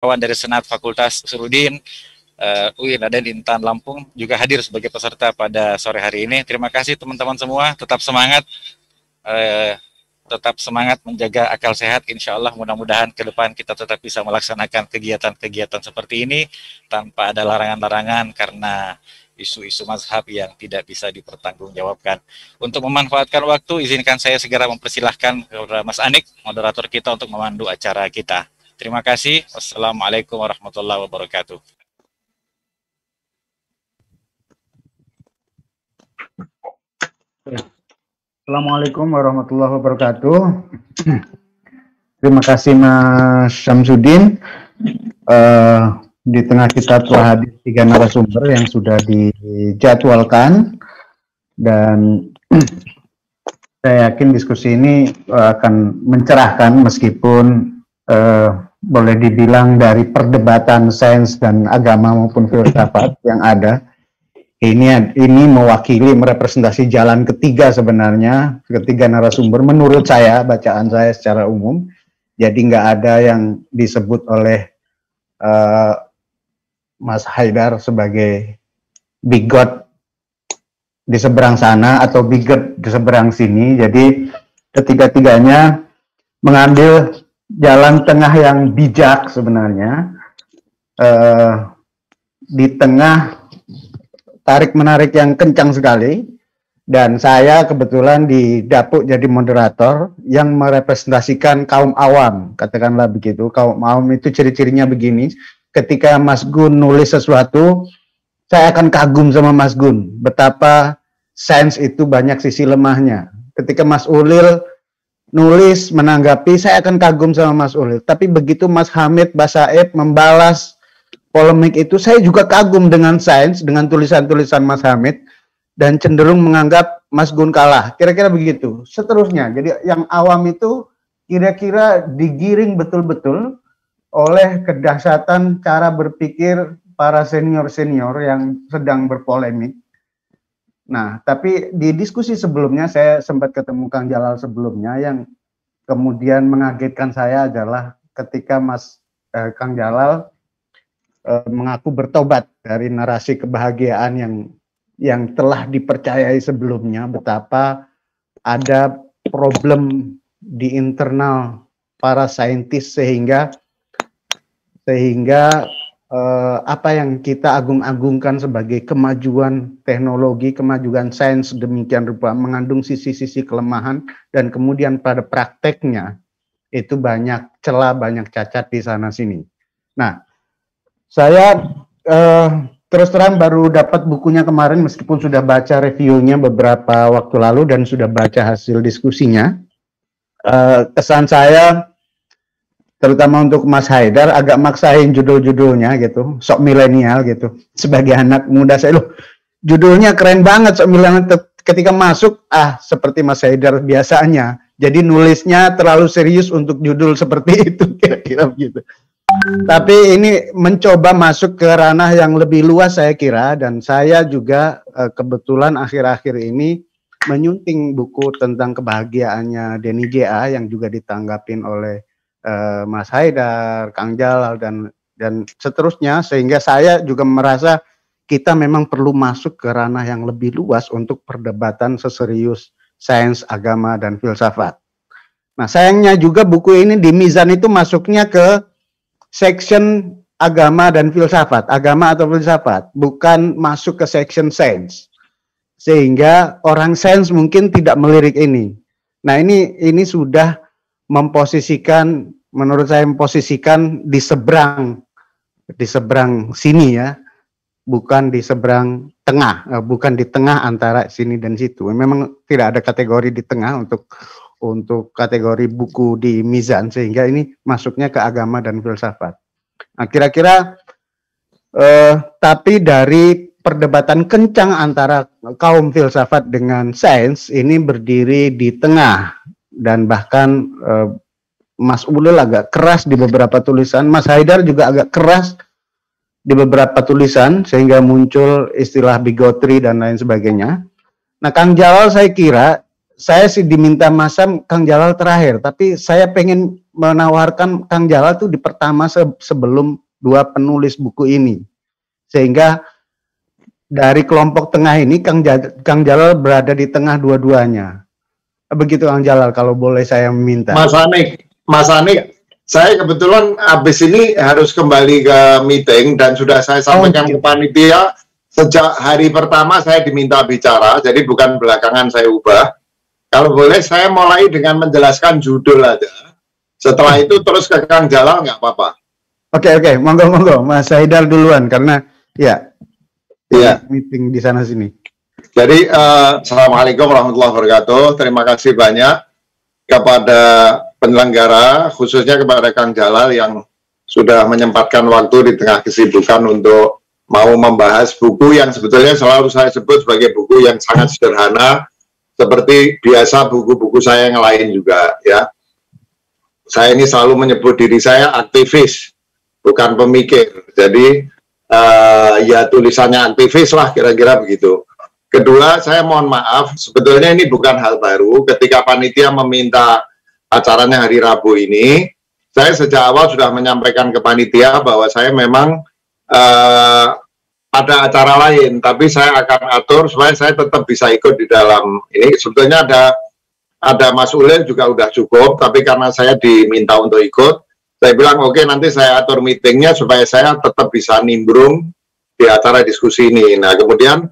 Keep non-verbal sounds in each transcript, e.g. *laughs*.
kawan dari Senat Fakultas Surudin, uh, eh, UIN Aden Intan Lampung juga hadir sebagai peserta pada sore hari ini. Terima kasih teman-teman semua, tetap semangat, uh, tetap semangat menjaga akal sehat. Insya Allah mudah-mudahan ke depan kita tetap bisa melaksanakan kegiatan-kegiatan seperti ini tanpa ada larangan-larangan karena isu-isu mazhab yang tidak bisa dipertanggungjawabkan. Untuk memanfaatkan waktu, izinkan saya segera mempersilahkan kepada Mas Anik, moderator kita untuk memandu acara kita. Terima kasih. Wassalamualaikum warahmatullahi wabarakatuh. Assalamualaikum warahmatullahi wabarakatuh. Terima kasih Mas Syamsuddin. Uh, di tengah kita telah hadir tiga narasumber yang sudah dijadwalkan dan *clears throat* saya yakin diskusi ini eh, akan mencerahkan meskipun uh, boleh dibilang dari perdebatan sains dan agama maupun filsafat *laughs* yang ada ini ini mewakili merepresentasi jalan ketiga sebenarnya ketiga narasumber menurut saya bacaan saya secara umum jadi nggak ada yang disebut oleh uh, Mas Haidar sebagai bigot di seberang sana atau bigot di seberang sini jadi ketiga-tiganya mengambil jalan tengah yang bijak sebenarnya uh, di tengah tarik menarik yang kencang sekali dan saya kebetulan di dapuk jadi moderator yang merepresentasikan kaum awam katakanlah begitu kaum awam itu ciri-cirinya begini ketika Mas Gun nulis sesuatu saya akan kagum sama Mas Gun betapa sains itu banyak sisi lemahnya ketika Mas Ulil nulis menanggapi saya akan kagum sama Mas Ulil tapi begitu Mas Hamid Basaib membalas polemik itu saya juga kagum dengan sains dengan tulisan-tulisan Mas Hamid dan cenderung menganggap Mas Gun kalah kira-kira begitu seterusnya jadi yang awam itu kira-kira digiring betul-betul oleh kedahsyatan cara berpikir para senior-senior yang sedang berpolemik Nah, tapi di diskusi sebelumnya saya sempat ketemu Kang Jalal sebelumnya yang kemudian mengagetkan saya adalah ketika Mas eh, Kang Jalal eh, mengaku bertobat dari narasi kebahagiaan yang yang telah dipercayai sebelumnya betapa ada problem di internal para saintis sehingga sehingga Eh, apa yang kita agung-agungkan sebagai kemajuan teknologi, kemajuan sains demikian rupa mengandung sisi-sisi kelemahan dan kemudian pada prakteknya itu banyak celah, banyak cacat di sana sini. Nah, saya eh, terus terang baru dapat bukunya kemarin meskipun sudah baca reviewnya beberapa waktu lalu dan sudah baca hasil diskusinya. Eh, kesan saya terutama untuk Mas Haidar agak maksain judul-judulnya gitu, sok milenial gitu. Sebagai anak muda saya loh, judulnya keren banget sok milenial ketika masuk ah seperti Mas Haidar biasanya. Jadi nulisnya terlalu serius untuk judul seperti *laughs* itu kira-kira gitu. Tapi ini mencoba masuk ke ranah yang lebih luas saya kira dan saya juga eh, kebetulan akhir-akhir ini menyunting buku tentang kebahagiaannya Denny JA yang juga ditanggapin oleh eh, Mas Haidar, Kang Jalal dan dan seterusnya sehingga saya juga merasa kita memang perlu masuk ke ranah yang lebih luas untuk perdebatan seserius sains agama dan filsafat. Nah, sayangnya juga buku ini di Mizan itu masuknya ke section agama dan filsafat, agama atau filsafat, bukan masuk ke section sains. Sehingga orang sains mungkin tidak melirik ini. Nah, ini ini sudah memposisikan menurut saya memposisikan di seberang di seberang sini ya bukan di seberang tengah eh, bukan di tengah antara sini dan situ memang tidak ada kategori di tengah untuk untuk kategori buku di mizan sehingga ini masuknya ke agama dan filsafat nah kira-kira eh, tapi dari perdebatan kencang antara kaum filsafat dengan sains ini berdiri di tengah dan bahkan uh, Mas Ulul agak keras di beberapa tulisan, Mas Haidar juga agak keras di beberapa tulisan sehingga muncul istilah bigotri dan lain sebagainya. Nah, Kang Jalal saya kira saya sih diminta masam Kang Jalal terakhir, tapi saya pengen menawarkan Kang Jalal tuh di pertama se sebelum dua penulis buku ini. Sehingga dari kelompok tengah ini Kang Jalal berada di tengah dua-duanya begitu Kang Jalal kalau boleh saya minta. Mas Anik, Mas Anik, saya kebetulan habis ini harus kembali ke meeting dan sudah saya oh, sampaikan oh, ke panitia sejak hari pertama saya diminta bicara, jadi bukan belakangan saya ubah. Kalau boleh saya mulai dengan menjelaskan judul aja. Setelah itu terus ke Kang Jalal nggak apa-apa. Oke okay, oke, okay. monggo monggo Mas Haidar duluan karena ya. Iya. Yeah. Meeting di sana sini. Jadi, uh, Assalamualaikum warahmatullahi wabarakatuh. Terima kasih banyak kepada penyelenggara, khususnya kepada Kang Jalal yang sudah menyempatkan waktu di tengah kesibukan untuk mau membahas buku yang sebetulnya selalu saya sebut sebagai buku yang sangat sederhana, seperti biasa buku-buku saya yang lain juga ya. Saya ini selalu menyebut diri saya aktivis, bukan pemikir. Jadi uh, ya tulisannya aktivis lah kira-kira begitu. Kedua, saya mohon maaf, sebetulnya ini bukan hal baru. Ketika panitia meminta acaranya hari Rabu ini, saya sejak awal sudah menyampaikan ke panitia bahwa saya memang uh, ada acara lain, tapi saya akan atur supaya saya tetap bisa ikut di dalam ini. Sebetulnya ada ada Mas Ulil juga sudah cukup, tapi karena saya diminta untuk ikut, saya bilang oke okay, nanti saya atur meetingnya supaya saya tetap bisa nimbrung di acara diskusi ini. Nah kemudian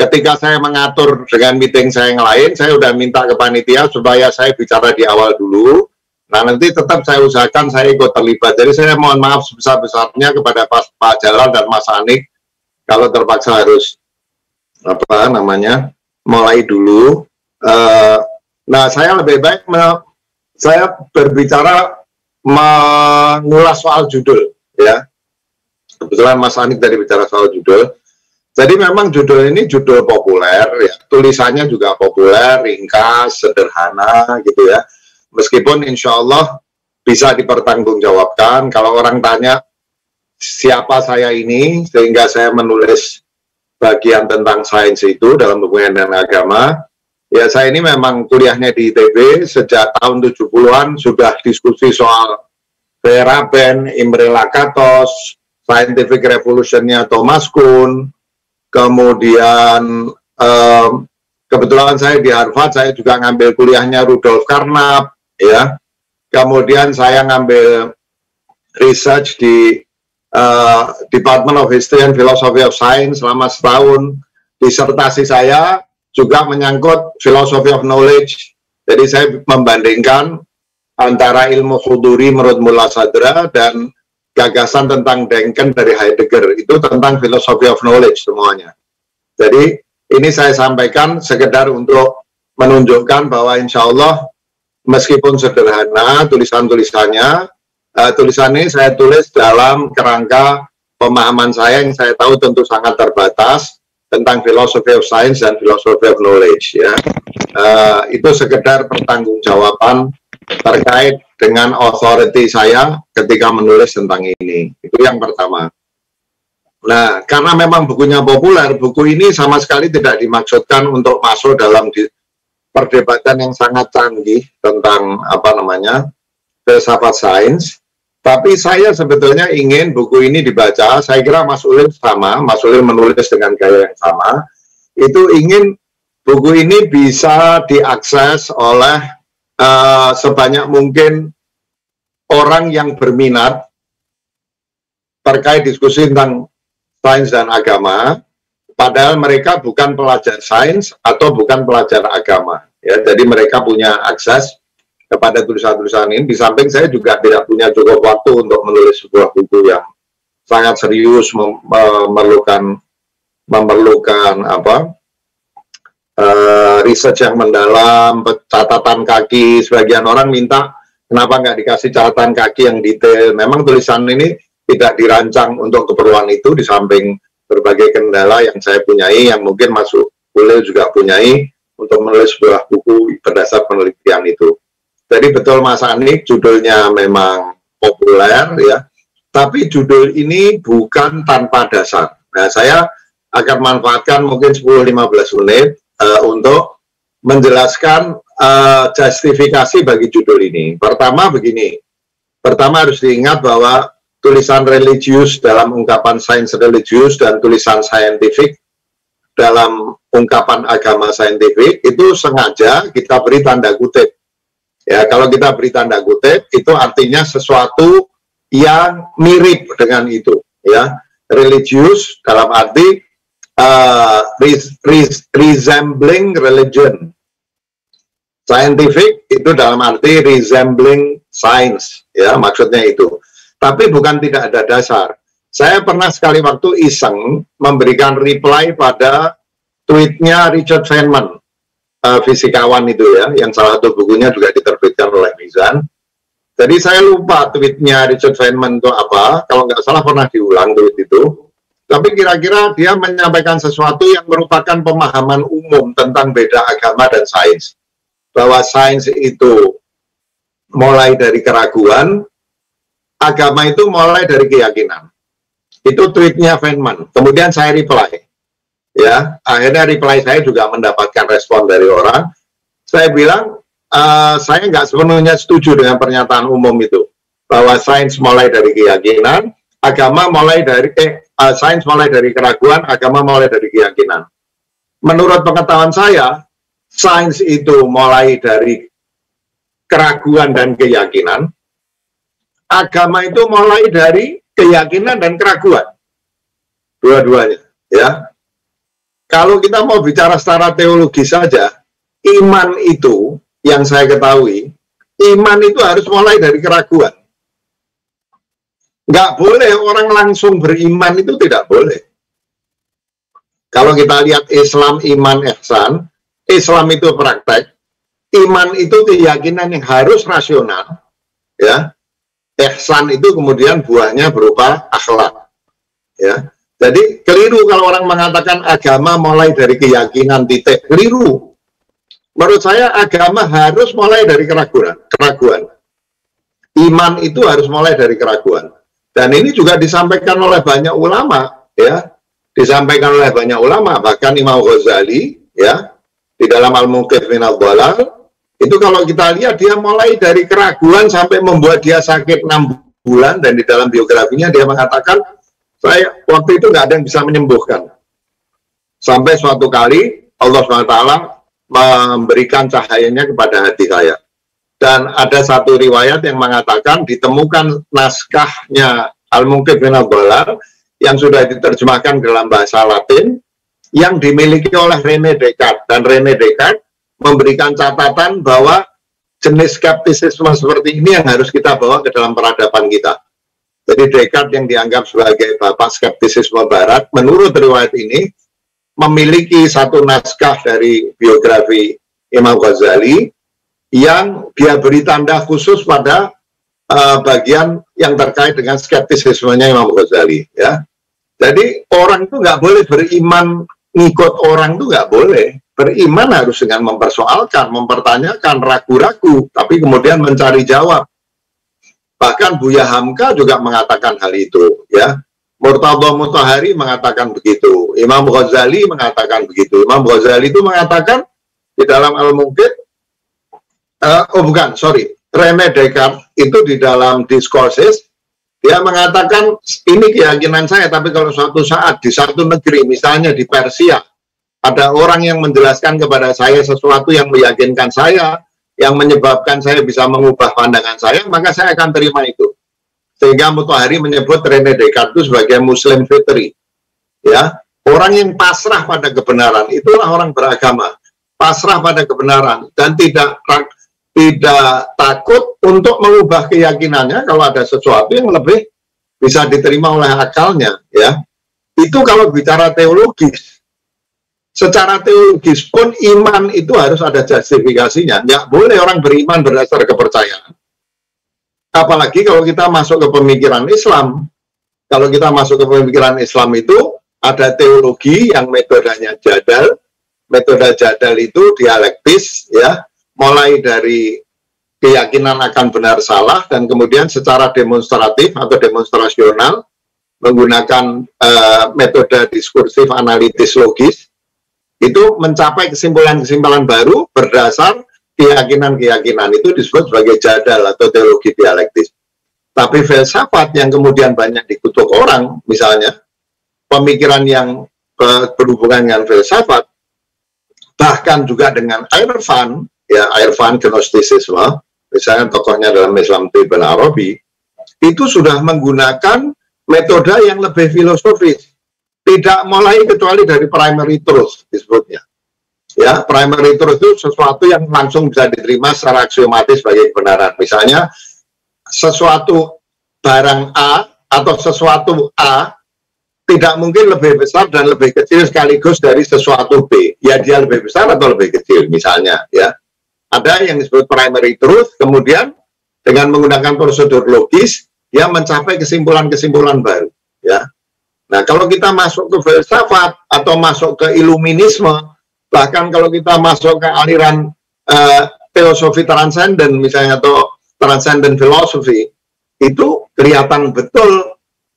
ketika saya mengatur dengan meeting saya yang lain, saya sudah minta ke panitia supaya saya bicara di awal dulu. Nah nanti tetap saya usahakan saya ikut terlibat. Jadi saya mohon maaf sebesar-besarnya kepada Pak, Pak Jalal dan Mas Anik kalau terpaksa harus apa namanya mulai dulu. Uh, nah saya lebih baik me, saya berbicara mengulas soal judul ya. Kebetulan Mas Anik tadi bicara soal judul jadi memang judul ini judul populer, ya. tulisannya juga populer, ringkas, sederhana gitu ya. Meskipun insya Allah bisa dipertanggungjawabkan. Kalau orang tanya siapa saya ini, sehingga saya menulis bagian tentang sains itu dalam hubungan dengan agama. Ya saya ini memang kuliahnya di ITB sejak tahun 70-an sudah diskusi soal Vera Ben, Imre Lakatos, Scientific Revolution-nya Thomas Kuhn, kemudian um, kebetulan saya di Harvard, saya juga ngambil kuliahnya Rudolf Carnap, ya. Kemudian saya ngambil research di uh, Department of History and Philosophy of Science selama setahun. Disertasi saya juga menyangkut philosophy of knowledge. Jadi saya membandingkan antara ilmu khuduri menurut Mullah Sadra dan gagasan tentang Denken dari Heidegger itu tentang filosofi of knowledge semuanya. Jadi ini saya sampaikan sekedar untuk menunjukkan bahwa insya Allah meskipun sederhana tulisan-tulisannya, uh, tulisan ini saya tulis dalam kerangka pemahaman saya yang saya tahu tentu sangat terbatas tentang filosofi of science dan filosofi of knowledge ya. Uh, itu sekedar pertanggungjawaban terkait dengan authority saya ketika menulis tentang ini. Itu yang pertama. Nah, karena memang bukunya populer, buku ini sama sekali tidak dimaksudkan untuk masuk dalam di, perdebatan yang sangat canggih tentang apa namanya filsafat sains. Tapi saya sebetulnya ingin buku ini dibaca. Saya kira Mas Ulil sama, Mas Ulil menulis dengan gaya yang sama. Itu ingin buku ini bisa diakses oleh uh, sebanyak mungkin orang yang berminat terkait diskusi tentang sains dan agama, padahal mereka bukan pelajar sains atau bukan pelajar agama. Ya, jadi mereka punya akses kepada tulisan-tulisan ini. Di samping saya juga tidak punya cukup waktu untuk menulis sebuah buku yang sangat serius eh, memerlukan memerlukan apa Eh, research yang mendalam, catatan kaki. Sebagian orang minta kenapa nggak dikasih catatan kaki yang detail. Memang tulisan ini tidak dirancang untuk keperluan itu di samping berbagai kendala yang saya punyai yang mungkin masuk boleh juga punyai untuk menulis sebuah buku berdasar penelitian itu. Jadi betul Mas Anik judulnya memang populer ya, tapi judul ini bukan tanpa dasar. Nah saya akan manfaatkan mungkin 10-15 menit uh, untuk menjelaskan uh, justifikasi bagi judul ini. Pertama begini, pertama harus diingat bahwa tulisan religius dalam ungkapan sains religius dan tulisan saintifik dalam ungkapan agama saintifik itu sengaja kita beri tanda kutip. Ya, kalau kita beri tanda kutip itu artinya sesuatu yang mirip dengan itu, ya. Religius dalam arti Uh, resembling religion. Scientific itu dalam arti resembling science, ya maksudnya itu. Tapi bukan tidak ada dasar. Saya pernah sekali waktu iseng memberikan reply pada tweetnya Richard Feynman, uh, fisikawan itu ya, yang salah satu bukunya juga diterbitkan oleh Mizan. Jadi saya lupa tweetnya Richard Feynman itu apa, kalau nggak salah pernah diulang tweet itu tapi kira-kira dia menyampaikan sesuatu yang merupakan pemahaman umum tentang beda agama dan sains. Bahwa sains itu mulai dari keraguan, agama itu mulai dari keyakinan. Itu tweetnya Feynman. Kemudian saya reply. Ya, akhirnya reply saya juga mendapatkan respon dari orang. Saya bilang, e, saya nggak sepenuhnya setuju dengan pernyataan umum itu. Bahwa sains mulai dari keyakinan, agama mulai dari, eh, uh, sains mulai dari keraguan, agama mulai dari keyakinan. Menurut pengetahuan saya, sains itu mulai dari keraguan dan keyakinan. Agama itu mulai dari keyakinan dan keraguan. Dua-duanya, ya. Kalau kita mau bicara secara teologi saja, iman itu yang saya ketahui, iman itu harus mulai dari keraguan. Nggak boleh orang langsung beriman itu tidak boleh. Kalau kita lihat Islam iman ihsan, Islam itu praktek, iman itu keyakinan yang harus rasional, ya. Ihsan itu kemudian buahnya berupa akhlak. Ya. Jadi keliru kalau orang mengatakan agama mulai dari keyakinan titik. Keliru. Menurut saya agama harus mulai dari keraguan. keraguan. Iman itu harus mulai dari keraguan dan ini juga disampaikan oleh banyak ulama, ya, disampaikan oleh banyak ulama, bahkan Imam Ghazali, ya, di dalam Al-Muqif min al itu kalau kita lihat dia mulai dari keraguan sampai membuat dia sakit enam bulan dan di dalam biografinya dia mengatakan saya waktu itu nggak ada yang bisa menyembuhkan sampai suatu kali Allah SWT memberikan cahayanya kepada hati saya dan ada satu riwayat yang mengatakan ditemukan naskahnya Al-Munkib bin yang sudah diterjemahkan dalam bahasa Latin yang dimiliki oleh Rene Descartes dan Rene Descartes memberikan catatan bahwa jenis skeptisisme seperti ini yang harus kita bawa ke dalam peradaban kita. Jadi Descartes yang dianggap sebagai bapak skeptisisme barat menurut riwayat ini memiliki satu naskah dari biografi Imam Ghazali yang dia beri tanda khusus pada uh, bagian yang terkait dengan skeptisismenya Imam Ghazali ya. Jadi orang itu nggak boleh beriman ngikut orang itu nggak boleh. Beriman harus dengan mempersoalkan, mempertanyakan, ragu-ragu, tapi kemudian mencari jawab. Bahkan Buya Hamka juga mengatakan hal itu, ya. Murtadha Mutahari mengatakan begitu. Imam Ghazali mengatakan begitu. Imam Ghazali itu mengatakan di dalam Al-Mungkit uh, oh bukan, sorry, Rene Descartes itu di dalam diskursus dia mengatakan ini keyakinan saya, tapi kalau suatu saat di satu negeri, misalnya di Persia, ada orang yang menjelaskan kepada saya sesuatu yang meyakinkan saya, yang menyebabkan saya bisa mengubah pandangan saya, maka saya akan terima itu. Sehingga Mutohari menyebut Rene Descartes itu sebagai Muslim Fitri. Ya, orang yang pasrah pada kebenaran, itulah orang beragama. Pasrah pada kebenaran dan tidak tidak takut untuk mengubah keyakinannya kalau ada sesuatu yang lebih bisa diterima oleh akalnya ya itu kalau bicara teologis secara teologis pun iman itu harus ada justifikasinya nggak boleh orang beriman berdasar kepercayaan apalagi kalau kita masuk ke pemikiran Islam kalau kita masuk ke pemikiran Islam itu ada teologi yang metodenya jadal metode jadal itu dialektis ya mulai dari keyakinan akan benar salah dan kemudian secara demonstratif atau demonstrasional menggunakan uh, metode diskursif analitis logis itu mencapai kesimpulan-kesimpulan baru berdasar keyakinan-keyakinan itu disebut sebagai jadal atau teologi dialektis. Tapi filsafat yang kemudian banyak dikutuk orang, misalnya pemikiran yang eh, berhubungan dengan filsafat, bahkan juga dengan Irfan, ya Irfan Gnostisisme, misalnya tokohnya dalam Islam Ibn Arabi, itu sudah menggunakan metode yang lebih filosofis. Tidak mulai kecuali dari primary truth disebutnya. Ya, primary truth itu sesuatu yang langsung bisa diterima secara aksiomatis sebagai kebenaran. Misalnya, sesuatu barang A atau sesuatu A tidak mungkin lebih besar dan lebih kecil sekaligus dari sesuatu B. Ya dia lebih besar atau lebih kecil misalnya ya. Ada yang disebut primary truth, kemudian dengan menggunakan prosedur logis, dia mencapai kesimpulan-kesimpulan baru. Ya, Nah, kalau kita masuk ke filsafat atau masuk ke iluminisme, bahkan kalau kita masuk ke aliran uh, eh, teosofi transenden misalnya atau transenden filosofi, itu kelihatan betul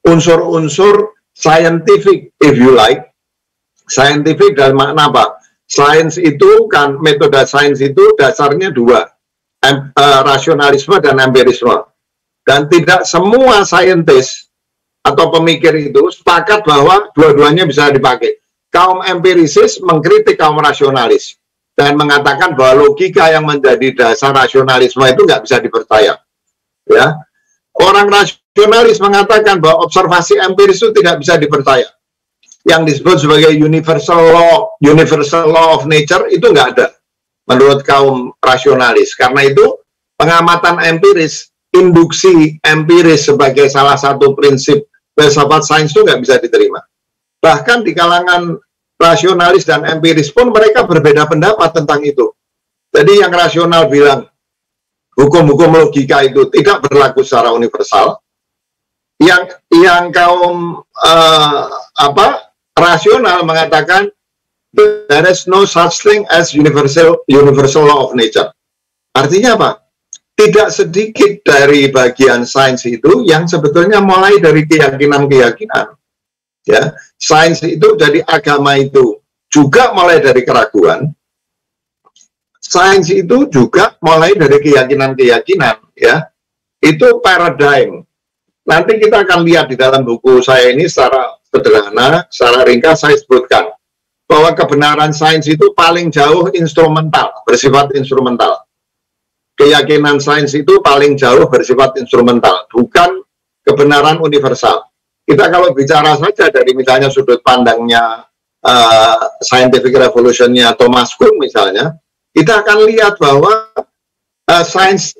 unsur-unsur scientific if you like. Scientific dalam makna apa? Sains itu kan metode sains itu dasarnya dua, em, e, rasionalisme dan empirisme. Dan tidak semua saintis atau pemikir itu sepakat bahwa dua-duanya bisa dipakai. Kaum empirisis mengkritik kaum rasionalis dan mengatakan bahwa logika yang menjadi dasar rasionalisme itu nggak bisa dipercaya. Ya, orang rasionalis mengatakan bahwa observasi empiris itu tidak bisa dipercaya yang disebut sebagai universal law, universal law of nature itu nggak ada menurut kaum rasionalis. Karena itu pengamatan empiris, induksi empiris sebagai salah satu prinsip filsafat sains itu nggak bisa diterima. Bahkan di kalangan rasionalis dan empiris pun mereka berbeda pendapat tentang itu. Jadi yang rasional bilang hukum-hukum logika itu tidak berlaku secara universal, yang yang kaum uh, apa rasional mengatakan there is no such thing as universal universal law of nature. Artinya apa? Tidak sedikit dari bagian sains itu yang sebetulnya mulai dari keyakinan-keyakinan. Ya, sains itu jadi agama itu juga mulai dari keraguan. Sains itu juga mulai dari keyakinan-keyakinan, ya. Itu paradigm. Nanti kita akan lihat di dalam buku saya ini secara sederhana, secara ringkas saya sebutkan bahwa kebenaran sains itu paling jauh instrumental, bersifat instrumental. Keyakinan sains itu paling jauh bersifat instrumental, bukan kebenaran universal. Kita kalau bicara saja dari misalnya sudut pandangnya uh, scientific revolutionnya Thomas Kuhn misalnya, kita akan lihat bahwa uh, sains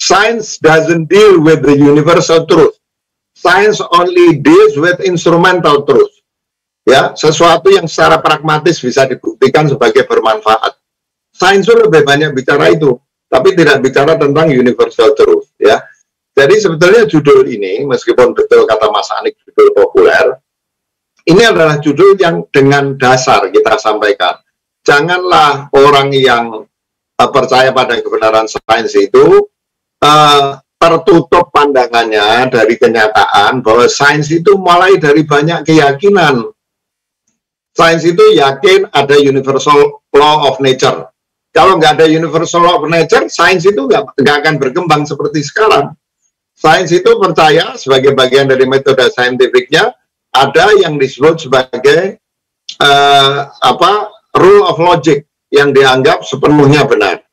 science doesn't deal with the universal truth science only deals with instrumental truth. Ya, sesuatu yang secara pragmatis bisa dibuktikan sebagai bermanfaat. Sains lebih banyak bicara itu, tapi tidak bicara tentang universal truth, ya. Jadi sebetulnya judul ini, meskipun betul kata Mas Anik judul populer, ini adalah judul yang dengan dasar kita sampaikan. Janganlah orang yang eh, percaya pada kebenaran sains itu uh, tertutup pandangannya dari kenyataan bahwa sains itu mulai dari banyak keyakinan. Sains itu yakin ada universal law of nature. Kalau nggak ada universal law of nature, sains itu nggak, akan berkembang seperti sekarang. Sains itu percaya sebagai bagian dari metode saintifiknya ada yang disebut sebagai uh, apa rule of logic yang dianggap sepenuhnya benar.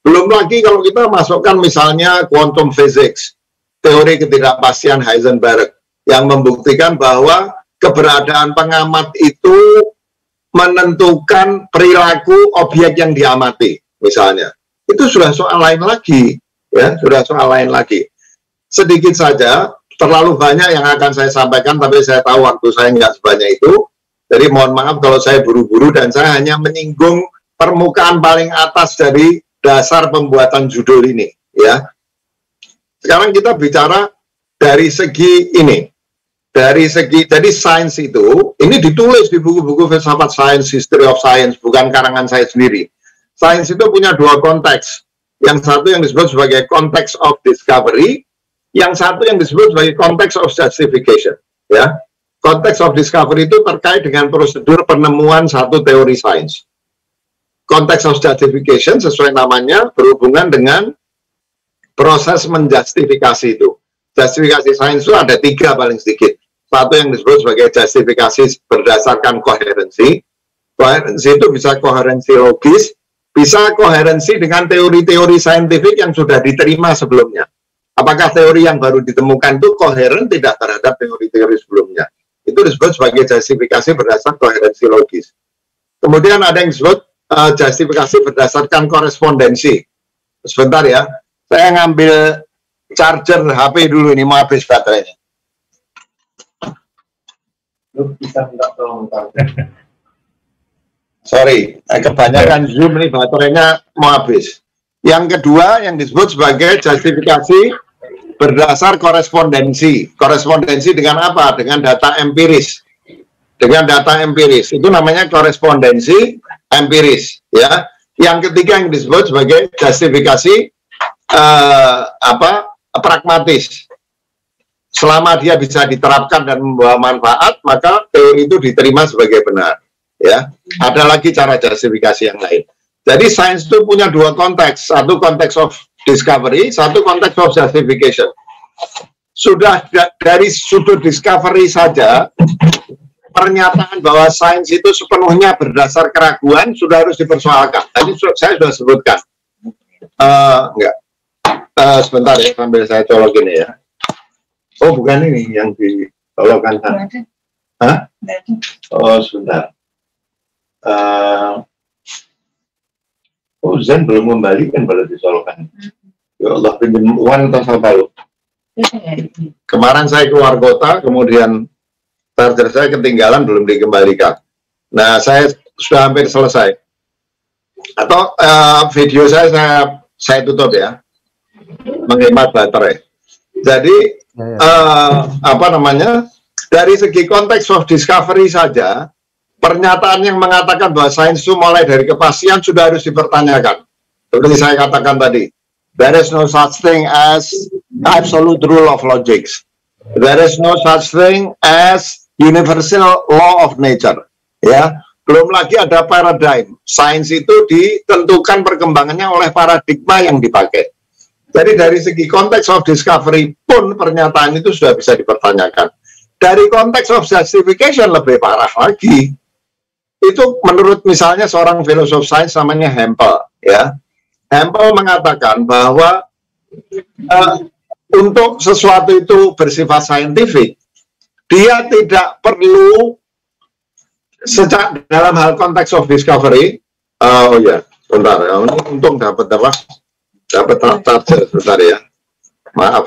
Belum lagi kalau kita masukkan misalnya quantum physics, teori ketidakpastian Heisenberg, yang membuktikan bahwa keberadaan pengamat itu menentukan perilaku objek yang diamati, misalnya. Itu sudah soal lain lagi, ya, sudah soal lain lagi. Sedikit saja, terlalu banyak yang akan saya sampaikan, tapi saya tahu waktu saya nggak sebanyak itu. Jadi mohon maaf kalau saya buru-buru dan saya hanya menyinggung permukaan paling atas dari dasar pembuatan judul ini ya. Sekarang kita bicara dari segi ini. Dari segi jadi sains itu ini ditulis di buku-buku filsafat sains, history of science, bukan karangan saya sendiri. Sains itu punya dua konteks. Yang satu yang disebut sebagai konteks of discovery, yang satu yang disebut sebagai konteks of justification, ya. Konteks of discovery itu terkait dengan prosedur penemuan satu teori sains konteks of justification sesuai namanya berhubungan dengan proses menjustifikasi itu. Justifikasi sains itu ada tiga paling sedikit. Satu yang disebut sebagai justifikasi berdasarkan koherensi. Koherensi itu bisa koherensi logis, bisa koherensi dengan teori-teori saintifik yang sudah diterima sebelumnya. Apakah teori yang baru ditemukan itu koheren tidak terhadap teori-teori sebelumnya? Itu disebut sebagai justifikasi berdasarkan koherensi logis. Kemudian ada yang disebut Eh, justifikasi berdasarkan korespondensi. Sebentar ya, saya ngambil charger HP dulu ini mau habis baterainya. bisa Sorry, eh, kebanyakan Zoom ini baterainya mau habis. Yang kedua yang disebut sebagai justifikasi berdasar korespondensi. Korespondensi dengan apa? Dengan data empiris. Dengan data empiris. Itu namanya korespondensi empiris ya yang ketiga yang disebut sebagai justifikasi uh, apa pragmatis selama dia bisa diterapkan dan membawa manfaat maka teori itu diterima sebagai benar ya ada lagi cara justifikasi yang lain jadi sains itu punya dua konteks satu konteks of discovery satu konteks of justification sudah dari sudut discovery saja pernyataan bahwa sains itu sepenuhnya berdasar keraguan sudah harus dipersoalkan. Tadi saya sudah sebutkan. Uh, enggak. Uh, sebentar ya, sambil saya colok ini ya. Oh, bukan ini yang dicolokkan. Hah? Oh, sebentar. Uh, oh, Zen belum membalikkan pada disolokan? Hmm. Ya Allah, pinjam uang atau saldo. Iya, iya. Kemarin saya keluar kota, kemudian charger saya ketinggalan belum dikembalikan. Nah, saya sudah hampir selesai. Atau uh, video saya, saya saya tutup ya, menghemat baterai. Jadi ya, ya. Uh, apa namanya? Dari segi konteks of discovery saja, pernyataan yang mengatakan bahwa sains itu mulai dari kepastian sudah harus dipertanyakan. Seperti saya katakan tadi, there is no such thing as absolute rule of logics. There is no such thing as universal law of nature ya belum lagi ada paradigm sains itu ditentukan perkembangannya oleh paradigma yang dipakai jadi dari segi konteks of discovery pun pernyataan itu sudah bisa dipertanyakan dari konteks of justification lebih parah lagi itu menurut misalnya seorang filosof sains namanya Hempel ya Hempel mengatakan bahwa uh, untuk sesuatu itu bersifat saintifik dia tidak perlu sejak dalam hal konteks of discovery eh, oh iya, ya untung bentar ini untung dapat apa dapat charger iya. bentar ya maaf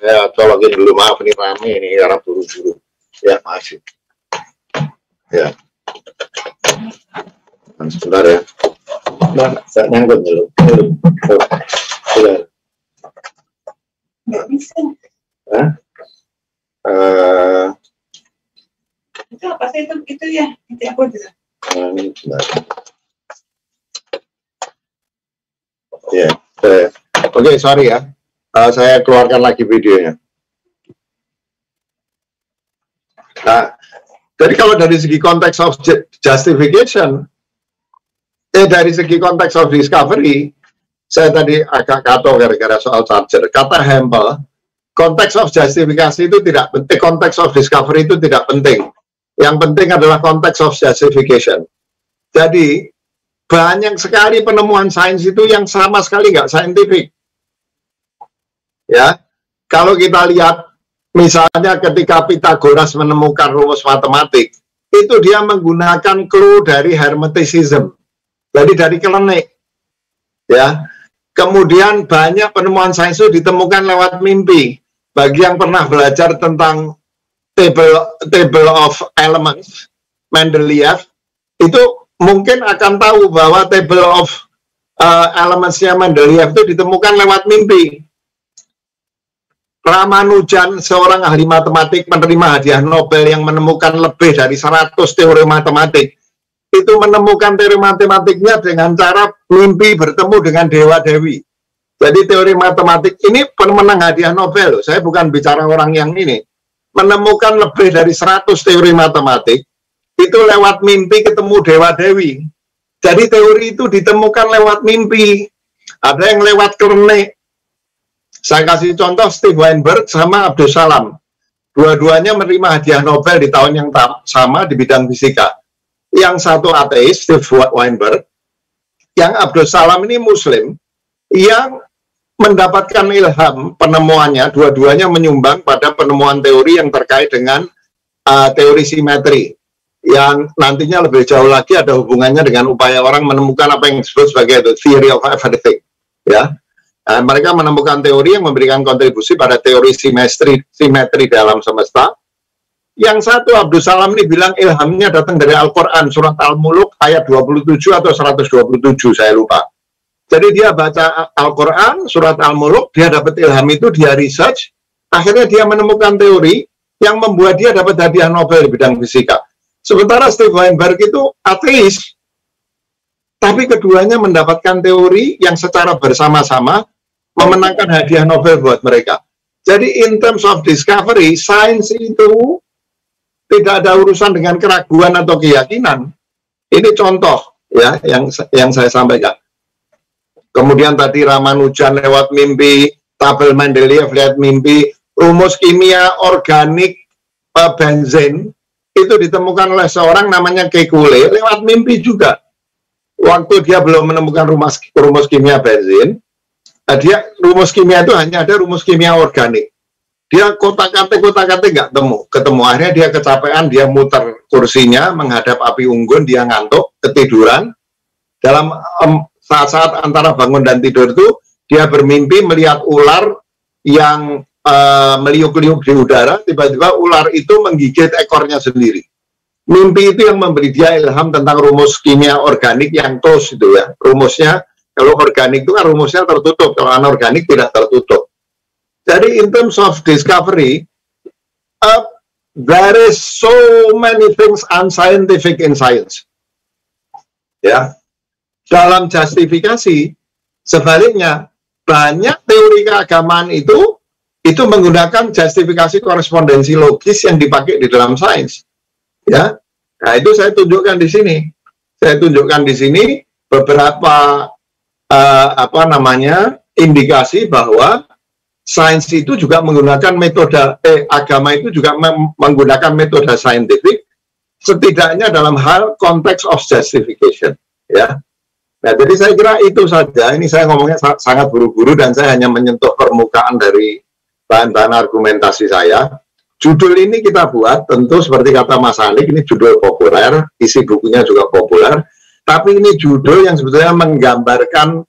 ya tolongin dulu maaf ini rame ini karena buru-buru ya masih ya sebentar ya nah, nyangkut dulu, dulu nggak bisa Hah? Uh, itu apa sih itu itu ya itu aku juga Ya, oke okay, sorry ya, uh, saya keluarkan lagi videonya. Nah, jadi kalau dari segi konteks of justification, eh dari segi konteks of discovery, saya tadi agak kacau gara-gara soal charger. Kata Hempel, konteks of justifikasi itu tidak penting, konteks of discovery itu tidak penting. Yang penting adalah konteks of justification. Jadi, banyak sekali penemuan sains itu yang sama sekali nggak saintifik. Ya, kalau kita lihat misalnya ketika Pitagoras menemukan rumus matematik, itu dia menggunakan clue dari hermeticism. Jadi dari kelenik. Ya, Kemudian banyak penemuan sains itu ditemukan lewat mimpi. Bagi yang pernah belajar tentang table table of elements Mendeleev itu mungkin akan tahu bahwa table of uh, elementsnya Mendeleev itu ditemukan lewat mimpi. Ramanujan, seorang ahli matematik, menerima hadiah Nobel yang menemukan lebih dari 100 teori matematik itu menemukan teori matematiknya dengan cara mimpi bertemu dengan dewa dewi. Jadi teori matematik ini pemenang hadiah Nobel. Saya bukan bicara orang yang ini. Menemukan lebih dari 100 teori matematik itu lewat mimpi ketemu dewa dewi. Jadi teori itu ditemukan lewat mimpi. Ada yang lewat klenik. Saya kasih contoh Steve Weinberg sama Abdul Salam. Dua-duanya menerima hadiah Nobel di tahun yang sama di bidang fisika yang satu ateis, Steve Weinberg, yang Abdul Salam ini Muslim, yang mendapatkan ilham penemuannya, dua-duanya menyumbang pada penemuan teori yang terkait dengan uh, teori simetri, yang nantinya lebih jauh lagi ada hubungannya dengan upaya orang menemukan apa yang disebut sebagai the theory of everything. Ya, Uh, mereka menemukan teori yang memberikan kontribusi pada teori simetri, simetri dalam semesta, yang satu Abdul Salam ini bilang ilhamnya datang dari Al-Quran, surat Al-Muluk ayat 27 atau 127, saya lupa. Jadi dia baca Al-Quran, surat Al-Muluk, dia dapat ilham itu, dia research, akhirnya dia menemukan teori yang membuat dia dapat hadiah Nobel di bidang fisika. Sementara Steve Weinberg itu ateis, tapi keduanya mendapatkan teori yang secara bersama-sama memenangkan hadiah Nobel buat mereka. Jadi in terms of discovery, science itu tidak ada urusan dengan keraguan atau keyakinan. Ini contoh ya yang yang saya sampaikan. Kemudian tadi Ramanujan lewat mimpi, tabel Mendeleev lihat mimpi, rumus kimia organik e, benzen itu ditemukan oleh seorang namanya Kekule lewat mimpi juga. Waktu dia belum menemukan rumus, rumus kimia benzen, nah dia rumus kimia itu hanya ada rumus kimia organik dia kotak-katik kotak-katik nggak temu ketemu akhirnya dia kecapean dia muter kursinya menghadap api unggun dia ngantuk ketiduran dalam saat-saat um, antara bangun dan tidur itu dia bermimpi melihat ular yang uh, meliuk-liuk di udara tiba-tiba ular itu menggigit ekornya sendiri mimpi itu yang memberi dia ilham tentang rumus kimia organik yang tos itu ya rumusnya kalau organik itu kan rumusnya tertutup kalau anorganik tidak tertutup jadi in terms of discovery, uh, there is so many things unscientific in science. Ya, dalam justifikasi sebaliknya banyak teori keagamaan itu itu menggunakan justifikasi korespondensi logis yang dipakai di dalam sains. Ya, nah itu saya tunjukkan di sini. Saya tunjukkan di sini beberapa uh, apa namanya indikasi bahwa sains itu juga menggunakan metode eh, agama itu juga menggunakan metode saintifik setidaknya dalam hal konteks of justification ya nah jadi saya kira itu saja ini saya ngomongnya sangat, sangat buru-buru dan saya hanya menyentuh permukaan dari bahan-bahan argumentasi saya judul ini kita buat tentu seperti kata Mas Alik ini judul populer isi bukunya juga populer tapi ini judul yang sebetulnya menggambarkan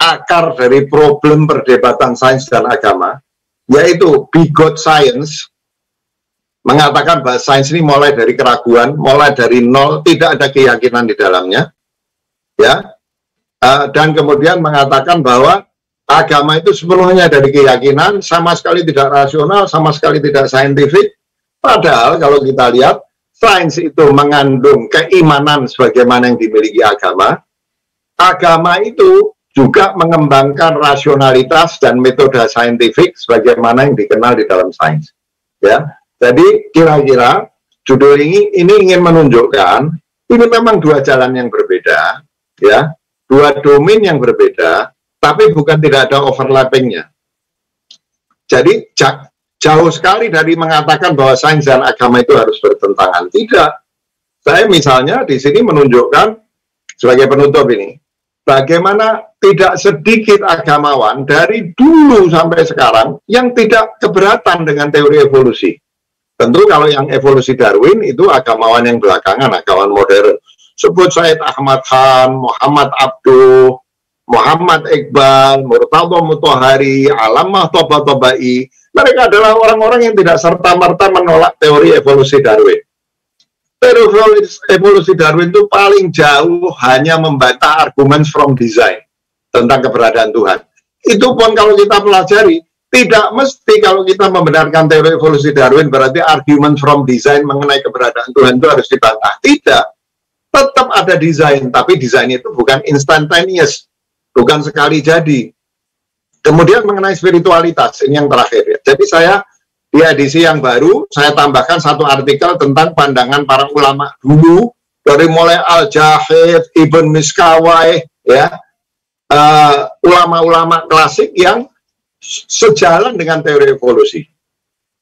akar dari problem perdebatan sains dan agama, yaitu bigot science, mengatakan bahwa sains ini mulai dari keraguan, mulai dari nol, tidak ada keyakinan di dalamnya, ya, uh, dan kemudian mengatakan bahwa agama itu sepenuhnya dari keyakinan, sama sekali tidak rasional, sama sekali tidak saintifik. Padahal kalau kita lihat, sains itu mengandung keimanan sebagaimana yang dimiliki agama. Agama itu juga mengembangkan rasionalitas dan metode saintifik sebagaimana yang dikenal di dalam sains. Ya, jadi kira-kira judul ini ini ingin menunjukkan ini memang dua jalan yang berbeda, ya, dua domain yang berbeda, tapi bukan tidak ada overlappingnya. Jadi jauh sekali dari mengatakan bahwa sains dan agama itu harus bertentangan. Tidak. Saya misalnya di sini menunjukkan sebagai penutup ini, bagaimana tidak sedikit agamawan dari dulu sampai sekarang yang tidak keberatan dengan teori evolusi. Tentu kalau yang evolusi Darwin itu agamawan yang belakangan, agamawan modern. Sebut Said Ahmad Khan, Muhammad Abduh, Muhammad Iqbal, Murtado Mutohari, Alamah Toba Tobai. Mereka adalah orang-orang yang tidak serta-merta menolak teori evolusi Darwin teori evolusi Darwin itu paling jauh hanya membantah argumen from design tentang keberadaan Tuhan. Itu pun kalau kita pelajari, tidak mesti kalau kita membenarkan teori evolusi Darwin berarti argumen from design mengenai keberadaan Tuhan itu harus dibantah. Tidak. Tetap ada desain, tapi desain itu bukan instantaneous, bukan sekali jadi. Kemudian mengenai spiritualitas, ini yang terakhir ya. Jadi saya di edisi yang baru saya tambahkan satu artikel tentang pandangan para ulama dulu dari mulai Al Jahid, Ibn Miskawai, ya eh, ulama-ulama uh, klasik yang sejalan dengan teori evolusi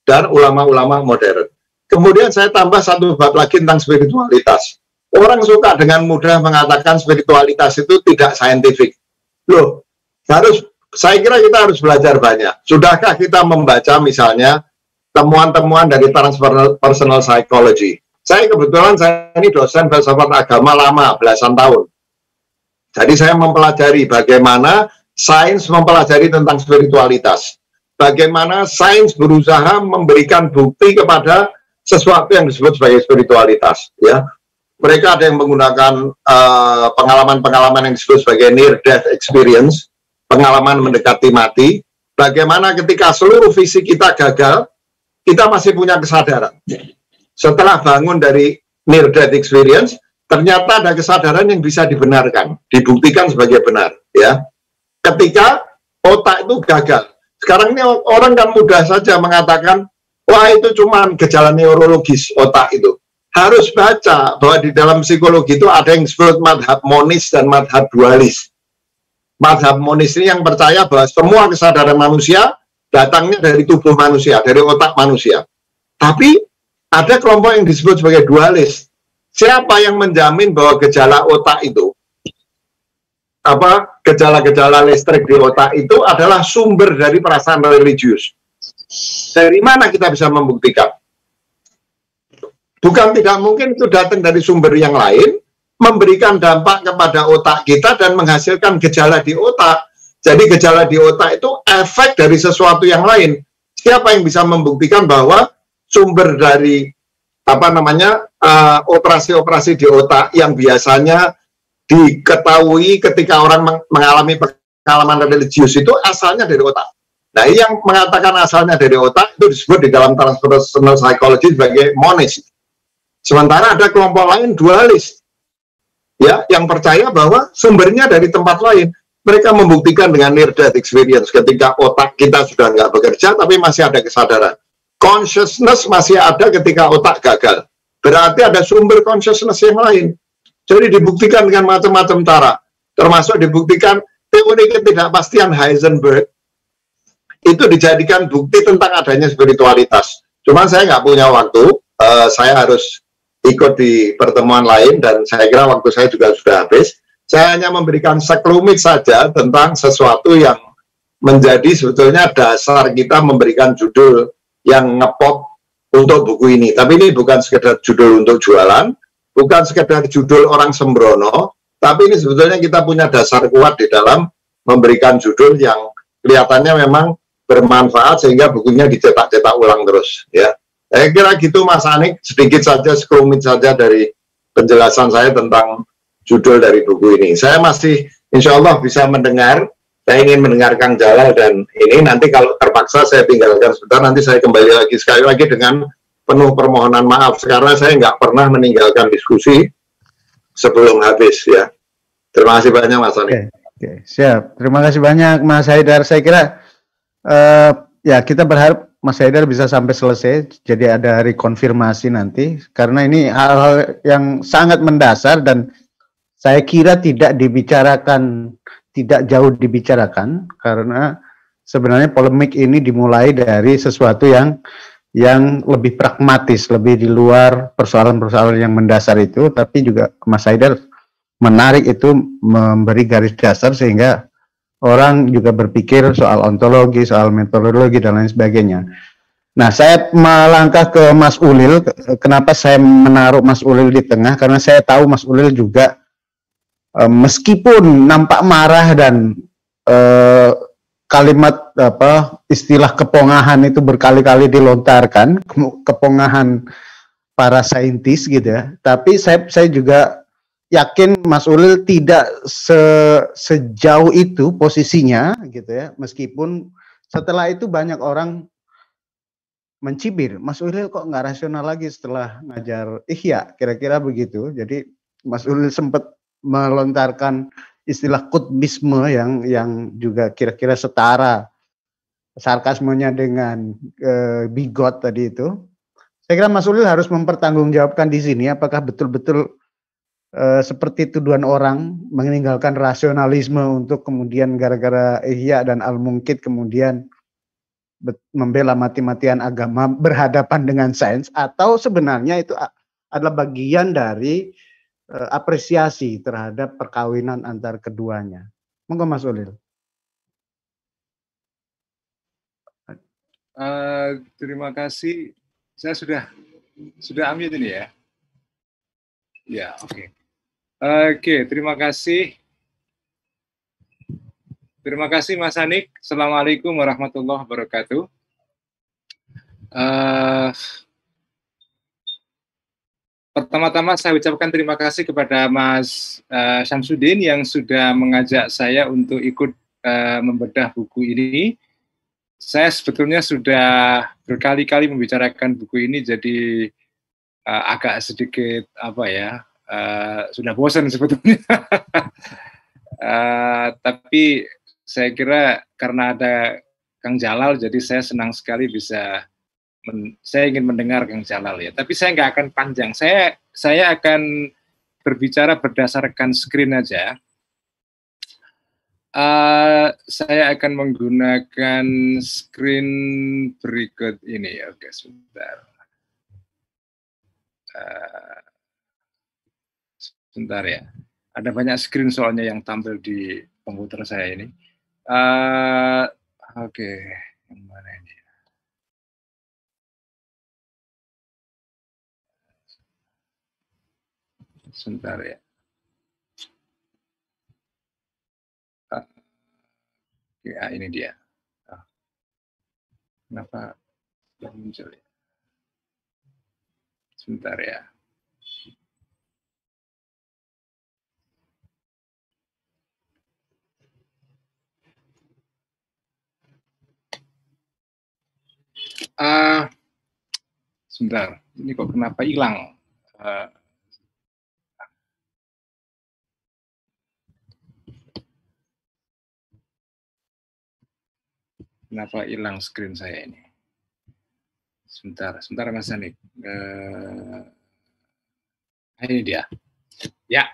dan ulama-ulama modern. Kemudian saya tambah satu bab lagi tentang spiritualitas. Orang suka dengan mudah mengatakan spiritualitas itu tidak saintifik. Loh, harus saya kira kita harus belajar banyak. Sudahkah kita membaca misalnya temuan-temuan dari personal, personal psychology. Saya kebetulan saya ini dosen filsafat agama lama, belasan tahun. Jadi saya mempelajari bagaimana sains mempelajari tentang spiritualitas. Bagaimana sains berusaha memberikan bukti kepada sesuatu yang disebut sebagai spiritualitas. Ya, mereka ada yang menggunakan eh, pengalaman-pengalaman uh, yang disebut sebagai near death experience, pengalaman mendekati mati. Bagaimana ketika seluruh visi kita gagal, kita masih punya kesadaran. Setelah bangun dari near death experience, ternyata ada kesadaran yang bisa dibenarkan, dibuktikan sebagai benar, ya. Ketika otak itu gagal. Sekarang ini orang kan mudah saja mengatakan, wah itu cuma gejala neurologis otak itu. Harus baca bahwa di dalam psikologi itu ada yang disebut madhab monis dan madhab dualis. Madhab monis ini yang percaya bahwa semua kesadaran manusia datangnya dari tubuh manusia, dari otak manusia. Tapi ada kelompok yang disebut sebagai dualis. Siapa yang menjamin bahwa gejala otak itu apa gejala-gejala listrik di otak itu adalah sumber dari perasaan religius. Dari mana kita bisa membuktikan? Bukan tidak mungkin itu datang dari sumber yang lain, memberikan dampak kepada otak kita dan menghasilkan gejala di otak jadi gejala di otak itu efek dari sesuatu yang lain. Siapa yang bisa membuktikan bahwa sumber dari apa namanya eh, operasi-operasi uh, di otak yang biasanya diketahui ketika orang meng mengalami pengalaman religius itu asalnya dari otak. Nah, yang mengatakan asalnya dari otak itu disebut di dalam transpersonal psychology sebagai monis. Sementara ada kelompok lain dualis, ya, yang percaya bahwa sumbernya dari tempat lain mereka membuktikan dengan near death experience ketika otak kita sudah nggak bekerja tapi masih ada kesadaran consciousness masih ada ketika otak gagal berarti ada sumber consciousness yang lain jadi dibuktikan dengan macam-macam cara termasuk dibuktikan teori ketidakpastian Heisenberg itu dijadikan bukti tentang adanya spiritualitas cuman saya nggak punya waktu uh, saya harus ikut di pertemuan lain dan saya kira waktu saya juga sudah habis saya hanya memberikan sekelumit saja tentang sesuatu yang menjadi sebetulnya dasar kita memberikan judul yang ngepop untuk buku ini. Tapi ini bukan sekedar judul untuk jualan, bukan sekedar judul orang sembrono, tapi ini sebetulnya kita punya dasar kuat di dalam memberikan judul yang kelihatannya memang bermanfaat sehingga bukunya dicetak-cetak ulang terus ya. Saya kira gitu Mas Anik sedikit saja sekelumit saja dari penjelasan saya tentang judul dari buku ini. Saya masih insya Allah bisa mendengar. Saya ingin mendengar Kang Jalal dan ini nanti kalau terpaksa saya tinggalkan sebentar, nanti saya kembali lagi sekali lagi dengan penuh permohonan maaf karena saya nggak pernah meninggalkan diskusi sebelum habis ya. Terima kasih banyak Mas Ani. Oke, okay, siap. Terima kasih banyak Mas Haidar. Saya kira uh, ya kita berharap Mas Haidar bisa sampai selesai, jadi ada rekonfirmasi nanti, karena ini hal-hal yang sangat mendasar dan saya kira tidak dibicarakan, tidak jauh dibicarakan karena sebenarnya polemik ini dimulai dari sesuatu yang yang lebih pragmatis, lebih di luar persoalan-persoalan yang mendasar itu, tapi juga Mas Haidar menarik itu memberi garis dasar sehingga orang juga berpikir soal ontologi, soal metodologi dan lain sebagainya. Nah, saya melangkah ke Mas Ulil. Kenapa saya menaruh Mas Ulil di tengah? Karena saya tahu Mas Ulil juga Eh, meskipun nampak marah dan uh, kalimat apa istilah kepongahan itu berkali-kali dilontarkan kepongahan para saintis gitu ya tapi saya saya juga yakin Mas Ulil tidak se, sejauh itu posisinya gitu ya meskipun setelah itu banyak orang mencibir Mas Ulil kok nggak rasional lagi setelah ngajar ihya kira-kira begitu jadi Mas Ulil sempat melontarkan istilah kutbisme yang yang juga kira-kira setara sarkasmenya dengan e, bigot tadi itu. Saya kira Mas Ulil harus mempertanggungjawabkan di sini apakah betul-betul e, seperti tuduhan orang meninggalkan rasionalisme untuk kemudian gara-gara ihya dan al-mungkit kemudian membela mati-matian agama berhadapan dengan sains atau sebenarnya itu adalah bagian dari uh, apresiasi terhadap perkawinan antar keduanya. Monggo Mas Ulil. Uh, terima kasih. Saya sudah sudah ambil ini ya. Ya, oke. Okay. Oke, okay, terima kasih. Terima kasih Mas Anik. Assalamualaikum warahmatullahi wabarakatuh. Uh, Pertama-tama saya ucapkan terima kasih kepada Mas uh, Syamsuddin yang sudah mengajak saya untuk ikut uh, membedah buku ini. Saya sebetulnya sudah berkali-kali membicarakan buku ini, jadi uh, agak sedikit apa ya, uh, sudah bosan sebetulnya. uh, *laughs* tapi saya kira karena ada Kang Jalal, jadi saya senang sekali bisa men, saya ingin mendengar Kang Jalal ya, tapi saya nggak akan panjang. Saya saya akan berbicara berdasarkan screen aja. Uh, saya akan menggunakan screen berikut ini. Oke, sebentar. Uh, sebentar ya. Ada banyak screen soalnya yang tampil di komputer saya ini. Uh, Oke, okay. yang mana ini? sebentar ya. Ah, ya, ini dia. Ah. Kenapa belum muncul ya? Sebentar ya. Uh, sebentar, ini kok kenapa hilang? Uh, Kenapa hilang screen saya ini? Sebentar, sebentar Mas Anik. Uh, eh, nah, ini dia. Ya.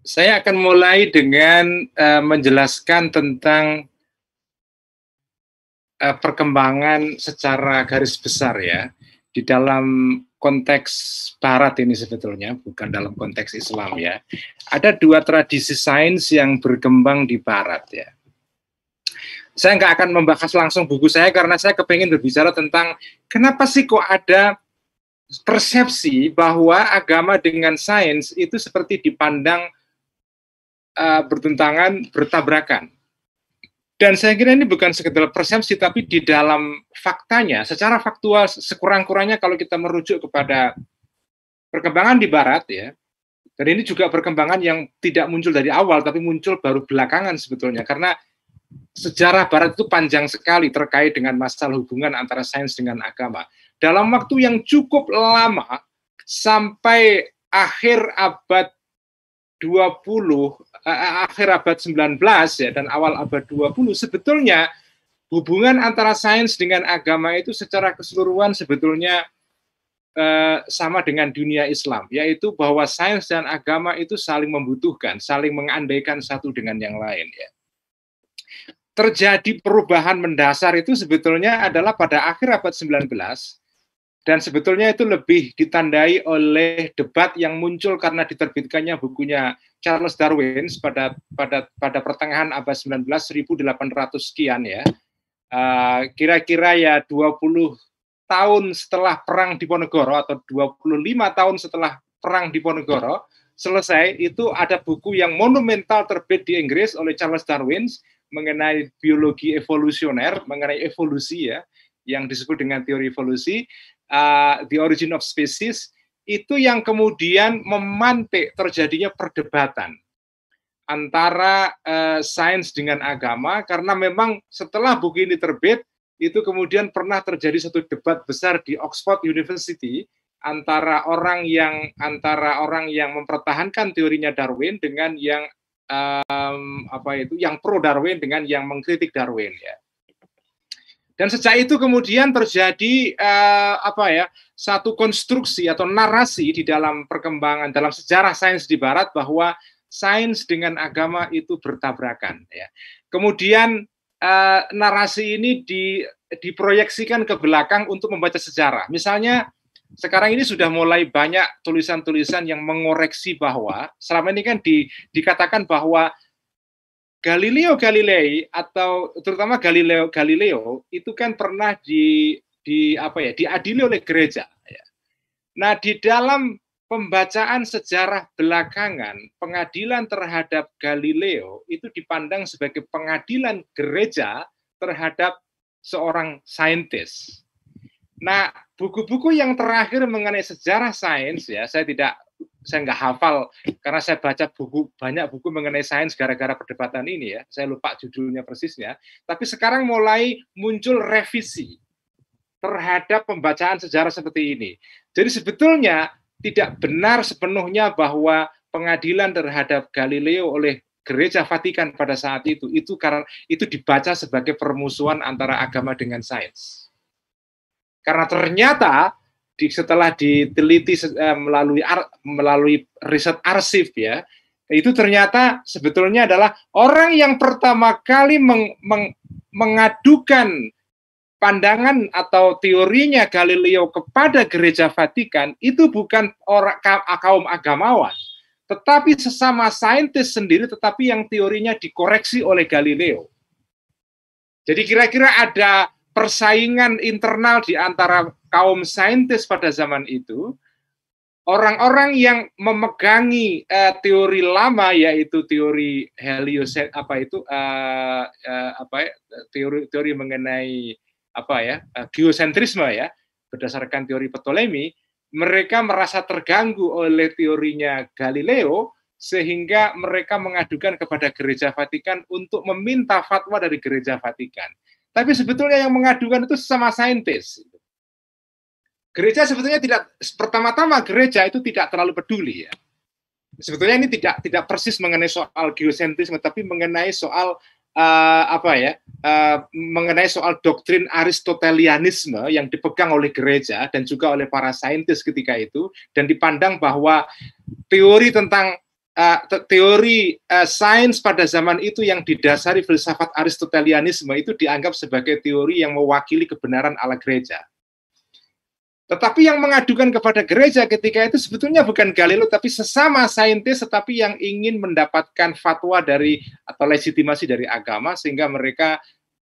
Saya akan mulai dengan uh, menjelaskan tentang uh, perkembangan secara garis besar ya di dalam konteks barat ini sebetulnya bukan dalam konteks Islam ya. Ada dua tradisi sains yang berkembang di barat ya. Saya nggak akan membahas langsung buku saya karena saya kepengen berbicara tentang kenapa sih kok ada persepsi bahwa agama dengan sains itu seperti dipandang uh, bertentangan, bertabrakan. Dan saya kira ini bukan sekedar persepsi, tapi di dalam faktanya, secara faktual sekurang-kurangnya kalau kita merujuk kepada perkembangan di Barat ya, dan ini juga perkembangan yang tidak muncul dari awal, tapi muncul baru belakangan sebetulnya, karena sejarah Barat itu panjang sekali terkait dengan masalah hubungan antara sains dengan agama. Dalam waktu yang cukup lama, sampai akhir abad 20, eh, eh, akhir abad 19 ya, dan awal abad 20, sebetulnya hubungan antara sains dengan agama itu secara keseluruhan sebetulnya eh, sama dengan dunia Islam, yaitu bahwa sains dan agama itu saling membutuhkan, saling mengandaikan satu dengan yang lain. Ya terjadi perubahan mendasar itu sebetulnya adalah pada akhir abad 19 dan sebetulnya itu lebih ditandai oleh debat yang muncul karena diterbitkannya bukunya Charles Darwin pada pada pada pertengahan abad 19 1800 sekian ya. Eh, kira-kira uh, ya 20 tahun setelah perang Diponegoro atau 25 tahun setelah perang Diponegoro selesai itu ada buku yang monumental terbit di Inggris oleh Charles Darwin mengenai biologi evolusioner, mengenai evolusi ya, yang disebut dengan teori evolusi, uh, the origin of species, itu yang kemudian memantik terjadinya perdebatan antara uh, sains dengan agama karena memang setelah buku ini terbit itu kemudian pernah terjadi satu debat besar di Oxford University antara orang yang antara orang yang mempertahankan teorinya Darwin dengan yang um, apa itu yang pro Darwin dengan yang mengkritik Darwin ya. Dan sejak itu kemudian terjadi uh, apa ya satu konstruksi atau narasi di dalam perkembangan dalam sejarah sains di Barat bahwa sains dengan agama itu bertabrakan. Ya. Kemudian uh, narasi ini di, diproyeksikan ke belakang untuk membaca sejarah. Misalnya sekarang ini sudah mulai banyak tulisan-tulisan yang mengoreksi bahwa selama ini kan di, dikatakan bahwa Galileo Galilei atau terutama Galileo Galileo itu kan pernah di di apa ya diadili oleh gereja. Ya. Nah di dalam pembacaan sejarah belakangan pengadilan terhadap Galileo itu dipandang sebagai pengadilan gereja terhadap seorang saintis. Nah buku-buku yang terakhir mengenai sejarah sains ya, saya tidak saya nggak hafal karena saya baca buku banyak buku mengenai sains gara-gara perdebatan ini ya. Saya lupa judulnya persisnya. Tapi sekarang mulai muncul revisi terhadap pembacaan sejarah seperti ini. Jadi sebetulnya tidak benar sepenuhnya bahwa pengadilan terhadap Galileo oleh Gereja Vatikan pada saat itu itu karena itu dibaca sebagai permusuhan antara agama dengan sains. Karena ternyata di, setelah diteliti uh, melalui ar, melalui riset arsip ya, itu ternyata sebetulnya adalah orang yang pertama kali meng, meng, mengadukan pandangan atau teorinya Galileo kepada gereja Vatikan itu bukan orang kaum agamawan, tetapi sesama saintis sendiri tetapi yang teorinya dikoreksi oleh Galileo. Jadi kira-kira ada persaingan internal di antara kaum saintis pada zaman itu, orang-orang yang memegangi uh, teori lama yaitu teori helios eh, apa itu uh, uh, apa ya, teori teori mengenai apa ya uh, geosentrisme ya berdasarkan teori Ptolemy mereka merasa terganggu oleh teorinya Galileo sehingga mereka mengadukan kepada gereja Vatikan untuk meminta fatwa dari gereja Vatikan tapi sebetulnya yang mengadukan itu sama saintis. Gereja sebetulnya tidak pertama-tama gereja itu tidak terlalu peduli ya. Sebetulnya ini tidak tidak persis mengenai soal geosentrisme tapi mengenai soal uh, apa ya uh, mengenai soal doktrin Aristotelianisme yang dipegang oleh gereja dan juga oleh para saintis ketika itu dan dipandang bahwa teori tentang uh, teori uh, sains pada zaman itu yang didasari filsafat Aristotelianisme itu dianggap sebagai teori yang mewakili kebenaran ala gereja. Tetapi yang mengadukan kepada gereja ketika itu sebetulnya bukan Galileo, tapi sesama saintis, tetapi yang ingin mendapatkan fatwa dari atau legitimasi dari agama, sehingga mereka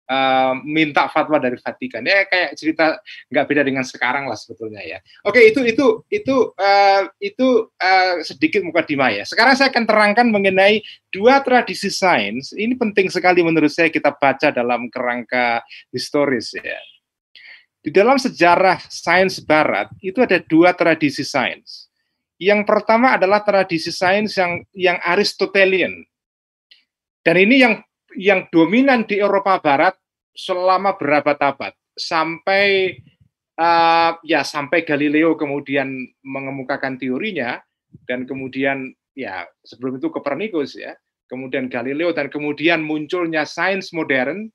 uh, minta fatwa dari Vatikan. Ya kayak cerita nggak beda dengan sekarang lah sebetulnya ya. Oke itu itu itu uh, itu uh, sedikit mukadimah ya. Sekarang saya akan terangkan mengenai dua tradisi sains. Ini penting sekali menurut saya kita baca dalam kerangka historis ya. Di dalam sejarah sains Barat itu ada dua tradisi sains. Yang pertama adalah tradisi sains yang yang Aristotelian. Dan ini yang yang dominan di Eropa Barat selama berabad-abad sampai uh, ya sampai Galileo kemudian mengemukakan teorinya dan kemudian ya sebelum itu Copernicus ya kemudian Galileo dan kemudian munculnya sains modern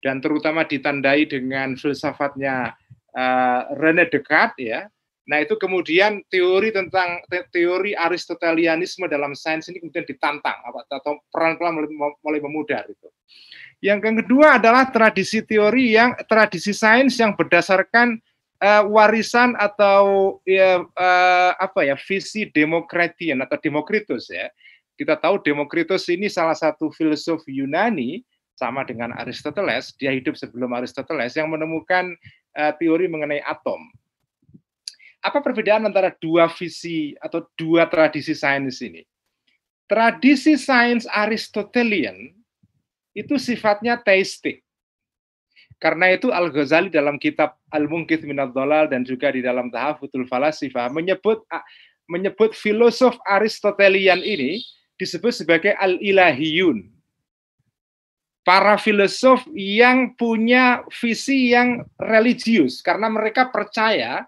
dan terutama ditandai dengan filsafatnya uh, René Descartes ya Nah, itu kemudian teori tentang teori aristotelianisme dalam sains ini kemudian ditantang atau peran pelan mulai, mulai memudar itu. Yang kedua adalah tradisi teori yang tradisi sains yang berdasarkan uh, warisan atau ya, uh, apa ya visi demokratian atau demokritus ya. Kita tahu demokritus ini salah satu filsuf Yunani sama dengan Aristoteles, dia hidup sebelum Aristoteles yang menemukan uh, teori mengenai atom apa perbedaan antara dua visi atau dua tradisi sains ini? Tradisi sains Aristotelian itu sifatnya teistik. Karena itu Al-Ghazali dalam kitab Al-Mungkith Minad Dolal dan juga di dalam Tahafutul Falasifa menyebut menyebut filosof Aristotelian ini disebut sebagai Al-Ilahiyun. Para filosof yang punya visi yang religius karena mereka percaya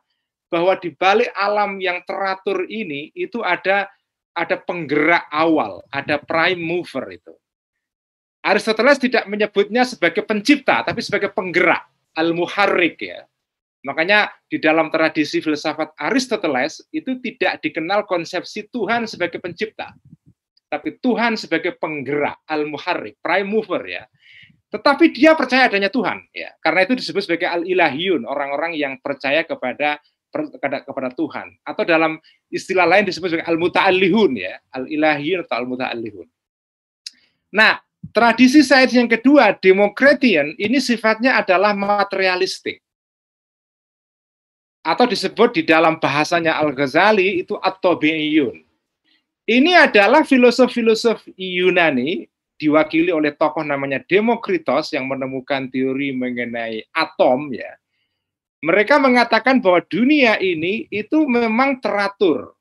bahwa di balik alam yang teratur ini itu ada ada penggerak awal, ada prime mover itu. Aristoteles tidak menyebutnya sebagai pencipta, tapi sebagai penggerak, al-muharrik ya. Makanya di dalam tradisi filsafat Aristoteles itu tidak dikenal konsepsi Tuhan sebagai pencipta, tapi Tuhan sebagai penggerak, al-muharrik, prime mover ya. Tetapi dia percaya adanya Tuhan ya. Karena itu disebut sebagai al-ilahiyun, orang-orang yang percaya kepada kepada Tuhan atau dalam istilah lain disebut sebagai al-muta'allihun ya, al-ilahiyun atau al-muta'allihun. Nah, tradisi sains yang kedua, demokratian, ini sifatnya adalah materialistik. Atau disebut di dalam bahasanya Al-Ghazali itu at-tabi'iyun. Ini adalah filosof-filosof Yunani diwakili oleh tokoh namanya Demokritos yang menemukan teori mengenai atom ya mereka mengatakan bahwa dunia ini itu memang teratur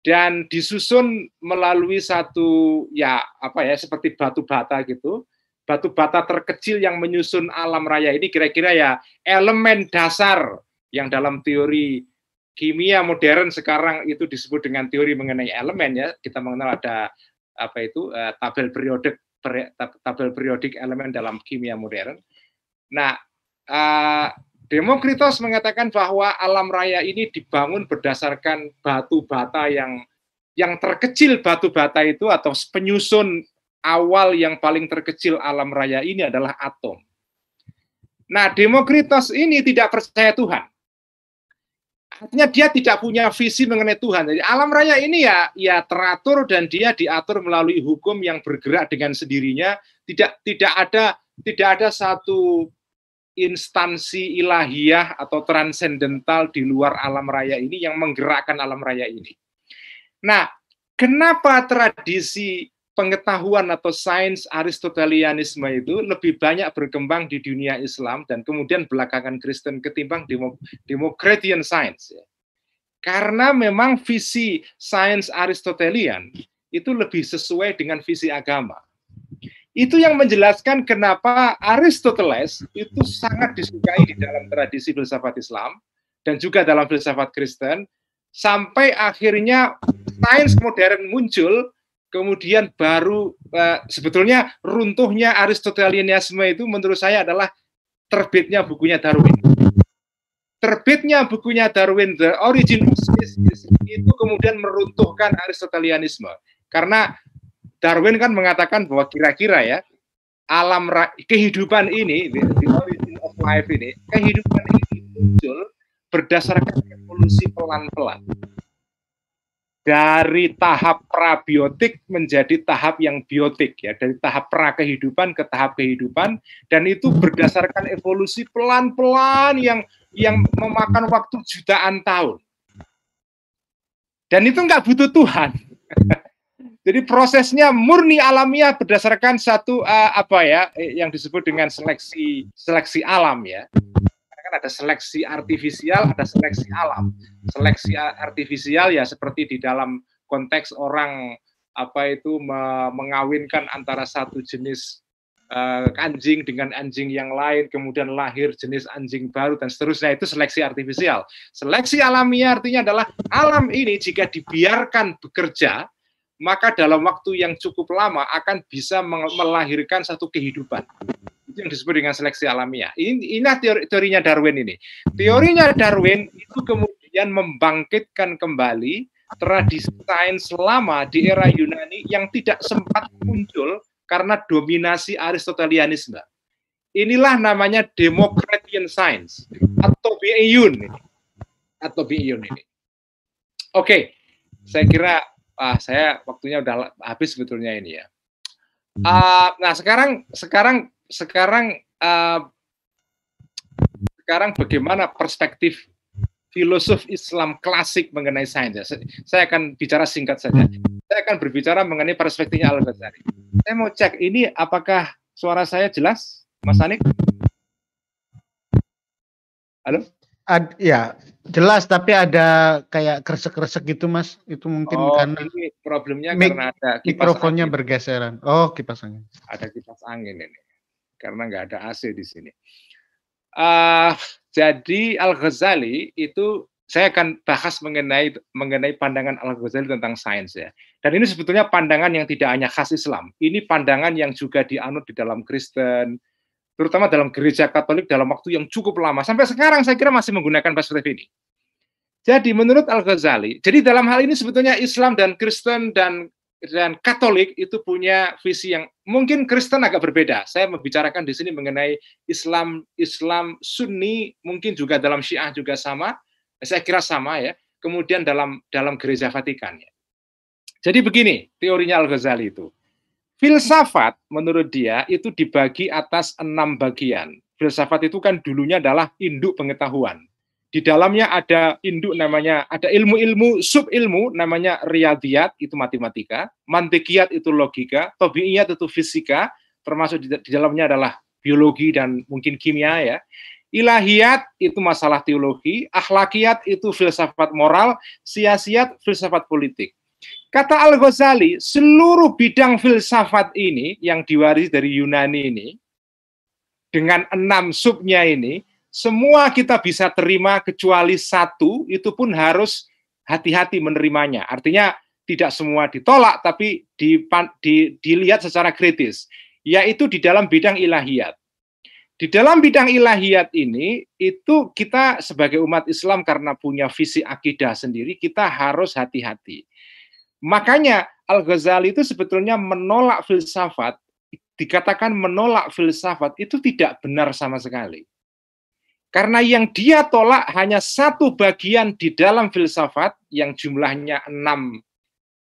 dan disusun melalui satu ya apa ya seperti batu bata gitu batu bata terkecil yang menyusun alam raya ini kira-kira ya elemen dasar yang dalam teori kimia modern sekarang itu disebut dengan teori mengenai elemen ya kita mengenal ada apa itu eh, tabel periodik tabel periodik elemen dalam kimia modern nah eh, Demokritos mengatakan bahwa alam raya ini dibangun berdasarkan batu bata yang yang terkecil batu bata itu atau penyusun awal yang paling terkecil alam raya ini adalah atom. Nah, Demokritos ini tidak percaya Tuhan. Artinya dia tidak punya visi mengenai Tuhan. Jadi alam raya ini ya ya teratur dan dia diatur melalui hukum yang bergerak dengan sendirinya, tidak tidak ada tidak ada satu instansi ilahiyah atau transendental di luar alam raya ini yang menggerakkan alam raya ini. Nah, kenapa tradisi pengetahuan atau sains aristotelianisme itu lebih banyak berkembang di dunia Islam dan kemudian belakangan Kristen ketimbang demo, Democritian science? Ya? Karena memang visi sains aristotelian itu lebih sesuai dengan visi agama itu yang menjelaskan kenapa Aristoteles itu sangat disukai di dalam tradisi filsafat Islam dan juga dalam filsafat Kristen sampai akhirnya sains modern muncul kemudian baru eh, sebetulnya runtuhnya Aristotelianisme itu menurut saya adalah terbitnya bukunya Darwin. Terbitnya bukunya Darwin The Origin of Species itu kemudian meruntuhkan Aristotelianisme karena Darwin kan mengatakan bahwa kira-kira ya alam kehidupan ini the, origin of life ini kehidupan ini muncul berdasarkan evolusi pelan-pelan dari tahap prabiotik menjadi tahap yang biotik ya dari tahap pra kehidupan ke tahap kehidupan dan itu berdasarkan evolusi pelan-pelan yang yang memakan waktu jutaan tahun dan itu nggak butuh Tuhan *laughs* Jadi prosesnya murni alamiah berdasarkan satu uh, apa ya eh, yang disebut dengan seleksi seleksi alam ya. Karena kan ada seleksi artifisial, ada seleksi alam. Seleksi artifisial ya seperti di dalam konteks orang apa itu me mengawinkan antara satu jenis uh, anjing dengan anjing yang lain, kemudian lahir jenis anjing baru dan seterusnya itu seleksi artifisial. Seleksi alamiah artinya adalah alam ini jika dibiarkan bekerja maka dalam waktu yang cukup lama akan bisa melahirkan satu kehidupan. Itu yang disebut dengan seleksi alamiah. Ini inilah teori, teorinya Darwin ini. Teorinya Darwin itu kemudian membangkitkan kembali tradisi sains selama di era Yunani yang tidak sempat muncul karena dominasi Aristotelianisme. Inilah namanya Democratian Science atau biyun e Atau biyun e ini. Oke, okay. saya kira ah saya waktunya udah habis sebetulnya ini ya. Uh, nah sekarang sekarang sekarang uh, sekarang bagaimana perspektif filosof Islam klasik mengenai sains. Ya. Saya akan bicara singkat saja. Saya akan berbicara mengenai perspektifnya Al Ghazali. Saya mau cek ini apakah suara saya jelas, Mas Anik? Halo? ad, ya jelas tapi ada kayak kresek-kresek gitu mas itu mungkin oh, karena ini problemnya mik, karena ada mikrofonnya angin. bergeseran oh kipas angin ada kipas angin ini karena nggak ada AC di sini uh, jadi Al Ghazali itu saya akan bahas mengenai mengenai pandangan Al Ghazali tentang sains ya dan ini sebetulnya pandangan yang tidak hanya khas Islam ini pandangan yang juga dianut di dalam Kristen terutama dalam gereja Katolik dalam waktu yang cukup lama. Sampai sekarang saya kira masih menggunakan perspektif ini. Jadi menurut Al-Ghazali, jadi dalam hal ini sebetulnya Islam dan Kristen dan dan Katolik itu punya visi yang mungkin Kristen agak berbeda. Saya membicarakan di sini mengenai Islam Islam Sunni mungkin juga dalam Syiah juga sama. Saya kira sama ya. Kemudian dalam dalam Gereja Vatikan ya. Jadi begini teorinya Al Ghazali itu. Filsafat menurut dia itu dibagi atas enam bagian. Filsafat itu kan dulunya adalah induk pengetahuan. Di dalamnya ada induk namanya, ada ilmu-ilmu, sub-ilmu namanya riadiat, itu matematika, mantikiyat itu logika, tobiiyat itu fisika, termasuk di, di dalamnya adalah biologi dan mungkin kimia ya. Ilahiyat itu masalah teologi, akhlakiyat itu filsafat moral, siasiat filsafat politik. Kata Al-Ghazali, seluruh bidang filsafat ini yang diwarisi dari Yunani ini, dengan enam subnya ini, semua kita bisa terima kecuali satu, itu pun harus hati-hati menerimanya. Artinya tidak semua ditolak, tapi dipan, di, dilihat secara kritis, yaitu di dalam bidang ilahiyat. Di dalam bidang ilahiyat ini, itu kita sebagai umat Islam karena punya visi akidah sendiri, kita harus hati-hati Makanya Al-Ghazali itu sebetulnya menolak filsafat, dikatakan menolak filsafat itu tidak benar sama sekali. Karena yang dia tolak hanya satu bagian di dalam filsafat yang jumlahnya enam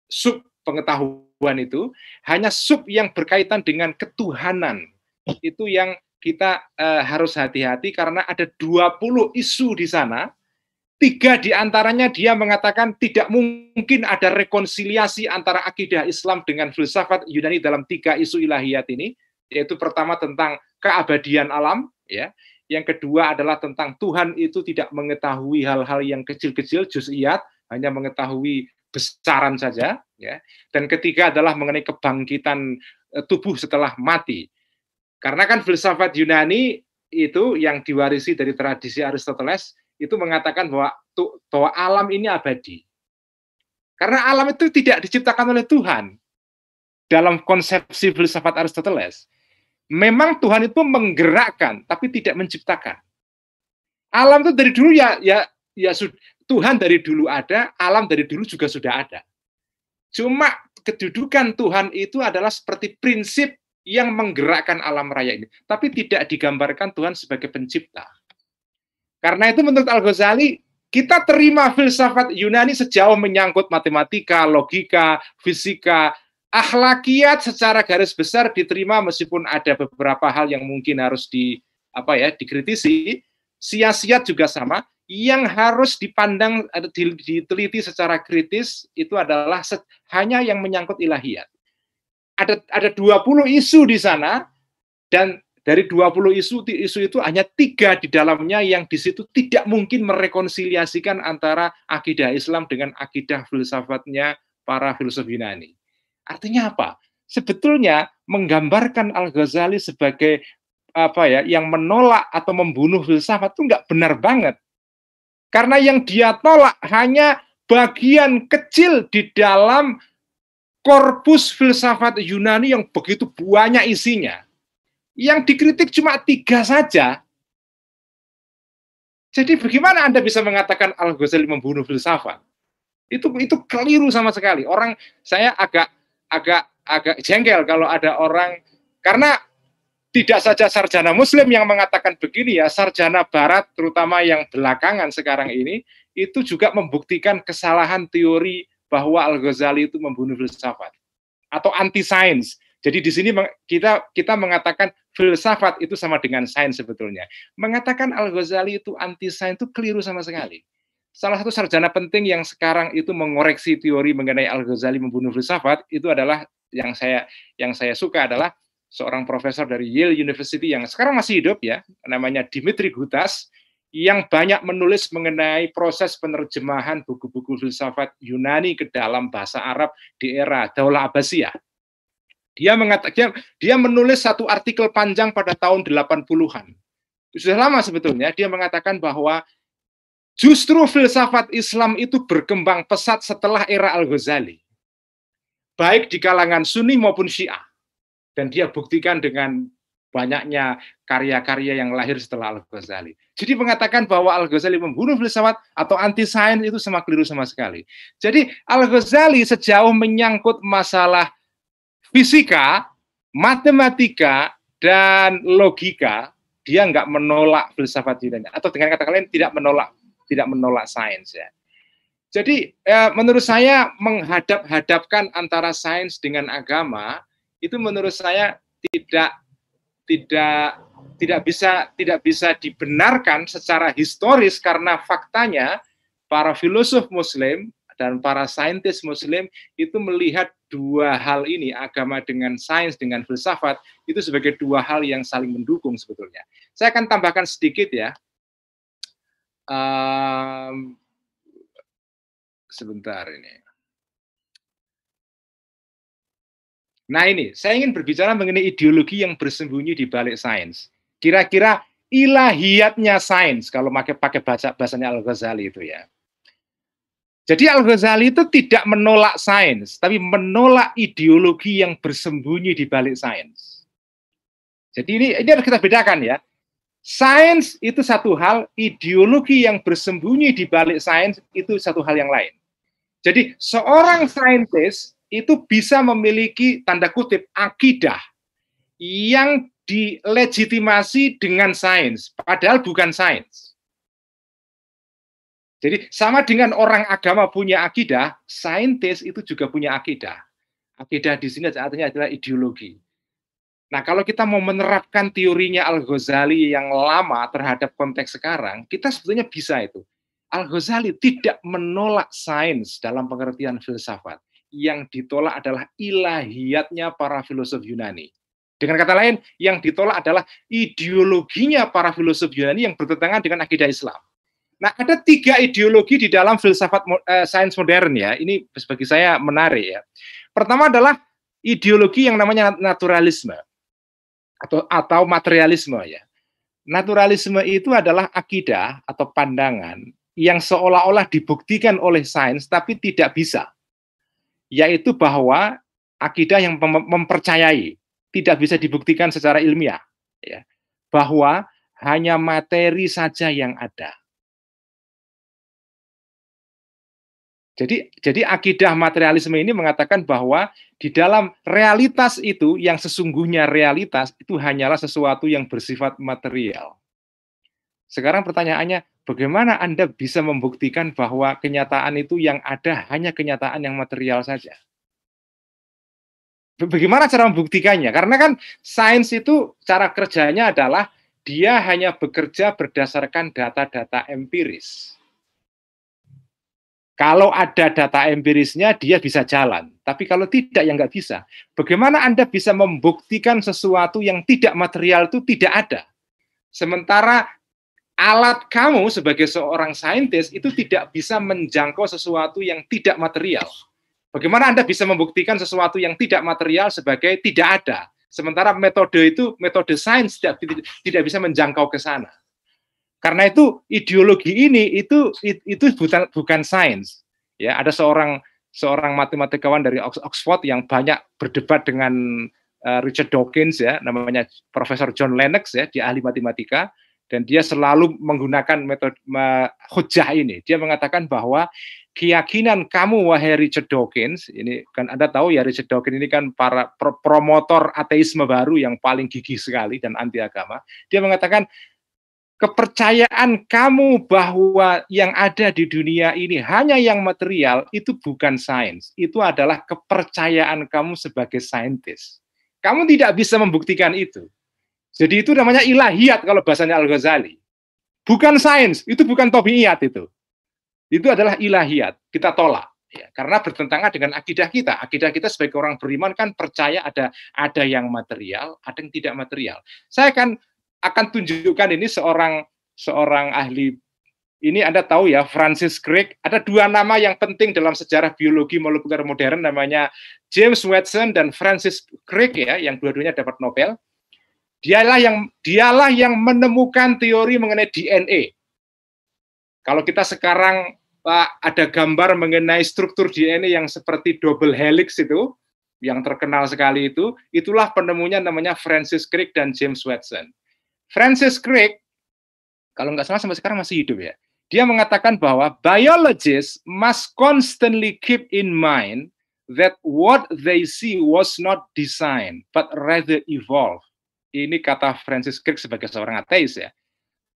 sub pengetahuan itu, hanya sub yang berkaitan dengan ketuhanan. Itu yang kita uh, harus hati-hati karena ada 20 isu di sana Tiga diantaranya dia mengatakan tidak mungkin ada rekonsiliasi antara akidah Islam dengan filsafat Yunani dalam tiga isu ilahiyat ini, yaitu pertama tentang keabadian alam, ya. Yang kedua adalah tentang Tuhan itu tidak mengetahui hal-hal yang kecil-kecil juz'iyat, hanya mengetahui besaran saja, ya. Dan ketiga adalah mengenai kebangkitan eh, tubuh setelah mati. Karena kan filsafat Yunani itu yang diwarisi dari tradisi Aristoteles itu mengatakan bahwa bahwa alam ini abadi. Karena alam itu tidak diciptakan oleh Tuhan. Dalam konsepsi filsafat Aristoteles, memang Tuhan itu menggerakkan tapi tidak menciptakan. Alam itu dari dulu ya ya ya Tuhan dari dulu ada, alam dari dulu juga sudah ada. Cuma kedudukan Tuhan itu adalah seperti prinsip yang menggerakkan alam raya ini, tapi tidak digambarkan Tuhan sebagai pencipta. Karena itu menurut Al-Ghazali, kita terima filsafat Yunani sejauh menyangkut matematika, logika, fisika, akhlakiat secara garis besar diterima meskipun ada beberapa hal yang mungkin harus di apa ya dikritisi, sia-sia juga sama. Yang harus dipandang eh, diteliti secara kritis itu adalah hanya yang menyangkut ilahiyat. Ada ada 20 isu di sana dan dari 20 isu isu itu hanya tiga di dalamnya yang di situ tidak mungkin merekonsiliasikan antara akidah Islam dengan akidah filsafatnya para filsuf Yunani. Artinya apa? Sebetulnya menggambarkan Al-Ghazali sebagai apa ya yang menolak atau membunuh filsafat itu enggak benar banget. Karena yang dia tolak hanya bagian kecil di dalam korpus filsafat Yunani yang begitu banyak isinya yang dikritik cuma tiga saja. Jadi bagaimana Anda bisa mengatakan Al-Ghazali membunuh filsafat? Itu itu keliru sama sekali. Orang saya agak agak agak jengkel kalau ada orang karena tidak saja sarjana muslim yang mengatakan begini ya, sarjana barat terutama yang belakangan sekarang ini itu juga membuktikan kesalahan teori bahwa Al-Ghazali itu membunuh filsafat atau anti sains jadi di sini kita kita mengatakan filsafat itu sama dengan sains sebetulnya. Mengatakan Al-Ghazali itu anti sains itu keliru sama sekali. Salah satu sarjana penting yang sekarang itu mengoreksi teori mengenai Al-Ghazali membunuh filsafat itu adalah yang saya yang saya suka adalah seorang profesor dari Yale University yang sekarang masih hidup ya, namanya Dimitri Gutas yang banyak menulis mengenai proses penerjemahan buku-buku filsafat Yunani ke dalam bahasa Arab di era Daulah Abbasiyah dia mengatakan dia, menulis satu artikel panjang pada tahun 80-an. Sudah lama sebetulnya dia mengatakan bahwa justru filsafat Islam itu berkembang pesat setelah era Al-Ghazali. Baik di kalangan Sunni maupun Syiah. Dan dia buktikan dengan banyaknya karya-karya yang lahir setelah Al-Ghazali. Jadi mengatakan bahwa Al-Ghazali membunuh filsafat atau anti sains itu sama keliru sama sekali. Jadi Al-Ghazali sejauh menyangkut masalah fisika, matematika, dan logika dia nggak menolak filsafat Yunani atau dengan kata lain tidak menolak tidak menolak sains ya. Jadi eh, menurut saya menghadap-hadapkan antara sains dengan agama itu menurut saya tidak tidak tidak bisa tidak bisa dibenarkan secara historis karena faktanya para filosof muslim dan para saintis muslim itu melihat dua hal ini agama dengan sains dengan filsafat itu sebagai dua hal yang saling mendukung sebetulnya. Saya akan tambahkan sedikit ya. Um, sebentar ini. Nah ini, saya ingin berbicara mengenai ideologi yang bersembunyi di balik sains. Kira-kira ilahiyatnya sains, kalau pakai pakai baca bahasanya Al Ghazali itu ya. Jadi Al-Ghazali itu tidak menolak sains, tapi menolak ideologi yang bersembunyi di balik sains. Jadi ini, ini harus kita bedakan ya. Sains itu satu hal, ideologi yang bersembunyi di balik sains itu satu hal yang lain. Jadi seorang saintis itu bisa memiliki tanda kutip akidah yang dilegitimasi dengan sains, padahal bukan sains. Jadi sama dengan orang agama punya akidah, saintis itu juga punya akidah. Akidah di sini artinya adalah ideologi. Nah, kalau kita mau menerapkan teorinya Al-Ghazali yang lama terhadap konteks sekarang, kita sebetulnya bisa itu. Al-Ghazali tidak menolak sains dalam pengertian filsafat. Yang ditolak adalah ilahiyatnya para filosof Yunani. Dengan kata lain, yang ditolak adalah ideologinya para filosof Yunani yang bertentangan dengan akidah Islam. Nah, ada tiga ideologi di dalam filsafat uh, sains modern ya. Ini bagi saya menarik ya. Pertama adalah ideologi yang namanya naturalisme atau atau materialisme ya. Naturalisme itu adalah akidah atau pandangan yang seolah-olah dibuktikan oleh sains tapi tidak bisa. Yaitu bahwa akidah yang mem mempercayai tidak bisa dibuktikan secara ilmiah ya. Bahwa hanya materi saja yang ada Jadi jadi akidah materialisme ini mengatakan bahwa di dalam realitas itu yang sesungguhnya realitas itu hanyalah sesuatu yang bersifat material. Sekarang pertanyaannya, bagaimana Anda bisa membuktikan bahwa kenyataan itu yang ada hanya kenyataan yang material saja? Bagaimana cara membuktikannya? Karena kan sains itu cara kerjanya adalah dia hanya bekerja berdasarkan data-data empiris kalau ada data empirisnya, dia bisa jalan. Tapi kalau tidak, ya nggak bisa. Bagaimana Anda bisa membuktikan sesuatu yang tidak material itu tidak ada? Sementara alat kamu sebagai seorang saintis itu tidak bisa menjangkau sesuatu yang tidak material. Bagaimana Anda bisa membuktikan sesuatu yang tidak material sebagai tidak ada? Sementara metode itu, metode sains tidak, tidak bisa menjangkau ke sana. Karena itu ideologi ini itu itu bukan bukan sains. Ya, ada seorang seorang matematikawan dari Oxford yang banyak berdebat dengan uh, Richard Dawkins ya, namanya Profesor John Lennox ya, dia ahli matematika dan dia selalu menggunakan metode uh, hujah ini. Dia mengatakan bahwa keyakinan kamu wahai Richard Dawkins ini kan Anda tahu ya Richard Dawkins ini kan para pro promotor ateisme baru yang paling gigih sekali dan anti agama. Dia mengatakan kepercayaan kamu bahwa yang ada di dunia ini hanya yang material itu bukan sains. Itu adalah kepercayaan kamu sebagai saintis. Kamu tidak bisa membuktikan itu. Jadi itu namanya ilahiyat kalau bahasanya Al-Ghazali. Bukan sains, itu bukan tobiiyat itu. Itu adalah ilahiyat, kita tolak. Ya, karena bertentangan dengan akidah kita. Akidah kita sebagai orang beriman kan percaya ada ada yang material, ada yang tidak material. Saya akan akan tunjukkan ini seorang seorang ahli ini Anda tahu ya Francis Crick ada dua nama yang penting dalam sejarah biologi molekuler modern namanya James Watson dan Francis Crick ya yang dua-duanya dapat Nobel. Dialah yang dialah yang menemukan teori mengenai DNA. Kalau kita sekarang Pak ada gambar mengenai struktur DNA yang seperti double helix itu yang terkenal sekali itu, itulah penemunya namanya Francis Crick dan James Watson. Francis Crick, kalau nggak salah sampai sekarang masih hidup ya, dia mengatakan bahwa biologists must constantly keep in mind that what they see was not designed, but rather evolved. Ini kata Francis Crick sebagai seorang ateis ya.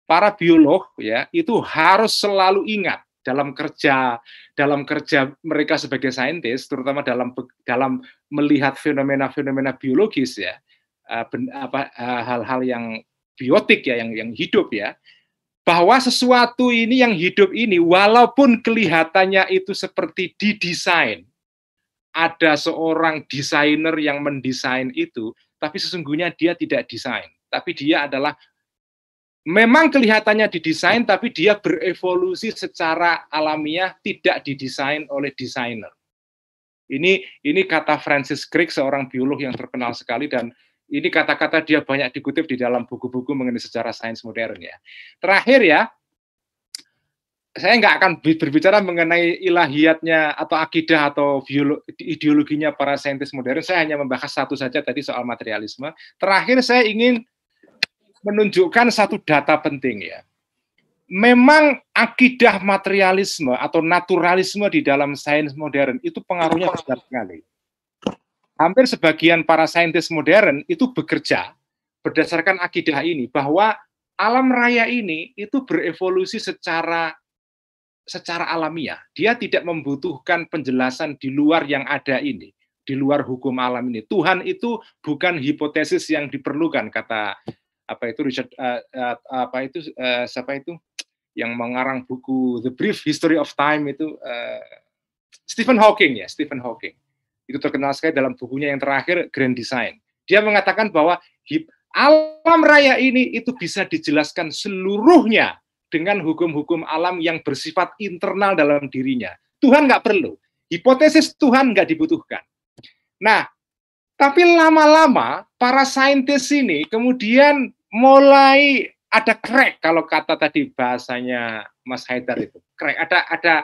Para biolog ya itu harus selalu ingat dalam kerja dalam kerja mereka sebagai saintis, terutama dalam dalam melihat fenomena-fenomena biologis ya, eh, apa eh, hal-hal yang biotik ya yang yang hidup ya bahwa sesuatu ini yang hidup ini walaupun kelihatannya itu seperti didesain ada seorang desainer yang mendesain itu tapi sesungguhnya dia tidak desain tapi dia adalah memang kelihatannya didesain tapi dia berevolusi secara alamiah tidak didesain oleh desainer ini ini kata Francis Crick seorang biolog yang terkenal sekali dan ini kata-kata dia banyak dikutip di dalam buku-buku mengenai sejarah sains modern ya. Terakhir ya, saya nggak akan berbicara mengenai ilahiyatnya atau akidah atau ideologinya para saintis modern. Saya hanya membahas satu saja tadi soal materialisme. Terakhir saya ingin menunjukkan satu data penting ya. Memang akidah materialisme atau naturalisme di dalam sains modern itu pengaruhnya besar sekali hampir sebagian para saintis modern itu bekerja berdasarkan akidah ini bahwa alam raya ini itu berevolusi secara secara alamiah. Dia tidak membutuhkan penjelasan di luar yang ada ini, di luar hukum alam ini. Tuhan itu bukan hipotesis yang diperlukan kata apa itu Richard uh, uh, apa itu uh, siapa itu yang mengarang buku The Brief History of Time itu uh, Stephen Hawking ya, Stephen Hawking itu terkenal sekali dalam bukunya yang terakhir Grand Design. Dia mengatakan bahwa alam raya ini itu bisa dijelaskan seluruhnya dengan hukum-hukum alam yang bersifat internal dalam dirinya. Tuhan nggak perlu. Hipotesis Tuhan nggak dibutuhkan. Nah, tapi lama-lama para saintis ini kemudian mulai ada crack kalau kata tadi bahasanya Mas Haidar itu. Crack ada ada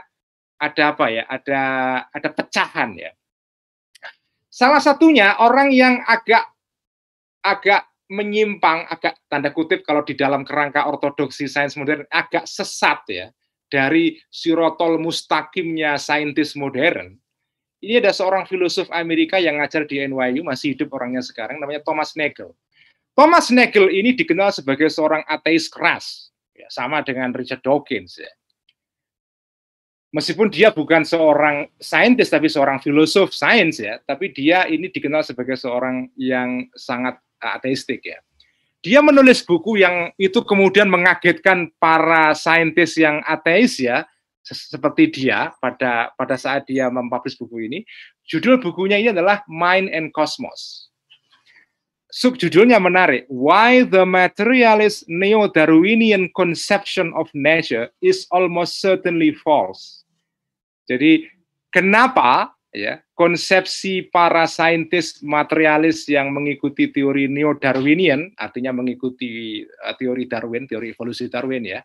ada apa ya? Ada ada pecahan ya Salah satunya orang yang agak agak menyimpang, agak tanda kutip kalau di dalam kerangka ortodoksi sains modern agak sesat ya dari sirotol mustakimnya saintis modern. Ini ada seorang filosof Amerika yang ngajar di NYU, masih hidup orangnya sekarang, namanya Thomas Nagel. Thomas Nagel ini dikenal sebagai seorang ateis keras, ya, sama dengan Richard Dawkins. Ya meskipun dia bukan seorang saintis tapi seorang filosof sains ya, tapi dia ini dikenal sebagai seorang yang sangat eh, ateistik ya. Dia menulis buku yang itu kemudian mengagetkan para saintis yang ateis ya, seperti dia pada pada saat dia mempublish buku ini. Judul bukunya ini adalah Mind and Cosmos subjudulnya menarik. Why the materialist neo-Darwinian conception of nature is almost certainly false. Jadi kenapa ya konsepsi para saintis materialis yang mengikuti teori neo-Darwinian, artinya mengikuti eh, teori Darwin, teori evolusi Darwin ya,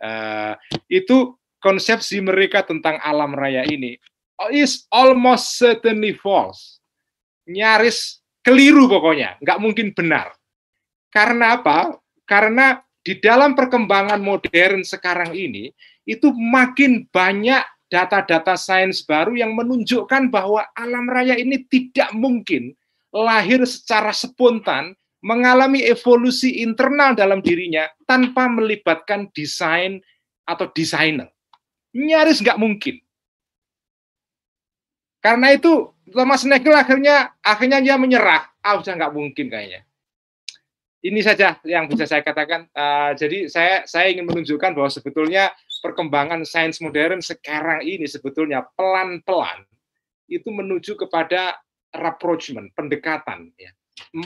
uh, itu konsepsi mereka tentang alam raya ini is almost certainly false. Nyaris keliru pokoknya, nggak mungkin benar. Karena apa? Karena di dalam perkembangan modern sekarang ini, itu makin banyak data-data sains baru yang menunjukkan bahwa alam raya ini tidak mungkin lahir secara spontan, mengalami evolusi internal dalam dirinya tanpa melibatkan desain atau desainer. Nyaris nggak mungkin. Karena itu Thomas Nagel akhirnya akhirnya dia menyerah. Ah udah nggak mungkin kayaknya. Ini saja yang bisa saya katakan. Uh, jadi saya saya ingin menunjukkan bahwa sebetulnya perkembangan sains modern sekarang ini sebetulnya pelan-pelan itu menuju kepada rapprochement, pendekatan. Ya.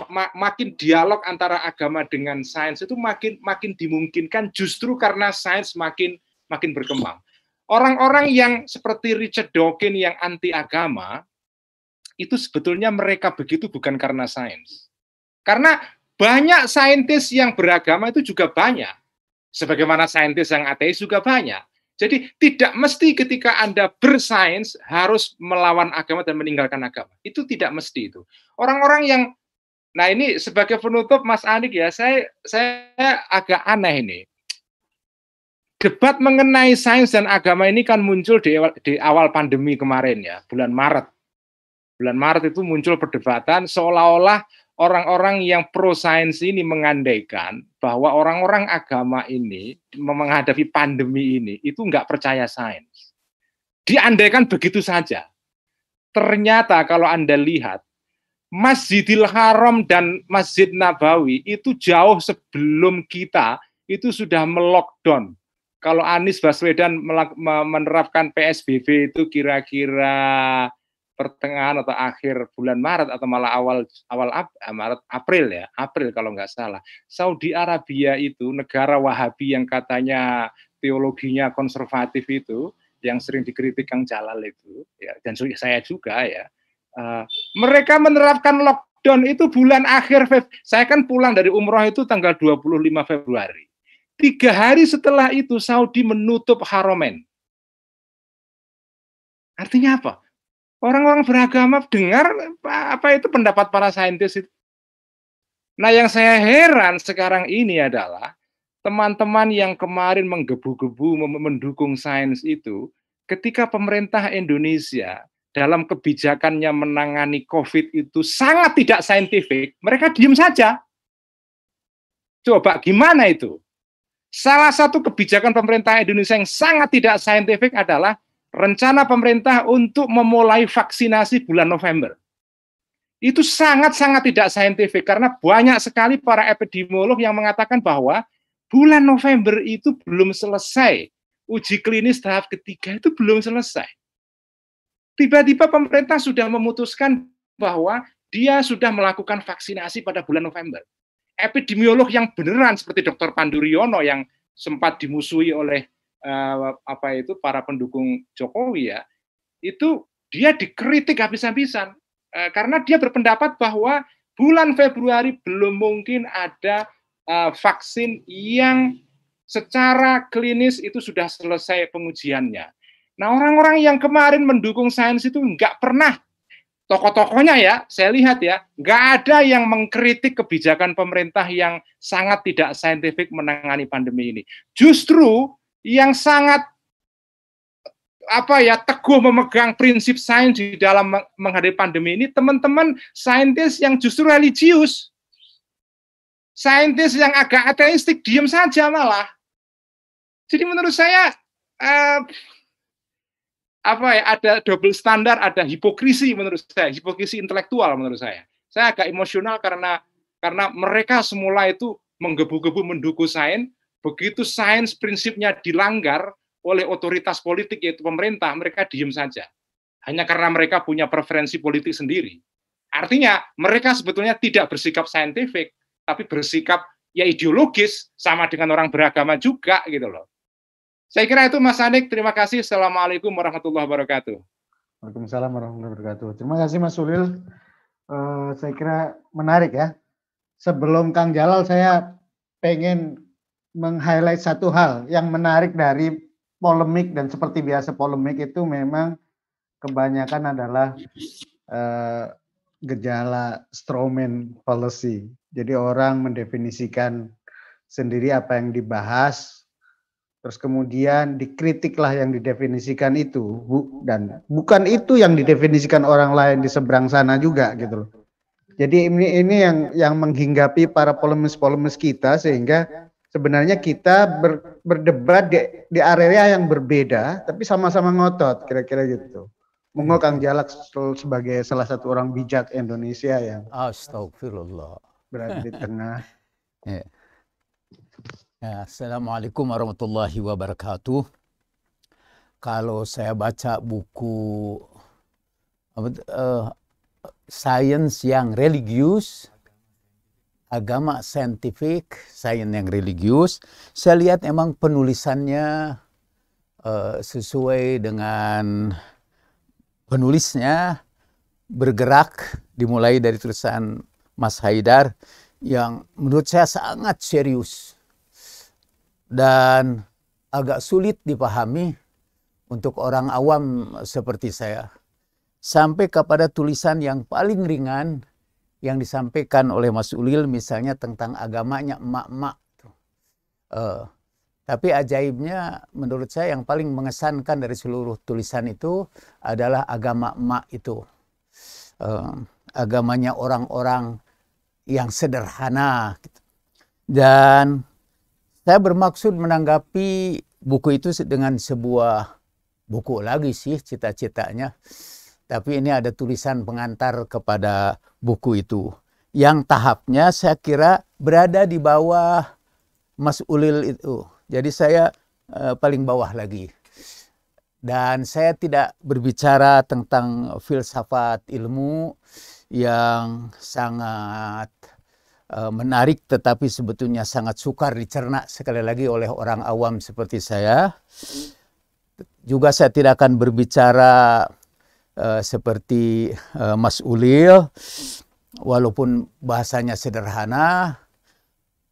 Ma makin dialog antara agama dengan sains itu makin makin dimungkinkan justru karena sains makin makin berkembang. Orang-orang yang seperti Richard Dawkins yang anti agama itu sebetulnya mereka begitu bukan karena sains. Karena banyak saintis yang beragama itu juga banyak. Sebagaimana saintis yang ateis juga banyak. Jadi tidak mesti ketika Anda bersains harus melawan agama dan meninggalkan agama. Itu tidak mesti itu. Orang-orang yang Nah, ini sebagai penutup Mas Anik ya, saya saya agak aneh ini. Debat mengenai sains dan agama ini kan muncul di awal, di awal pandemi kemarin ya, bulan Maret bulan Maret itu muncul perdebatan seolah-olah orang-orang yang pro sains ini mengandaikan bahwa orang-orang agama ini menghadapi pandemi ini itu nggak percaya sains. Diandaikan begitu saja. Ternyata kalau Anda lihat Masjidil Haram dan Masjid Nabawi itu jauh sebelum kita itu sudah melockdown. Kalau Anies Baswedan menerapkan PSBB itu kira-kira pertengahan atau akhir bulan Maret atau malah awal awal Ap, eh, Maret April ya April kalau nggak salah Saudi Arabia itu negara Wahabi yang katanya teologinya konservatif itu yang sering dikritik Kang Jalal itu ya dan saya juga ya uh, mereka menerapkan lockdown itu bulan akhir Feb saya kan pulang dari umroh itu tanggal 25 Februari tiga hari setelah itu Saudi menutup Haromen artinya apa Orang-orang beragama dengar apa itu pendapat para saintis itu. Nah, yang saya heran sekarang ini adalah teman-teman yang kemarin menggebu-gebu mendukung sains itu, ketika pemerintah Indonesia dalam kebijakannya menangani COVID itu sangat tidak saintifik, mereka diem saja. Coba gimana itu? Salah satu kebijakan pemerintah Indonesia yang sangat tidak saintifik adalah rencana pemerintah untuk memulai vaksinasi bulan November. Itu sangat-sangat tidak saintifik karena banyak sekali para epidemiolog yang mengatakan bahwa bulan November itu belum selesai. Uji klinis tahap ketiga itu belum selesai. Tiba-tiba pemerintah sudah memutuskan bahwa dia sudah melakukan vaksinasi pada bulan November. Epidemiolog yang beneran seperti Dr. Panduriono yang sempat dimusuhi oleh uh, apa itu para pendukung Jokowi ya itu dia dikritik habis-habisan uh, karena dia berpendapat bahwa bulan Februari belum mungkin ada uh, vaksin yang secara klinis itu sudah selesai pengujiannya. Nah orang-orang yang kemarin mendukung sains itu nggak pernah tokoh-tokohnya ya, saya lihat ya, nggak ada yang mengkritik kebijakan pemerintah yang sangat tidak saintifik menangani pandemi ini. Justru yang sangat apa ya teguh memegang prinsip sains di dalam menghadapi pandemi ini teman-teman saintis yang justru religius saintis yang agak ateistik diam saja malah jadi menurut saya eh, apa ya ada double standar ada hipokrisi menurut saya hipokrisi intelektual menurut saya saya agak emosional karena karena mereka semula itu menggebu-gebu mendukung sains Begitu sains prinsipnya dilanggar oleh otoritas politik yaitu pemerintah, mereka diem saja. Hanya karena mereka punya preferensi politik sendiri. Artinya mereka sebetulnya tidak bersikap saintifik, tapi bersikap ya ideologis sama dengan orang beragama juga gitu loh. Saya kira itu Mas Anik, terima kasih. Assalamualaikum warahmatullahi wabarakatuh. Waalaikumsalam warahmatullahi wabarakatuh. Terima kasih Mas Sulil. Uh, saya kira menarik ya. Sebelum Kang Jalal, saya pengen meng-highlight satu hal yang menarik dari polemik dan seperti biasa polemik itu memang kebanyakan adalah uh, gejala Strawman policy. Jadi orang mendefinisikan sendiri apa yang dibahas, terus kemudian dikritiklah yang didefinisikan itu bu, dan bukan itu yang didefinisikan orang lain di seberang sana juga gitu loh. Jadi ini ini yang yang menghinggapi para polemis-polemis kita sehingga sebenarnya kita ber, berdebat di, di area yang berbeda, tapi sama-sama ngotot, kira-kira gitu. Monggo Kang Jalak sebagai salah satu orang bijak Indonesia yang Astagfirullah berada di tengah. *laughs* Ya. ya. Assalamualaikum warahmatullahi wabarakatuh. Kalau saya baca buku uh, Science yang religius, agama saintifik, sains yang religius, saya lihat emang penulisannya uh, sesuai dengan penulisnya bergerak dimulai dari tulisan Mas Haidar yang menurut saya sangat serius dan agak sulit dipahami untuk orang awam seperti saya sampai kepada tulisan yang paling ringan yang disampaikan oleh Mas Ulil misalnya tentang agamanya emak-emak Uh, tapi ajaibnya menurut saya yang paling mengesankan dari seluruh tulisan itu adalah agama emak itu. Uh, agamanya orang-orang yang sederhana. Gitu. Dan saya bermaksud menanggapi buku itu dengan sebuah buku lagi sih cita-citanya. Tapi ini ada tulisan pengantar kepada buku itu. Yang tahapnya saya kira berada di bawah Mas Ulil itu. Jadi saya eh, paling bawah lagi. Dan saya tidak berbicara tentang filsafat ilmu yang sangat eh, menarik tetapi sebetulnya sangat sukar dicerna sekali lagi oleh orang awam seperti saya. Juga saya tidak akan berbicara Eh, seperti uh, Mas Ulil walaupun bahasanya sederhana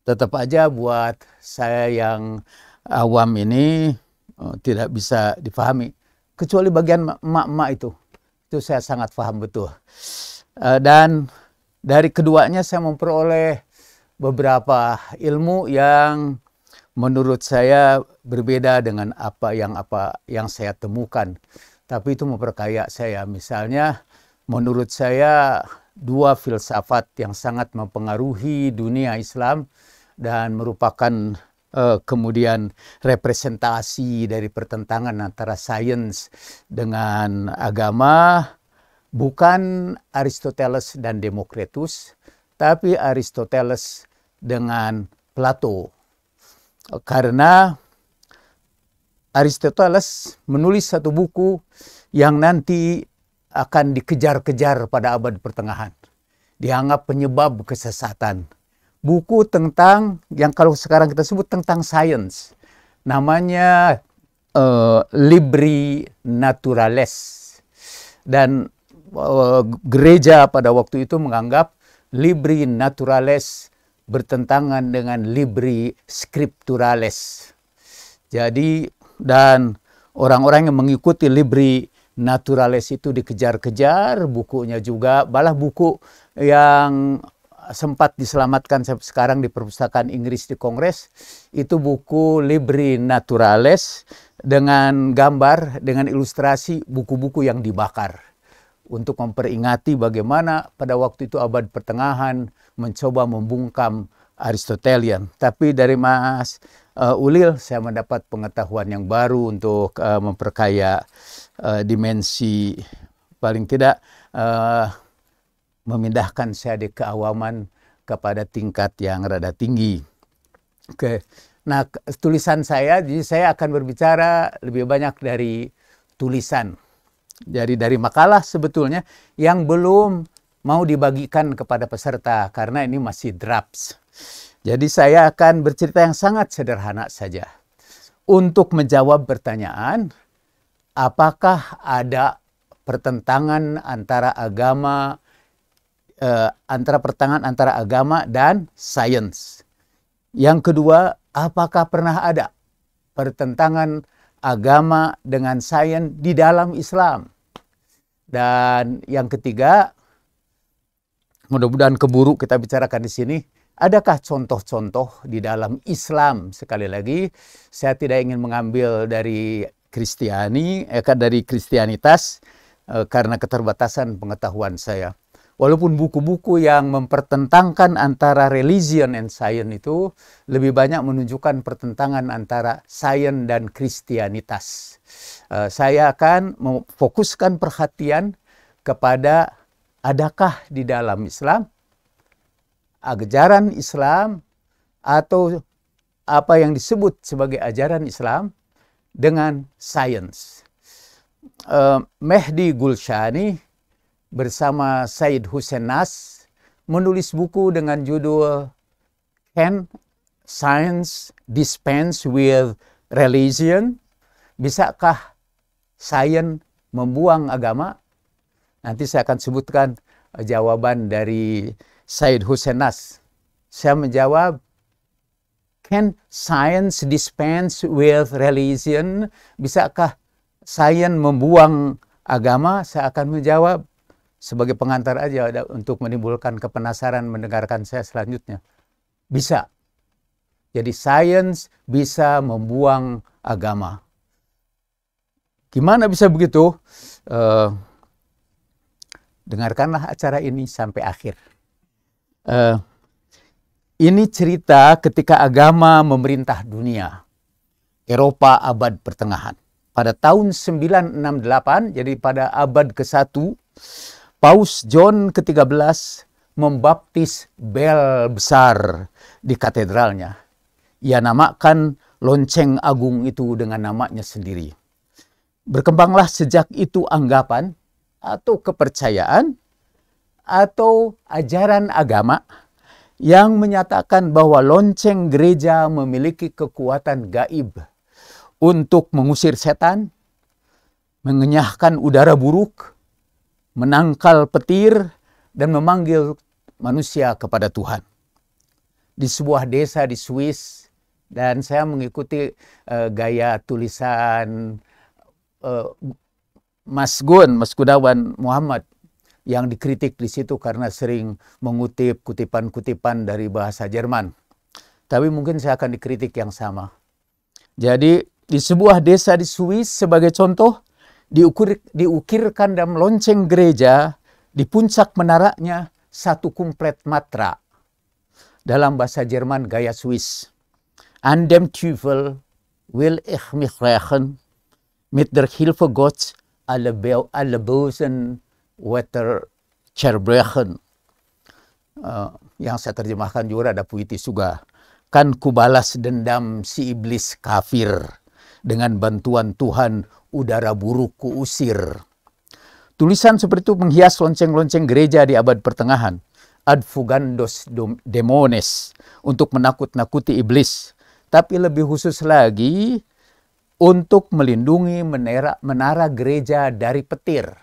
tetap aja buat saya yang awam ini uh, tidak bisa dipahami kecuali bagian emak-emak itu itu saya sangat paham betul uh, dan dari keduanya saya memperoleh beberapa ilmu yang menurut saya berbeda dengan apa yang apa yang saya temukan tapi itu memperkaya saya. Misalnya menurut saya dua filsafat yang sangat mempengaruhi dunia Islam dan merupakan uh, kemudian representasi dari pertentangan antara sains dengan agama bukan Aristoteles dan Demokritus tapi Aristoteles dengan Plato karena Aristoteles menulis satu buku yang nanti akan dikejar-kejar pada abad pertengahan. Dianggap penyebab kesesatan. Buku tentang yang kalau sekarang kita sebut tentang sains. Namanya uh, Libri Naturales. Dan uh, gereja pada waktu itu menganggap Libri Naturales bertentangan dengan Libri Scripturales. Jadi dan orang-orang yang mengikuti Libri Naturalis itu dikejar-kejar, bukunya juga, balah buku yang sempat diselamatkan sekarang di perpustakaan Inggris di Kongres itu buku Libri Naturalis dengan gambar dengan ilustrasi buku-buku yang dibakar untuk memperingati bagaimana pada waktu itu abad pertengahan mencoba membungkam Aristotelian tapi dari Mas uh, Ulil saya mendapat pengetahuan yang baru untuk uh, memperkaya uh, dimensi paling tidak uh, memindahkan saya di keawaman kepada tingkat yang rada tinggi. Oke. Okay. Nah, tulisan saya jadi saya akan berbicara lebih banyak dari tulisan. Jadi dari makalah sebetulnya yang belum mau dibagikan kepada peserta karena ini masih drafts. Jadi saya akan bercerita yang sangat sederhana saja. Untuk menjawab pertanyaan, apakah ada pertentangan antara agama eh, antara pertentangan antara agama dan sains? Yang kedua, apakah pernah ada pertentangan agama dengan sains di dalam Islam? Dan yang ketiga, mudah-mudahan keburu kita bicarakan di sini Adakah contoh-contoh di dalam Islam? Sekali lagi, saya tidak ingin mengambil dari Kristiani, eh, kan dari Kristianitas eh, karena keterbatasan pengetahuan saya. Walaupun buku-buku yang mempertentangkan antara religion and science itu lebih banyak menunjukkan pertentangan antara science dan kristianitas. Eh, saya akan memfokuskan perhatian kepada adakah di dalam Islam ajaran Islam atau apa yang disebut sebagai ajaran Islam dengan sains. Eh, Mehdi Gulshani bersama Said Hussein Nas menulis buku dengan judul Can Science Dispense with Religion? Bisakah sains membuang agama? Nanti saya akan sebutkan jawaban dari Said Hussein Nas. Saya menjawab, can science dispense with religion? Bisakah sains membuang agama? Saya akan menjawab sebagai pengantar aja untuk menimbulkan kepenasaran mendengarkan saya selanjutnya. Bisa. Jadi sains bisa membuang agama. Gimana bisa begitu? Uh, dengarkanlah acara ini sampai akhir uh, ini cerita ketika agama memerintah dunia. Eropa abad pertengahan. Pada tahun 968, jadi pada abad ke-1, Paus John ke-13 membaptis bel besar di katedralnya. Ia namakan lonceng agung itu dengan namanya sendiri. Berkembanglah sejak itu anggapan atau kepercayaan atau ajaran agama yang menyatakan bahwa lonceng gereja memiliki kekuatan gaib untuk mengusir setan, mengenyahkan udara buruk, menangkal petir, dan memanggil manusia kepada Tuhan. Di sebuah desa di Swiss, dan saya mengikuti uh, gaya tulisan uh, Mas Gun, Mas Kudawan Muhammad yang dikritik di situ karena sering mengutip kutipan-kutipan dari bahasa Jerman. Tapi mungkin saya akan dikritik yang sama. Jadi di sebuah desa di Swiss sebagai contoh diukir, diukirkan dalam lonceng gereja di puncak menaranya satu kumplet matra dalam bahasa Jerman gaya Swiss. An dem Teufel will ich mich rächen mit der Hilfe Gottes alle, alle Bösen Wetter Cherbrechen uh, eh, yang saya terjemahkan juga ada puitis juga kan kubalas dendam si iblis kafir dengan bantuan Tuhan udara buruk kuusir tulisan seperti itu menghias lonceng-lonceng gereja di abad pertengahan adfugandos demones untuk menakut-nakuti iblis tapi lebih khusus lagi untuk melindungi menara, menara gereja dari petir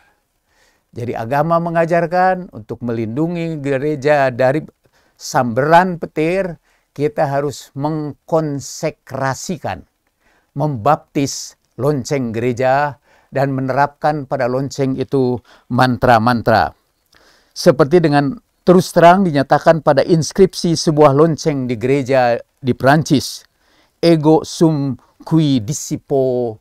jadi agama mengajarkan untuk melindungi gereja dari samberan petir, kita harus mengkonsekrasikan, membaptis lonceng gereja dan menerapkan pada lonceng itu mantra-mantra. Seperti dengan terus terang dinyatakan pada inskripsi sebuah lonceng di gereja di Perancis, Ego sum qui disipo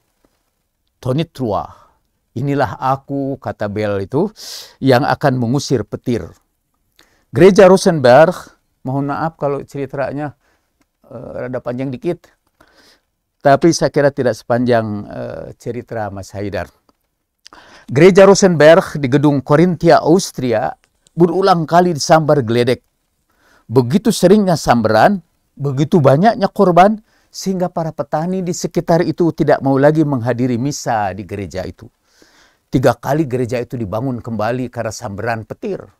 tonitrua Inilah aku, kata Bel itu, yang akan mengusir petir. Gereja Rosenberg, mohon maaf kalau ceritanya uh, rada panjang dikit. Tapi saya kira tidak sepanjang uh, cerita Mas Haidar. Gereja Rosenberg di gedung Korintia, Austria berulang kali disambar geledek. Begitu seringnya sambaran, begitu banyaknya korban, sehingga para petani di sekitar itu tidak mau lagi menghadiri misa di gereja itu. Tiga kali gereja itu dibangun kembali karena samberan petir.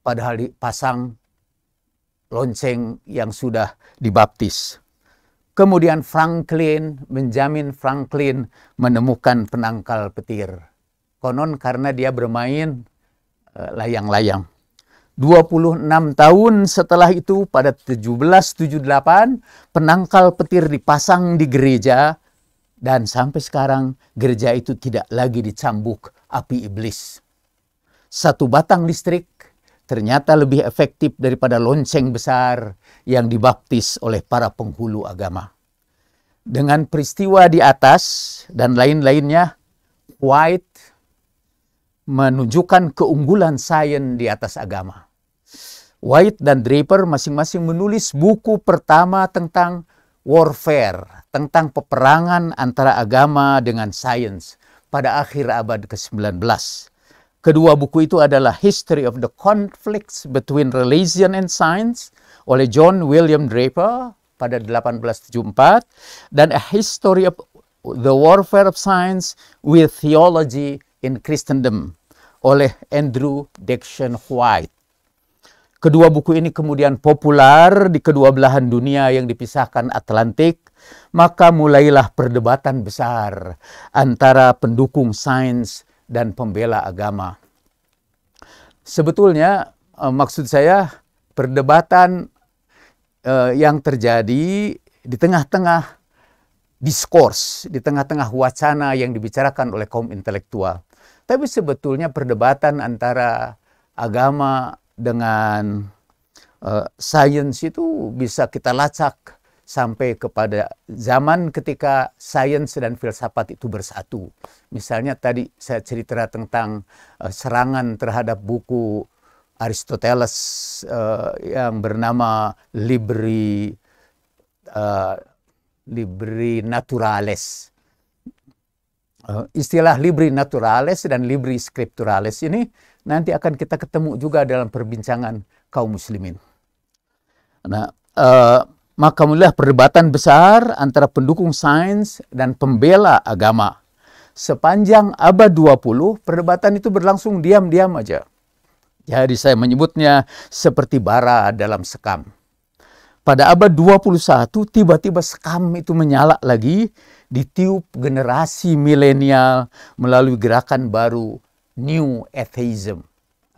Padahal dipasang lonceng yang sudah dibaptis. Kemudian Franklin menjamin Franklin menemukan penangkal petir. Konon karena dia bermain eh, layang-layang. 26 tahun setelah itu pada 1778 penangkal petir dipasang di gereja dan sampai sekarang gereja itu tidak lagi dicambuk api iblis. Satu batang listrik ternyata lebih efektif daripada lonceng besar yang dibaptis oleh para penghulu agama. Dengan peristiwa di atas dan lain-lainnya, White menunjukkan keunggulan sains di atas agama. White dan Draper masing-masing menulis buku pertama tentang warfare, tentang peperangan antara agama dengan sains pada akhir abad ke-19. Kedua buku itu adalah History of the Conflicts Between Religion and Science oleh John William Draper pada 1874 dan A History of the Warfare of Science with Theology in Christendom oleh Andrew Dickson White. Kedua buku ini kemudian populer di kedua belahan dunia yang dipisahkan Atlantik, maka mulailah perdebatan besar antara pendukung sains dan pembela agama. Sebetulnya eh, maksud saya perdebatan eh, yang terjadi di tengah-tengah diskurs, di tengah-tengah wacana yang dibicarakan oleh kaum intelektual. Tapi sebetulnya perdebatan antara agama dengan uh, eh, sains itu bisa kita lacak sampai kepada zaman ketika sains dan filsafat itu bersatu. Misalnya tadi saya cerita tentang uh, serangan terhadap buku Aristoteles uh, yang bernama Libri uh, Libri Naturalis Eh, istilah libri naturalis dan libri scripturalis ini nanti akan kita ketemu juga dalam perbincangan kaum muslimin. Nah, uh, eh, maka mulailah perdebatan besar antara pendukung sains dan pembela agama. Sepanjang abad 20, perdebatan itu berlangsung diam-diam aja. Jadi saya menyebutnya seperti bara dalam sekam. Pada abad 21, tiba-tiba sekam itu menyala lagi ditiup generasi milenial melalui gerakan baru New Atheism.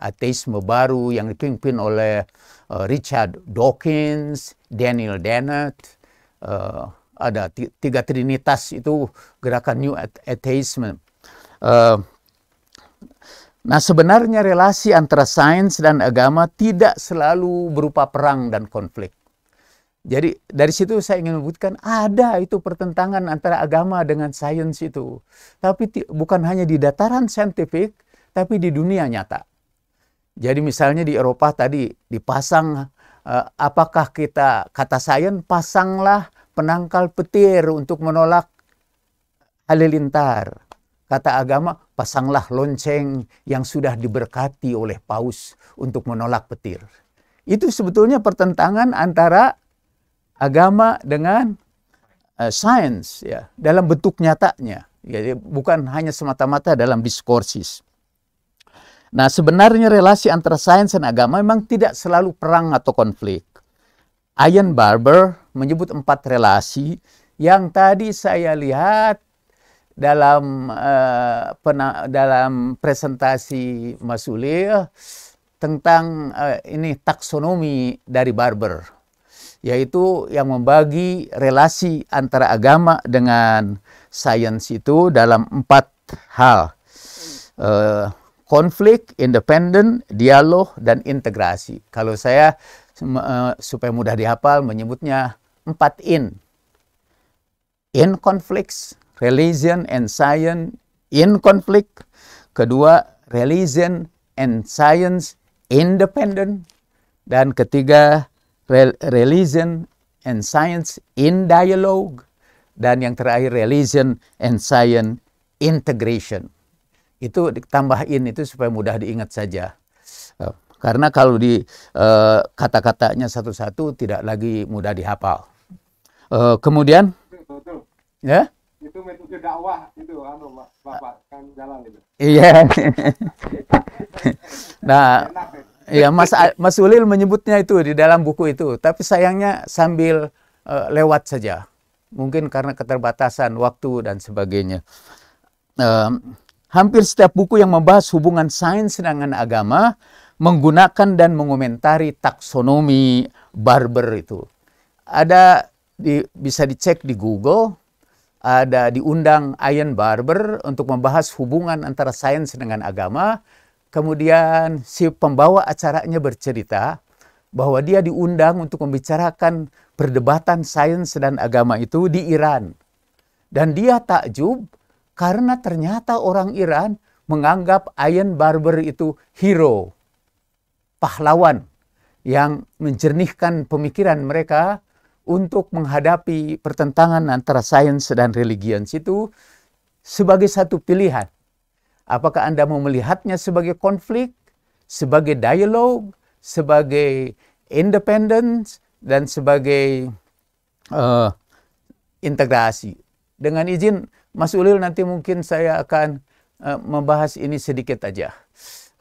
Ateisme baru yang dipimpin oleh uh, Richard Dawkins, Daniel Dennett, uh, ada tiga trinitas itu gerakan New Atheism. Uh, Nah, sebenarnya relasi antara sains dan agama tidak selalu berupa perang dan konflik. Jadi dari situ saya ingin menyebutkan ada itu pertentangan antara agama dengan sains itu. Tapi bukan hanya di dataran saintifik, tapi di dunia nyata. Jadi misalnya di Eropa tadi dipasang eh, apakah kita kata sains pasanglah penangkal petir untuk menolak halilintar. Kata agama pasanglah lonceng yang sudah diberkati oleh paus untuk menolak petir. Itu sebetulnya pertentangan antara agama dengan uh, eh, sains ya dalam bentuk nyatanya jadi bukan hanya semata-mata dalam diskursus nah sebenarnya relasi antara sains dan agama memang tidak selalu perang atau konflik Ian Barber menyebut empat relasi yang tadi saya lihat dalam uh, pena, dalam presentasi Mas Uli tentang uh, ini taksonomi dari Barber yaitu yang membagi relasi antara agama dengan sains itu dalam empat hal. Uh, konflik, independen, dialog, dan integrasi. Kalau saya uh, supaya mudah dihafal menyebutnya empat in. In conflicts, religion and science, in conflict. Kedua, religion and science independent. Dan ketiga, religion and science in dialogue, dan yang terakhir religion and science integration. Itu tambahin itu supaya mudah diingat saja. Eh, karena kalau di uh, kata-katanya satu-satu tidak lagi mudah dihafal. Uh, kemudian ya ya itu metode dakwah itu anu Bapak kan jalan itu. Iya. *laughs* nah, Iya, Mas Mas Ulil menyebutnya itu di dalam buku itu, tapi sayangnya sambil uh, lewat saja. Mungkin karena keterbatasan waktu dan sebagainya. Uh, hampir setiap buku yang membahas hubungan sains dengan agama menggunakan dan mengomentari taksonomi Barber itu. Ada di, bisa dicek di Google, ada diundang Ian Barber untuk membahas hubungan antara sains dengan agama Kemudian si pembawa acaranya bercerita bahwa dia diundang untuk membicarakan perdebatan sains dan agama itu di Iran. Dan dia takjub karena ternyata orang Iran menganggap Ayan Barber itu hero, pahlawan yang menjernihkan pemikiran mereka untuk menghadapi pertentangan antara sains dan religions itu sebagai satu pilihan Apakah Anda mau melihatnya sebagai konflik, sebagai dialog, sebagai independence, dan sebagai uh, integrasi? Dengan izin Mas Ulil nanti mungkin saya akan uh, membahas ini sedikit aja.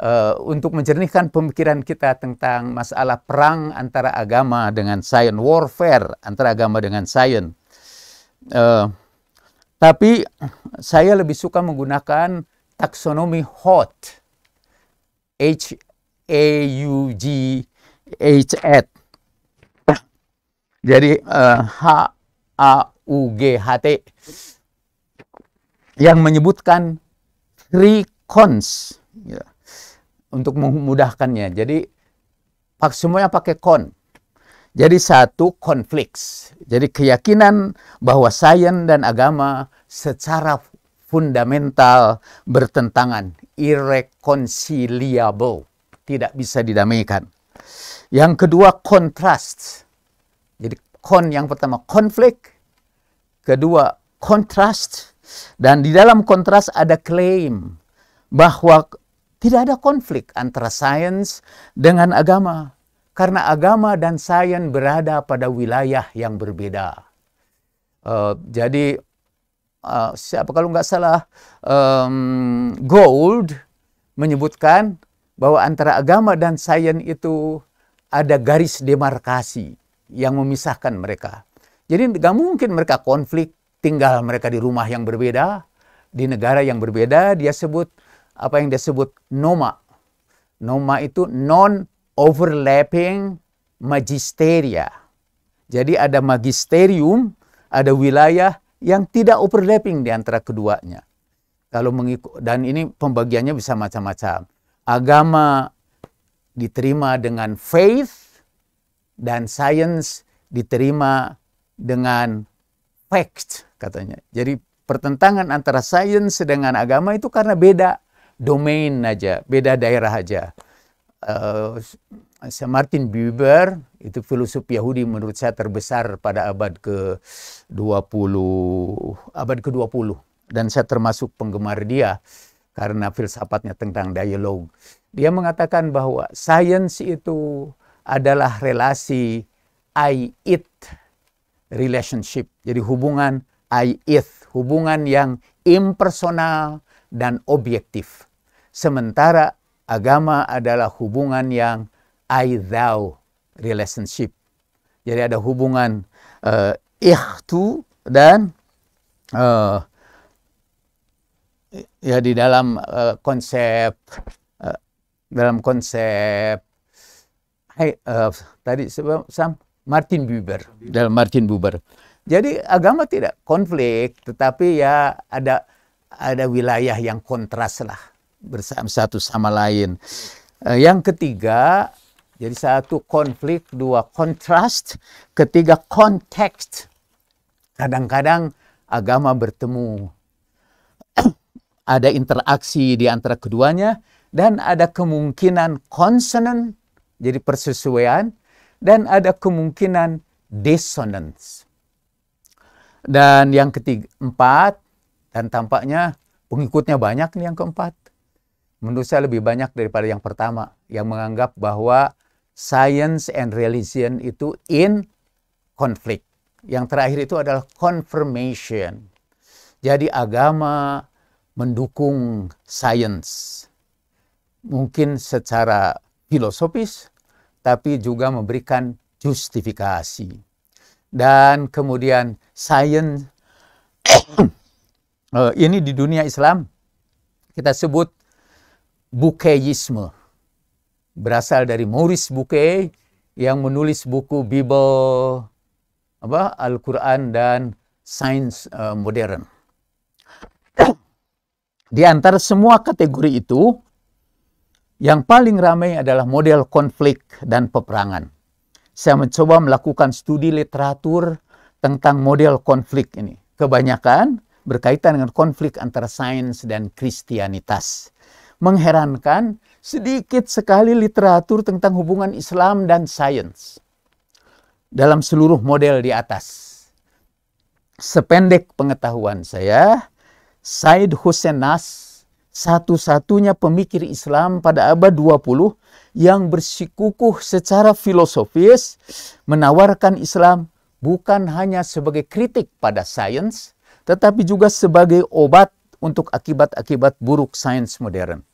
Uh, untuk menjernihkan pemikiran kita tentang masalah perang antara agama dengan sains, warfare antara agama dengan sains. Uh, tapi saya lebih suka menggunakan taxonomy hot h a u g h T, jadi uh, h a u g h t yang menyebutkan three cons ya, untuk memudahkannya jadi semuanya pakai con jadi satu konflik jadi keyakinan bahwa sains dan agama secara fundamental bertentangan, irreconcilable, tidak bisa didamaikan. Yang kedua kontras. Jadi kon yang pertama konflik, kedua kontras dan di dalam kontras ada klaim bahwa tidak ada konflik antara sains dengan agama karena agama dan sains berada pada wilayah yang berbeda. Uh, jadi Ah, siapa kalau nggak salah um, Gold menyebutkan bahwa antara agama dan sains itu ada garis demarkasi yang memisahkan mereka. Jadi nggak mungkin mereka konflik tinggal mereka di rumah yang berbeda, di negara yang berbeda. Dia sebut apa yang dia sebut noma. Noma itu non overlapping magisteria. Jadi ada magisterium, ada wilayah yang tidak overlapping di antara keduanya. Kalau mengikut dan ini pembagiannya bisa macam-macam. Agama diterima dengan faith dan science diterima dengan fact katanya. Jadi pertentangan antara science dengan agama itu karena beda domain aja, beda daerah aja. Uh, Martin Buber itu filosof Yahudi menurut saya terbesar pada abad ke-20 abad ke-20 dan saya termasuk penggemar dia karena filsafatnya tentang dialog. Dia mengatakan bahwa sains itu adalah relasi I it relationship. Jadi hubungan I it, hubungan yang impersonal dan objektif. Sementara agama adalah hubungan yang I thou relationship. Jadi ada hubungan uh, ikhtu dan uh, ya di dalam uh, konsep uh, dalam konsep hai, uh, tadi sam Martin Buber dalam Martin Buber. Jadi agama tidak konflik, tetapi ya ada ada wilayah yang kontras lah bersama satu sama lain. yang ketiga jadi satu konflik, dua kontras, ketiga konteks. Kadang-kadang agama bertemu. ada interaksi di antara keduanya dan ada kemungkinan konsonan jadi persesuaian dan ada kemungkinan dissonance. Dan yang ketiga, empat, dan tampaknya pengikutnya banyak nih yang keempat. Menurut saya lebih banyak daripada yang pertama, yang menganggap bahwa science and religion itu in conflict. Yang terakhir itu adalah confirmation. Jadi agama mendukung science. Mungkin secara filosofis, tapi juga memberikan justifikasi. Dan kemudian science *coughs* eh, ini di dunia Islam kita sebut bukeyisme berasal dari Maurice Bouquet yang menulis buku Bible Al-Qur'an dan sains uh, modern. Di antara semua kategori itu yang paling ramai adalah model konflik dan peperangan. Saya mencoba melakukan studi literatur tentang model konflik ini. Kebanyakan berkaitan dengan konflik antara sains dan kristianitas. Mengherankan sedikit sekali literatur tentang hubungan Islam dan sains dalam seluruh model di atas. Sependek pengetahuan saya, Said Hussein Nas satu-satunya pemikir Islam pada abad 20 yang bersikukuh secara filosofis menawarkan Islam bukan hanya sebagai kritik pada sains, tetapi juga sebagai obat untuk akibat-akibat buruk sains modern.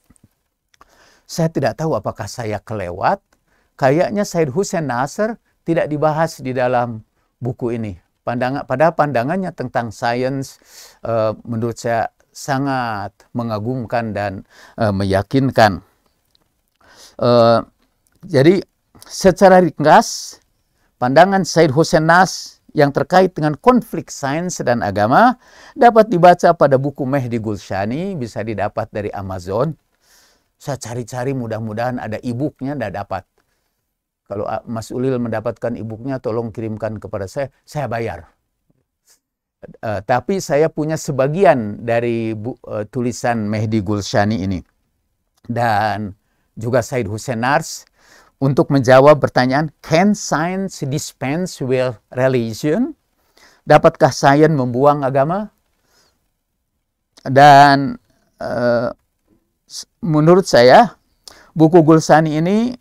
Saya tidak tahu apakah saya kelewat. Kayaknya Said Hussein Nasr tidak dibahas di dalam buku ini. Pandangan, pada pandangannya tentang sains uh, menurut saya sangat mengagumkan dan uh, meyakinkan. Uh, jadi secara ringkas pandangan Said Hussein Nas yang terkait dengan konflik sains dan agama dapat dibaca pada buku Mehdi Gulshani bisa didapat dari Amazon saya cari-cari mudah-mudahan ada e dan dapat. Kalau ah, Mas Ulil mendapatkan e tolong kirimkan kepada saya, saya bayar. Uh, tapi saya punya sebagian dari bu, uh, tulisan Mehdi Gulshani ini. Dan juga Said Hussein Nars untuk menjawab pertanyaan, can science dispense with religion? Dapatkah sains membuang agama? Dan menurut saya buku Gulsani ini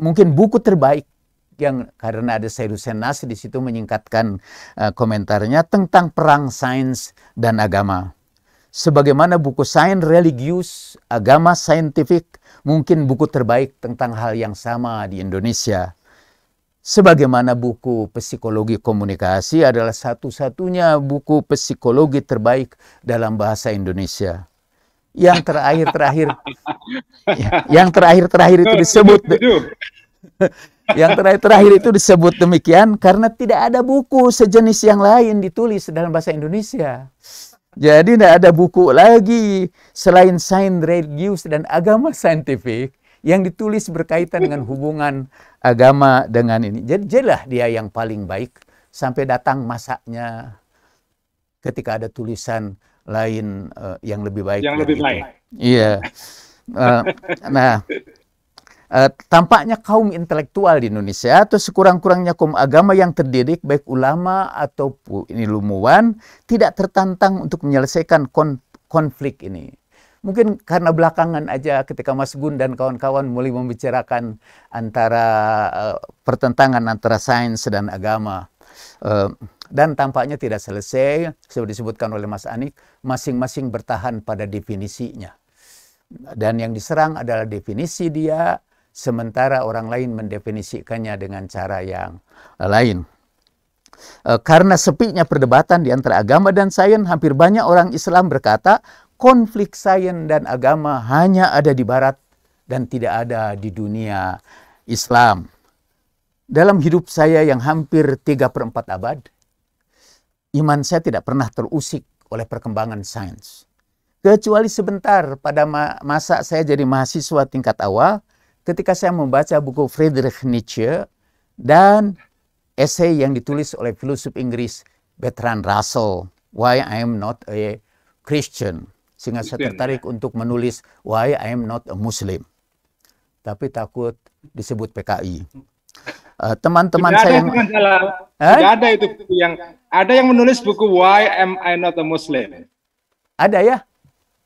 mungkin buku terbaik yang karena ada Saidusen Nasir di situ menyingkatkan uh, komentarnya tentang perang sains dan agama. Sebagaimana buku sains religius, agama saintifik mungkin buku terbaik tentang hal yang sama di Indonesia. Sebagaimana buku psikologi komunikasi adalah satu-satunya buku psikologi terbaik dalam bahasa Indonesia yang terakhir-terakhir ya, yang terakhir-terakhir itu disebut yang terakhir-terakhir itu disebut demikian karena tidak ada buku sejenis yang lain ditulis dalam bahasa Indonesia. Jadi tidak ada buku lagi selain sains religius dan agama saintifik yang ditulis berkaitan dengan hubungan agama dengan ini. Jadi jelas dia yang paling baik sampai datang masaknya ketika ada tulisan lain uh, yang lebih baik. Yang lebih baik. Iya. uh, nah, uh, tampaknya kaum intelektual di Indonesia atau sekurang-kurangnya kaum agama yang terdidik baik ulama ataupun ilmuwan tidak tertantang untuk menyelesaikan kon konflik ini. Mungkin karena belakangan aja ketika Mas Gun dan kawan-kawan mulai membicarakan antara uh, pertentangan antara sains dan agama. Uh, dan tampaknya tidak selesai, seperti disebutkan oleh Mas Anik, masing-masing bertahan pada definisinya. Dan yang diserang adalah definisi dia, sementara orang lain mendefinisikannya dengan cara yang lain. E, karena sepinya perdebatan di antara agama dan sains, hampir banyak orang Islam berkata, konflik sains dan agama hanya ada di barat dan tidak ada di dunia Islam. Dalam hidup saya yang hampir tiga per 4 abad, iman saya tidak pernah terusik oleh perkembangan sains. Kecuali sebentar pada masa saya jadi mahasiswa tingkat awal ketika saya membaca buku Friedrich Nietzsche dan esai yang ditulis oleh filosof Inggris Bertrand Russell, Why I Am Not a Christian. Sehingga saya tertarik ya. untuk menulis Why I Am Not a Muslim. Tapi takut disebut PKI. Eh, teman-teman uh, saya yang ada itu yang ada yang menulis buku Why Am I Not a Muslim? Ada ya?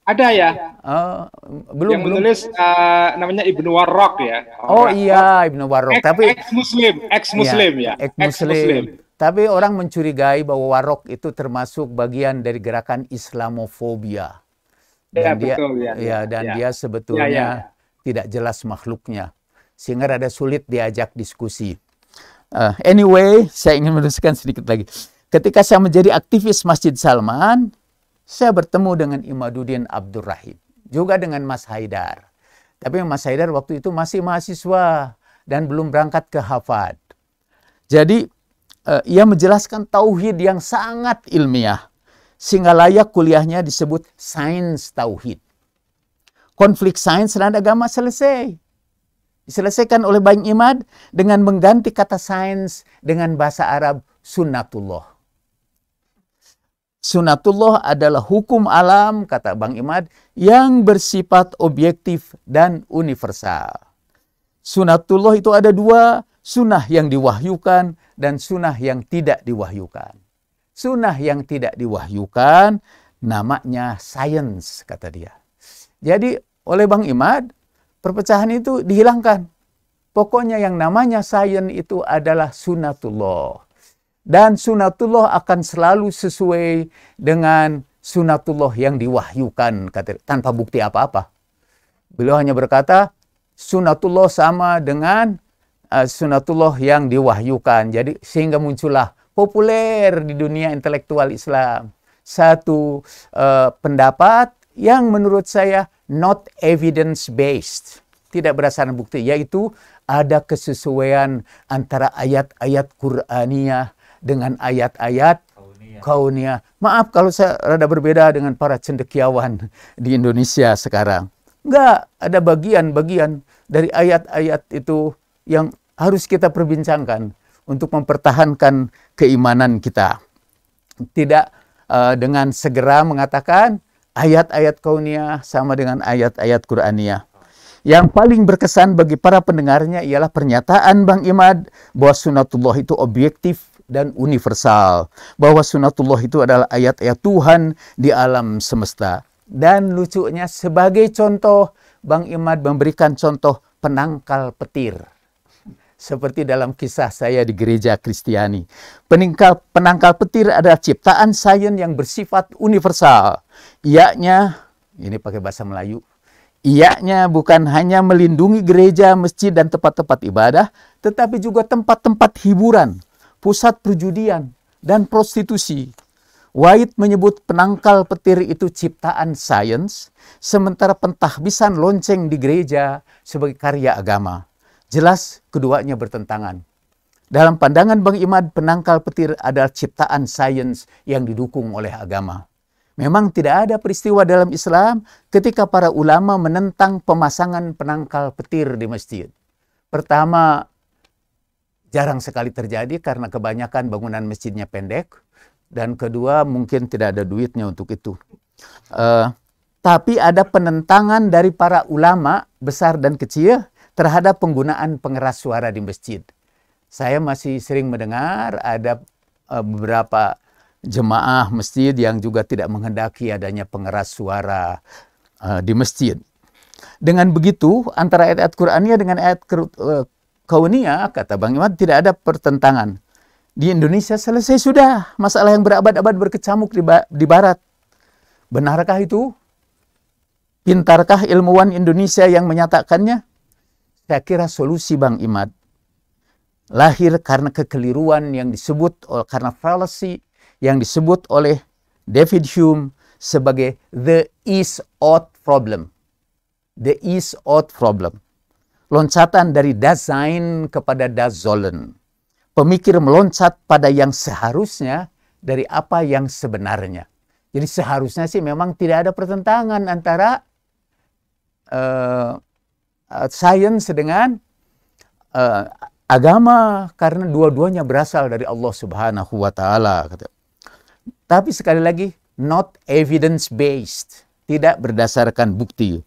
Ada ya. Uh, belum yang belum. menulis uh, namanya Ibnu Warok ya. Oh, oh iya Ibnu Warok. tapi ex Muslim, ex Muslim iya, ya. ya. Ex Muslim. Tapi orang mencurigai bahwa Warok itu termasuk bagian dari gerakan Islamofobia. Iya, dan ya, dia, betul, ya, ya, dan ya. dia sebetulnya ya, ya. tidak jelas makhluknya sehingga rada sulit diajak diskusi. Uh, anyway, saya ingin meneruskan sedikit lagi. Ketika saya menjadi aktivis Masjid Salman, saya bertemu dengan Imaduddin Abdurrahim, juga dengan Mas Haidar. Tapi Mas Haidar waktu itu masih mahasiswa dan belum berangkat ke Hafad. Jadi uh, ia menjelaskan tauhid yang sangat ilmiah sehingga layak kuliahnya disebut sains tauhid. Konflik sains dan agama selesai. Diselesaikan oleh Bang Imad dengan mengganti kata sains dengan bahasa Arab sunnatullah. Sunatullah adalah hukum alam, kata Bang Imad, yang bersifat objektif dan universal. Sunatullah itu ada dua, sunnah yang diwahyukan dan sunnah yang tidak diwahyukan. Sunnah yang tidak diwahyukan namanya sains kata dia. Jadi oleh Bang Imad, perpecahan itu dihilangkan. Pokoknya yang namanya sains itu adalah sunatullah. Dan sunatullah akan selalu sesuai dengan sunatullah yang diwahyukan kata, tanpa bukti apa-apa. Beliau hanya berkata sunatullah sama dengan uh, sunatullah yang diwahyukan. Jadi sehingga muncullah populer di dunia intelektual Islam satu uh, pendapat yang menurut saya not evidence based, tidak berdasarkan bukti, yaitu ada kesesuaian antara ayat-ayat Qur'aniyah dengan ayat-ayat kaunia. Maaf kalau saya rada berbeda dengan para cendekiawan di Indonesia sekarang. Enggak, ada bagian-bagian dari ayat-ayat itu yang harus kita perbincangkan untuk mempertahankan keimanan kita. Tidak uh, dengan segera mengatakan ayat-ayat kauniyah sama dengan ayat-ayat Qur'aniyah. Yang paling berkesan bagi para pendengarnya ialah pernyataan Bang Imad bahwa sunatullah itu objektif dan universal. Bahwa sunatullah itu adalah ayat-ayat Tuhan di alam semesta. Dan lucunya sebagai contoh, Bang Imad memberikan contoh penangkal petir. Seperti dalam kisah saya di gereja Kristiani. penangkal petir adalah ciptaan sains yang bersifat universal Iaknya, ini pakai bahasa Melayu, iaknya bukan hanya melindungi gereja, masjid, dan tempat-tempat ibadah, tetapi juga tempat-tempat hiburan, pusat perjudian, dan prostitusi. White menyebut penangkal petir itu ciptaan sains, sementara pentahbisan lonceng di gereja sebagai karya agama. Jelas keduanya bertentangan. Dalam pandangan Bang Imad, penangkal petir adalah ciptaan sains yang didukung oleh agama. Memang tidak ada peristiwa dalam Islam ketika para ulama menentang pemasangan penangkal petir di masjid. Pertama, jarang sekali terjadi karena kebanyakan bangunan masjidnya pendek. Dan kedua, mungkin tidak ada duitnya untuk itu. Uh, tapi ada penentangan dari para ulama besar dan kecil terhadap penggunaan pengeras suara di masjid. Saya masih sering mendengar ada uh, beberapa jemaah masjid yang juga tidak menghendaki adanya pengeras suara uh, di masjid. Dengan begitu, antara ayat-ayat Qur'ania dengan ayat uh, kata Bang Iman, tidak ada pertentangan. Di Indonesia selesai sudah masalah yang berabad-abad berkecamuk di, ba di barat. Benarkah itu? Pintarkah ilmuwan Indonesia yang menyatakannya? Saya kira solusi Bang Imad lahir karena kekeliruan yang disebut oh, karena fallacy yang disebut oleh David Hume sebagai the is ought problem. The is ought problem. Loncatan dari Dasein kepada Dasollen. Pemikir meloncat pada yang seharusnya dari apa yang sebenarnya. Jadi seharusnya sih memang tidak ada pertentangan antara uh, sains dengan uh, agama karena dua-duanya berasal dari Allah Subhanahu wa taala kata tapi sekali lagi, not evidence based, tidak berdasarkan bukti.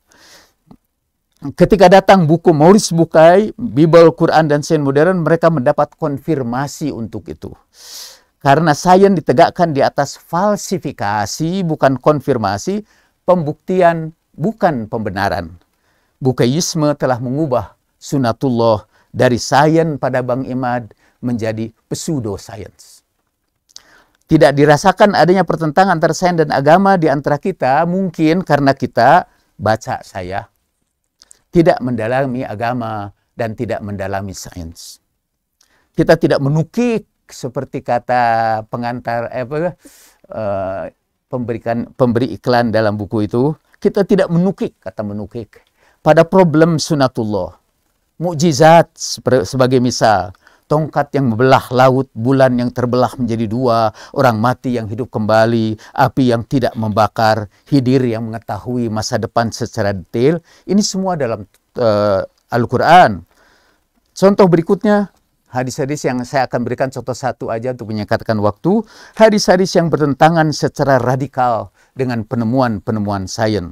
Ketika datang buku Maurice Bukai, Bible, Quran, dan Sains modern, mereka mendapat konfirmasi untuk itu. Karena sains ditegakkan di atas falsifikasi, bukan konfirmasi, pembuktian bukan pembenaran. Bukaiisme telah mengubah sunatullah dari sains pada Bang Imad menjadi pseudo-sains tidak dirasakan adanya pertentangan antara sains dan agama di antara kita mungkin karena kita baca saya tidak mendalami agama dan tidak mendalami sains. Kita tidak menukik seperti kata pengantar eh, apa eh, pemberikan pemberi iklan dalam buku itu, kita tidak menukik kata menukik pada problem sunatullah. Mukjizat sebagai misal tongkat yang membelah laut, bulan yang terbelah menjadi dua, orang mati yang hidup kembali, api yang tidak membakar, hidir yang mengetahui masa depan secara detail. Ini semua dalam uh, Al-Quran. Contoh berikutnya, hadis-hadis yang saya akan berikan contoh satu aja untuk menyekatkan waktu. Hadis-hadis yang bertentangan secara radikal dengan penemuan-penemuan sains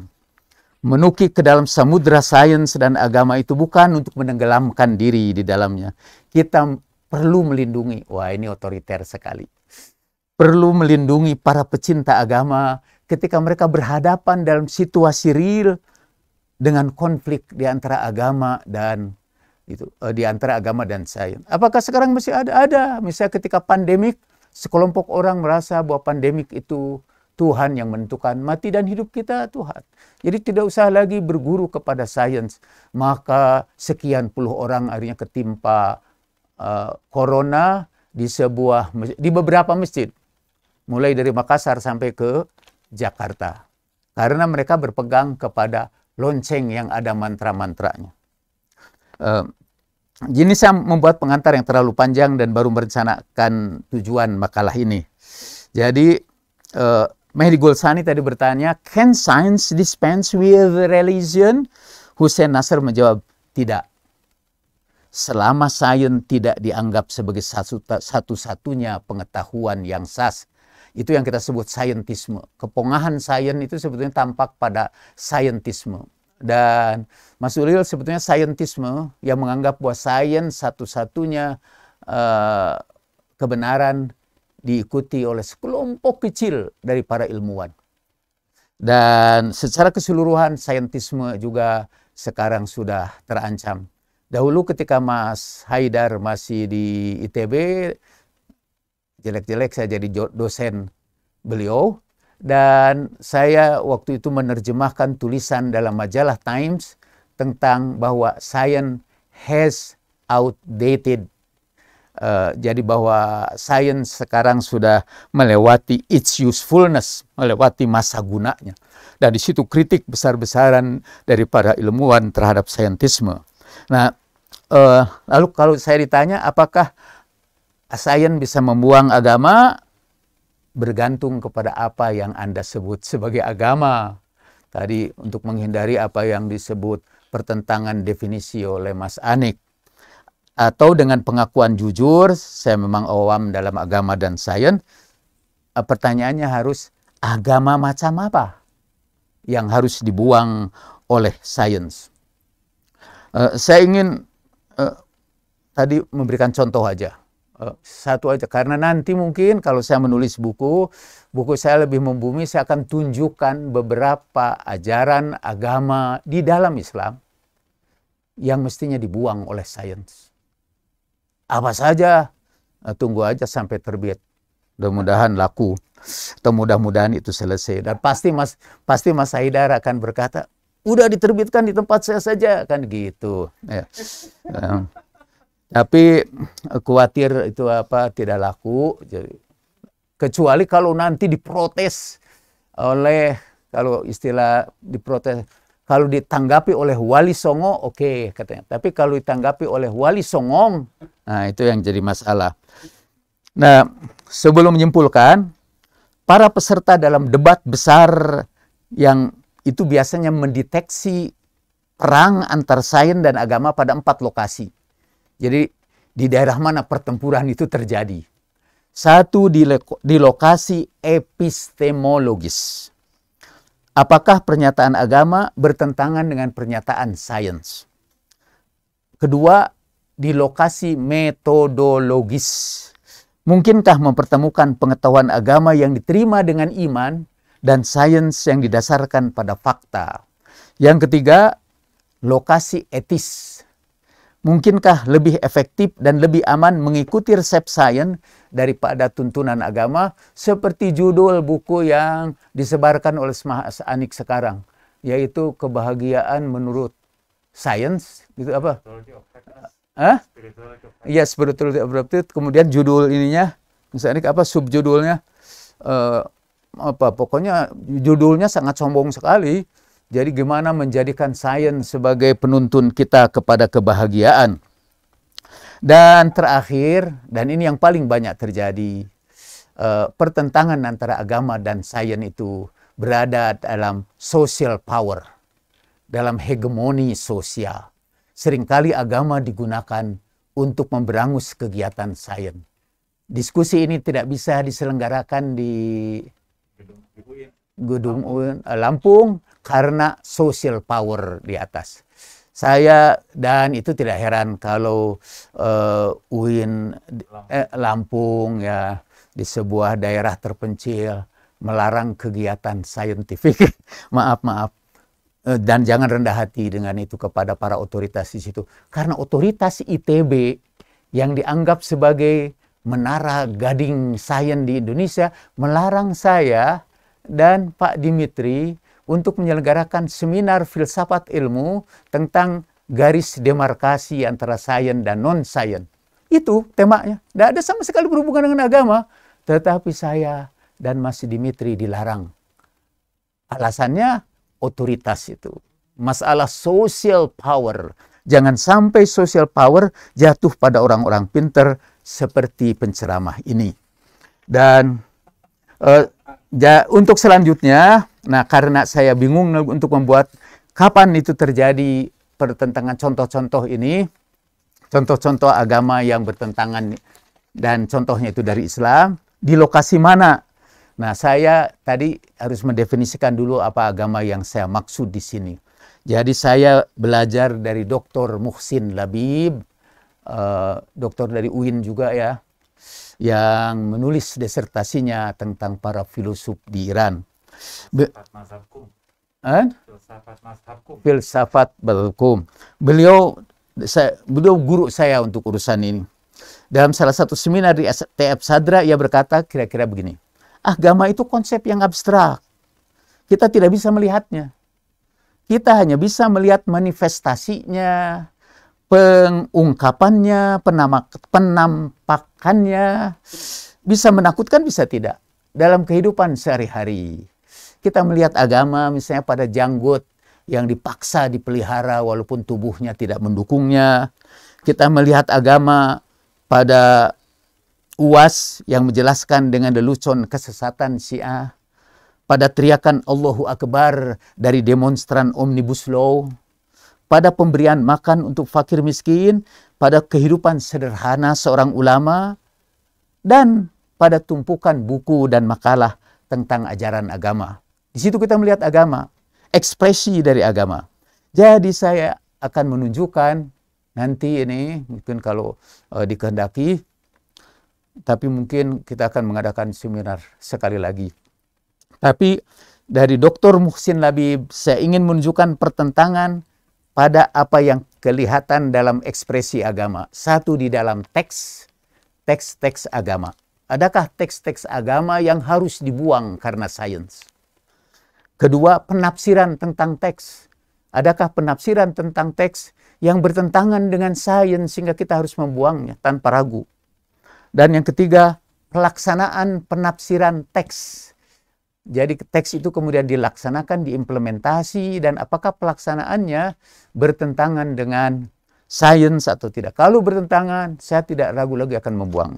menukik ke dalam samudera sains dan agama itu bukan untuk menenggelamkan diri di dalamnya. Kita perlu melindungi. Wah, ini otoriter sekali. Perlu melindungi para pecinta agama ketika mereka berhadapan dalam situasi real dengan konflik di antara agama dan itu eh, di antara agama dan sains. Apakah sekarang masih ada? Ada. Misalnya ketika pandemik, sekelompok orang merasa bahwa pandemik itu Tuhan yang menentukan mati dan hidup kita Tuhan. Jadi tidak usah lagi berguru kepada sains. Maka sekian puluh orang akhirnya ketimpa Eh, corona di sebuah di beberapa masjid mulai dari Makassar sampai ke Jakarta karena mereka berpegang kepada lonceng yang ada mantra-mantranya. Uh, saya membuat pengantar yang terlalu panjang dan baru merencanakan tujuan makalah ini. Jadi uh, Mehdi Golsani tadi bertanya, can science dispense with religion? Hussein Nasr menjawab, tidak selama sains tidak dianggap sebagai satu-satunya pengetahuan yang sas, itu yang kita sebut saintisme. Kepongahan sains itu sebetulnya tampak pada saintisme. Dan Mas Ulil sebetulnya saintisme yang menganggap bahwa sains satu-satunya uh, kebenaran diikuti oleh sekelompok kecil dari para ilmuwan. Dan secara keseluruhan saintisme juga sekarang sudah terancam Dahulu ketika Mas Haidar masih di ITB, jelek-jelek saya jadi dosen beliau. Dan saya waktu itu menerjemahkan tulisan dalam majalah Times tentang bahwa science has outdated. Uh, jadi bahwa science sekarang sudah melewati its usefulness, melewati masa gunanya. Dan di situ kritik besar-besaran dari para ilmuwan terhadap saintisme. Nah, eh, lalu kalau saya ditanya apakah sains bisa membuang agama bergantung kepada apa yang Anda sebut sebagai agama. Tadi untuk menghindari apa yang disebut pertentangan definisi oleh Mas Anik. Atau dengan pengakuan jujur, saya memang awam dalam agama dan sains, eh, pertanyaannya harus agama macam apa yang harus dibuang oleh sains. Eh, saya ingin uh, tadi memberikan contoh aja uh, satu aja karena nanti mungkin kalau saya menulis buku buku saya lebih membumi saya akan tunjukkan beberapa ajaran agama di dalam Islam yang mestinya dibuang oleh sains apa saja uh, tunggu aja sampai terbit mudah-mudahan laku atau mudah-mudahan itu selesai dan pasti mas pasti mas Haidar akan berkata udah diterbitkan di tempat saya saja kan gitu ya. ya. tapi eh, khawatir itu apa tidak laku jadi kecuali kalau nanti diprotes oleh kalau istilah diprotes kalau ditanggapi oleh wali songo oke okay, katanya tapi kalau ditanggapi oleh wali songong nah itu yang jadi masalah nah sebelum menyimpulkan para peserta dalam debat besar yang itu biasanya mendeteksi perang antar sains dan agama pada empat lokasi. Jadi di daerah mana pertempuran itu terjadi. Satu di, di lokasi epistemologis. Apakah pernyataan agama bertentangan dengan pernyataan sains? Kedua, di lokasi metodologis. Mungkinkah mempertemukan pengetahuan agama yang diterima dengan iman dan sains yang didasarkan pada fakta. Yang ketiga, lokasi etis. Mungkinkah lebih efektif dan lebih aman mengikuti resep sains daripada tuntunan agama seperti judul buku yang disebarkan oleh Mas Anik sekarang yaitu kebahagiaan menurut sains gitu apa? Hah? Iya spiritual of Kemudian judul ininya Mas Anik apa subjudulnya? Uh, apa pokoknya judulnya sangat sombong sekali. Jadi gimana menjadikan sains sebagai penuntun kita kepada kebahagiaan. Dan terakhir, dan ini yang paling banyak terjadi, uh, pertentangan antara agama dan sains itu berada dalam social power, dalam hegemoni sosial. Seringkali agama digunakan untuk memberangus kegiatan sains. Diskusi ini tidak bisa diselenggarakan di Gedung UIN eh, Lampung karena social power di atas. Saya dan itu tidak heran kalau uh, UIN Lampung. Eh, Lampung ya di sebuah daerah terpencil melarang kegiatan saintifik. *laughs* maaf, maaf. Eh, dan jangan rendah hati dengan itu kepada para otoritas di situ. Karena otoritas ITB yang dianggap sebagai menara gading sains di Indonesia melarang saya dan Pak Dimitri untuk menyelenggarakan seminar filsafat ilmu tentang garis demarkasi antara sains dan non-sains. Itu temanya. Tidak ada sama sekali berhubungan dengan agama. Tetapi saya dan Mas Dimitri dilarang. Alasannya otoritas itu. Masalah social power. Jangan sampai social power jatuh pada orang-orang pinter seperti penceramah ini. Dan uh, ja, untuk selanjutnya, nah karena saya bingung untuk membuat kapan itu terjadi pertentangan contoh-contoh ini, contoh-contoh agama yang bertentangan dan contohnya itu dari Islam, di lokasi mana? Nah, saya tadi harus mendefinisikan dulu apa agama yang saya maksud di sini. Jadi saya belajar dari Dr. Muhsin Labib, uh, eh, dokter dari UIN juga ya, yang menulis disertasinya tentang para filsuf di Iran. Be Filsafat mazhabkum. Beliau saya, beliau guru saya untuk urusan ini. Dalam salah satu seminar di TF Sadra ia berkata kira-kira begini. Agama itu konsep yang abstrak. Kita tidak bisa melihatnya. Kita hanya bisa melihat manifestasinya, pengungkapannya, penampak hanya Bisa menakutkan, bisa tidak. Dalam kehidupan sehari-hari, kita melihat agama misalnya pada janggut yang dipaksa dipelihara walaupun tubuhnya tidak mendukungnya. Kita melihat agama pada UAS yang menjelaskan dengan lelucon kesesatan Syiah pada teriakan Allahu Akbar dari demonstran Omnibus Law pada pemberian makan untuk fakir miskin, pada kehidupan sederhana seorang ulama, dan pada tumpukan buku dan makalah tentang ajaran agama. Di situ kita melihat agama, ekspresi dari agama. Jadi saya akan menunjukkan nanti ini mungkin kalau uh, dikehendaki tapi mungkin kita akan mengadakan seminar sekali lagi. Tapi dari Dr. Muhsin Labib saya ingin menunjukkan pertentangan pada apa yang kelihatan dalam ekspresi agama. Satu di dalam teks, teks-teks agama. Adakah teks-teks agama yang harus dibuang karena sains? Kedua, penafsiran tentang teks. Adakah penafsiran tentang teks yang bertentangan dengan sains sehingga kita harus membuangnya tanpa ragu? Dan yang ketiga, pelaksanaan penafsiran teks jadi teks itu kemudian dilaksanakan, diimplementasi, dan apakah pelaksanaannya bertentangan dengan sains atau tidak. Kalau bertentangan, saya tidak ragu lagi akan membuang.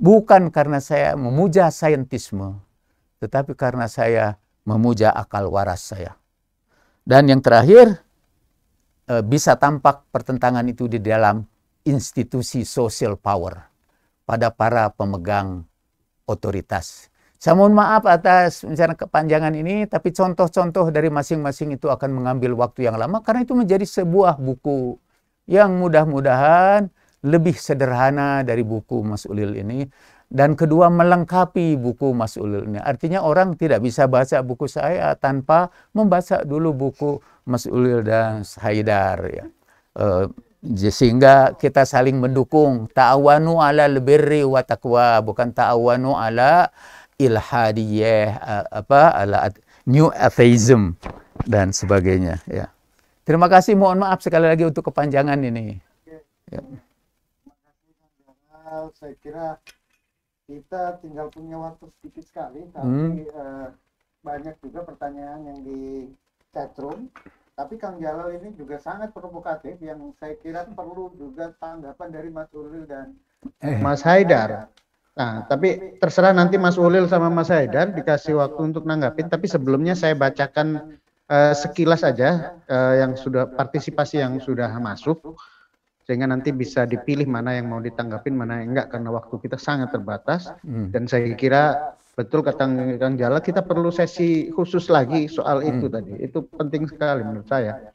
Bukan karena saya memuja saintisme, tetapi karena saya memuja akal waras saya. Dan yang terakhir, eh, bisa tampak pertentangan itu di dalam institusi social power pada para pemegang otoritas saya mohon maaf atas rencana kepanjangan ini, tapi contoh-contoh dari masing-masing itu akan mengambil waktu yang lama karena itu menjadi sebuah buku yang mudah-mudahan lebih sederhana dari buku Mas Ulil ini dan kedua melengkapi buku Mas Ulil ini. Artinya orang tidak bisa baca buku saya tanpa membaca dulu buku Mas Ulil dan Haidar ya. Uh, sehingga kita saling mendukung ta'awanu ala lebirri wa taqwa bukan ta'awanu ala ilhadiyah apa ala new atheism dan sebagainya ya. Terima kasih mohon maaf sekali lagi untuk kepanjangan ini. Ya. Saya kira kita tinggal punya waktu sedikit sekali tapi hmm. Eh, banyak juga pertanyaan yang di chatroom tapi Kang Jalal ini juga sangat provokatif yang saya kira perlu juga tanggapan dari Mas Ulil dan eh. Mas Haidar. Haidar. Nah, tapi terserah nanti Mas Ulil sama Mas Haidar dikasih waktu untuk nanggapin, tapi sebelumnya saya bacakan uh, sekilas aja uh, yang sudah partisipasi yang sudah masuk sehingga nanti bisa dipilih mana yang mau ditanggapin, mana yang enggak karena waktu kita sangat terbatas hmm. dan saya kira betul kata Kang Jala kita perlu sesi khusus lagi soal hmm. itu tadi. Itu penting sekali menurut saya.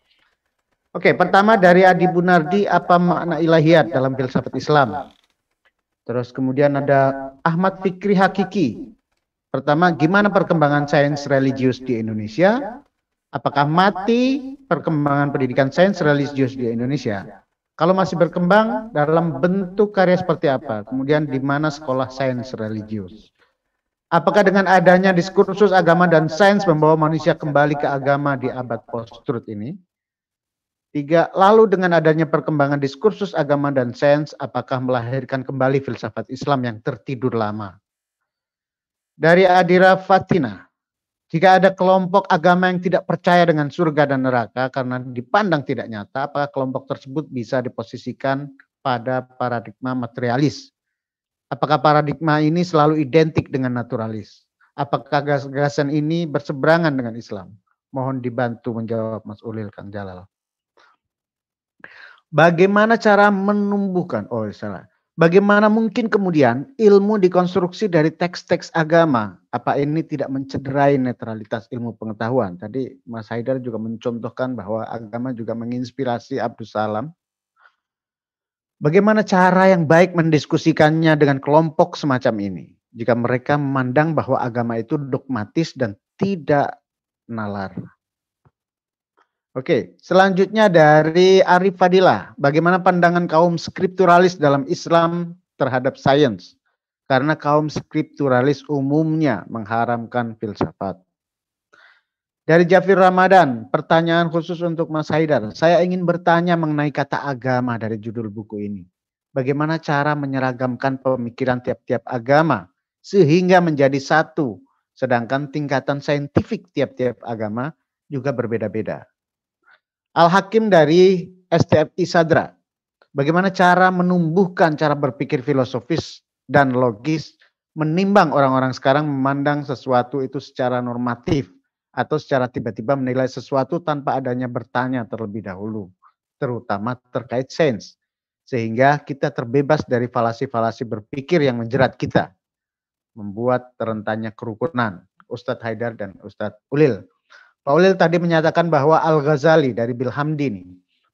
Oke, pertama dari Adi Bunardi apa makna ilahiyat dalam filsafat Islam? Terus kemudian ada Ahmad Fikri Hakiki. Pertama, gimana perkembangan sains religius di Indonesia? Apakah mati perkembangan pendidikan sains religius di Indonesia? Kalau masih berkembang, dalam bentuk karya seperti apa? Kemudian di mana sekolah sains religius? Apakah dengan adanya diskursus agama dan sains membawa manusia kembali ke agama di abad post-truth ini? Tiga, lalu dengan adanya perkembangan diskursus agama dan sains, apakah melahirkan kembali filsafat Islam yang tertidur lama? Dari Adira Fatina, jika ada kelompok agama yang tidak percaya dengan surga dan neraka karena dipandang tidak nyata, apakah kelompok tersebut bisa diposisikan pada paradigma materialis? Apakah paradigma ini selalu identik dengan naturalis? Apakah gagasan ini berseberangan dengan Islam? Mohon dibantu menjawab Mas Ulil Kang Jalal. Bagaimana cara menumbuhkan? Oh, salah. Bagaimana mungkin kemudian ilmu dikonstruksi dari teks-teks agama? Apa ini tidak mencederai netralitas ilmu pengetahuan? Tadi Mas Haidar juga mencontohkan bahwa agama juga menginspirasi Abdus Salam. Bagaimana cara yang baik mendiskusikannya dengan kelompok semacam ini? Jika mereka memandang bahwa agama itu dogmatis dan tidak nalar. Oke, selanjutnya dari Arif Fadila, bagaimana pandangan kaum skripturalis dalam Islam terhadap sains? Karena kaum skripturalis umumnya mengharamkan filsafat. Dari Jafir Ramadan, pertanyaan khusus untuk Mas Haidar. Saya ingin bertanya mengenai kata agama dari judul buku ini. Bagaimana cara menyeragamkan pemikiran tiap-tiap agama sehingga menjadi satu, sedangkan tingkatan saintifik tiap-tiap agama juga berbeda-beda. Al-Hakim dari STFI Sadra. Bagaimana cara menumbuhkan cara berpikir filosofis dan logis menimbang orang-orang sekarang memandang sesuatu itu secara normatif atau secara tiba-tiba menilai sesuatu tanpa adanya bertanya terlebih dahulu, terutama terkait sains. Sehingga kita terbebas dari falasi-falasi berpikir yang menjerat kita, membuat terentanya kerukunan. Ustadz Haidar dan Ustadz Ulil. Paulil tadi menyatakan bahwa Al-Ghazali dari Bilhamdi ini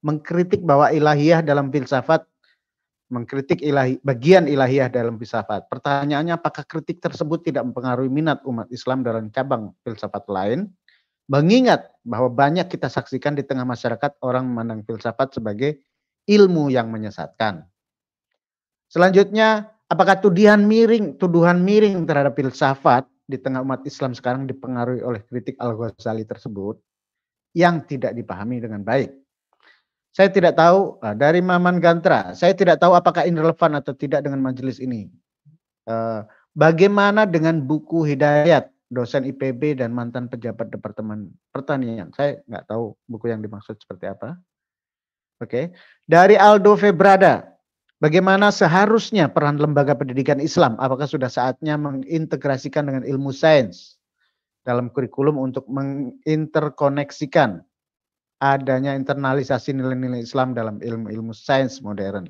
mengkritik bahwa ilahiyah dalam filsafat mengkritik ilahi, bagian ilahiyah dalam filsafat. Pertanyaannya apakah kritik tersebut tidak mempengaruhi minat umat Islam dalam cabang filsafat lain? Mengingat bahwa banyak kita saksikan di tengah masyarakat orang memandang filsafat sebagai ilmu yang menyesatkan. Selanjutnya, apakah tuduhan miring, tuduhan miring terhadap filsafat di tengah umat Islam sekarang dipengaruhi oleh kritik Al-Ghazali tersebut yang tidak dipahami dengan baik. Saya tidak tahu eh, dari Maman Gantra, saya tidak tahu apakah ini relevan atau tidak dengan majelis ini. Eh, bagaimana dengan buku Hidayat dosen IPB dan mantan pejabat Departemen Pertanian? Saya nggak tahu buku yang dimaksud seperti apa. Oke, dari Aldo Febrada, Bagaimana seharusnya peran lembaga pendidikan Islam? Apakah sudah saatnya mengintegrasikan dengan ilmu sains dalam kurikulum untuk menginterkoneksikan adanya internalisasi nilai-nilai Islam dalam ilmu-ilmu sains modern?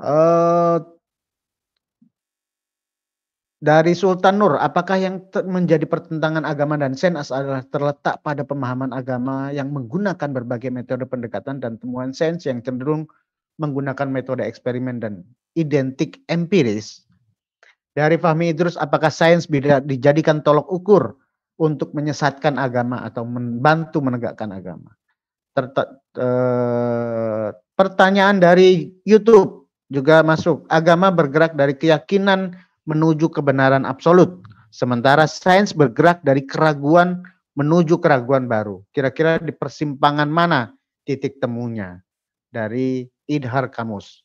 Uh, dari Sultan Nur, apakah yang menjadi pertentangan agama dan sains adalah terletak pada pemahaman agama yang menggunakan berbagai metode pendekatan dan temuan sains yang cenderung menggunakan metode eksperimen dan identik empiris. Dari Fahmi Idrus, apakah sains bisa dijadikan tolok ukur untuk menyesatkan agama atau membantu menegakkan agama? Terta, e, pertanyaan dari YouTube juga masuk. Agama bergerak dari keyakinan menuju kebenaran absolut, sementara sains bergerak dari keraguan menuju keraguan baru. Kira-kira di persimpangan mana titik temunya dari idhar kamus.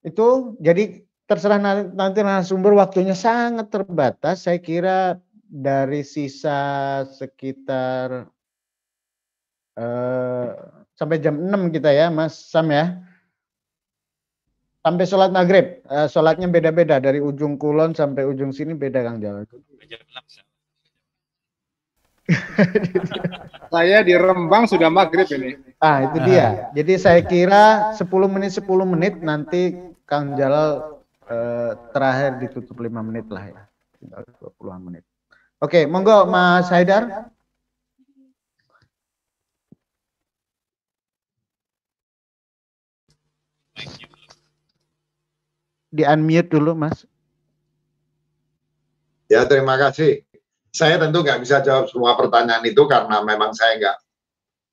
Itu jadi terserah nanti sumber waktunya sangat terbatas. Saya kira dari sisa sekitar uh, sampai jam 6 kita ya Mas Sam ya sampai sholat maghrib. Uh, sholatnya beda-beda dari ujung kulon sampai ujung sini beda Kang Jawa. Jam 6 *laughs* saya di Rembang sudah maghrib ini. Ah, itu dia. Jadi saya kira 10 menit 10 menit nanti Kang Jalal eh, terakhir ditutup 5 menit lah ya. 20-an menit. Oke, monggo Mas Haidar. Di unmute dulu, Mas. Ya, terima kasih saya tentu nggak bisa jawab semua pertanyaan itu karena memang saya nggak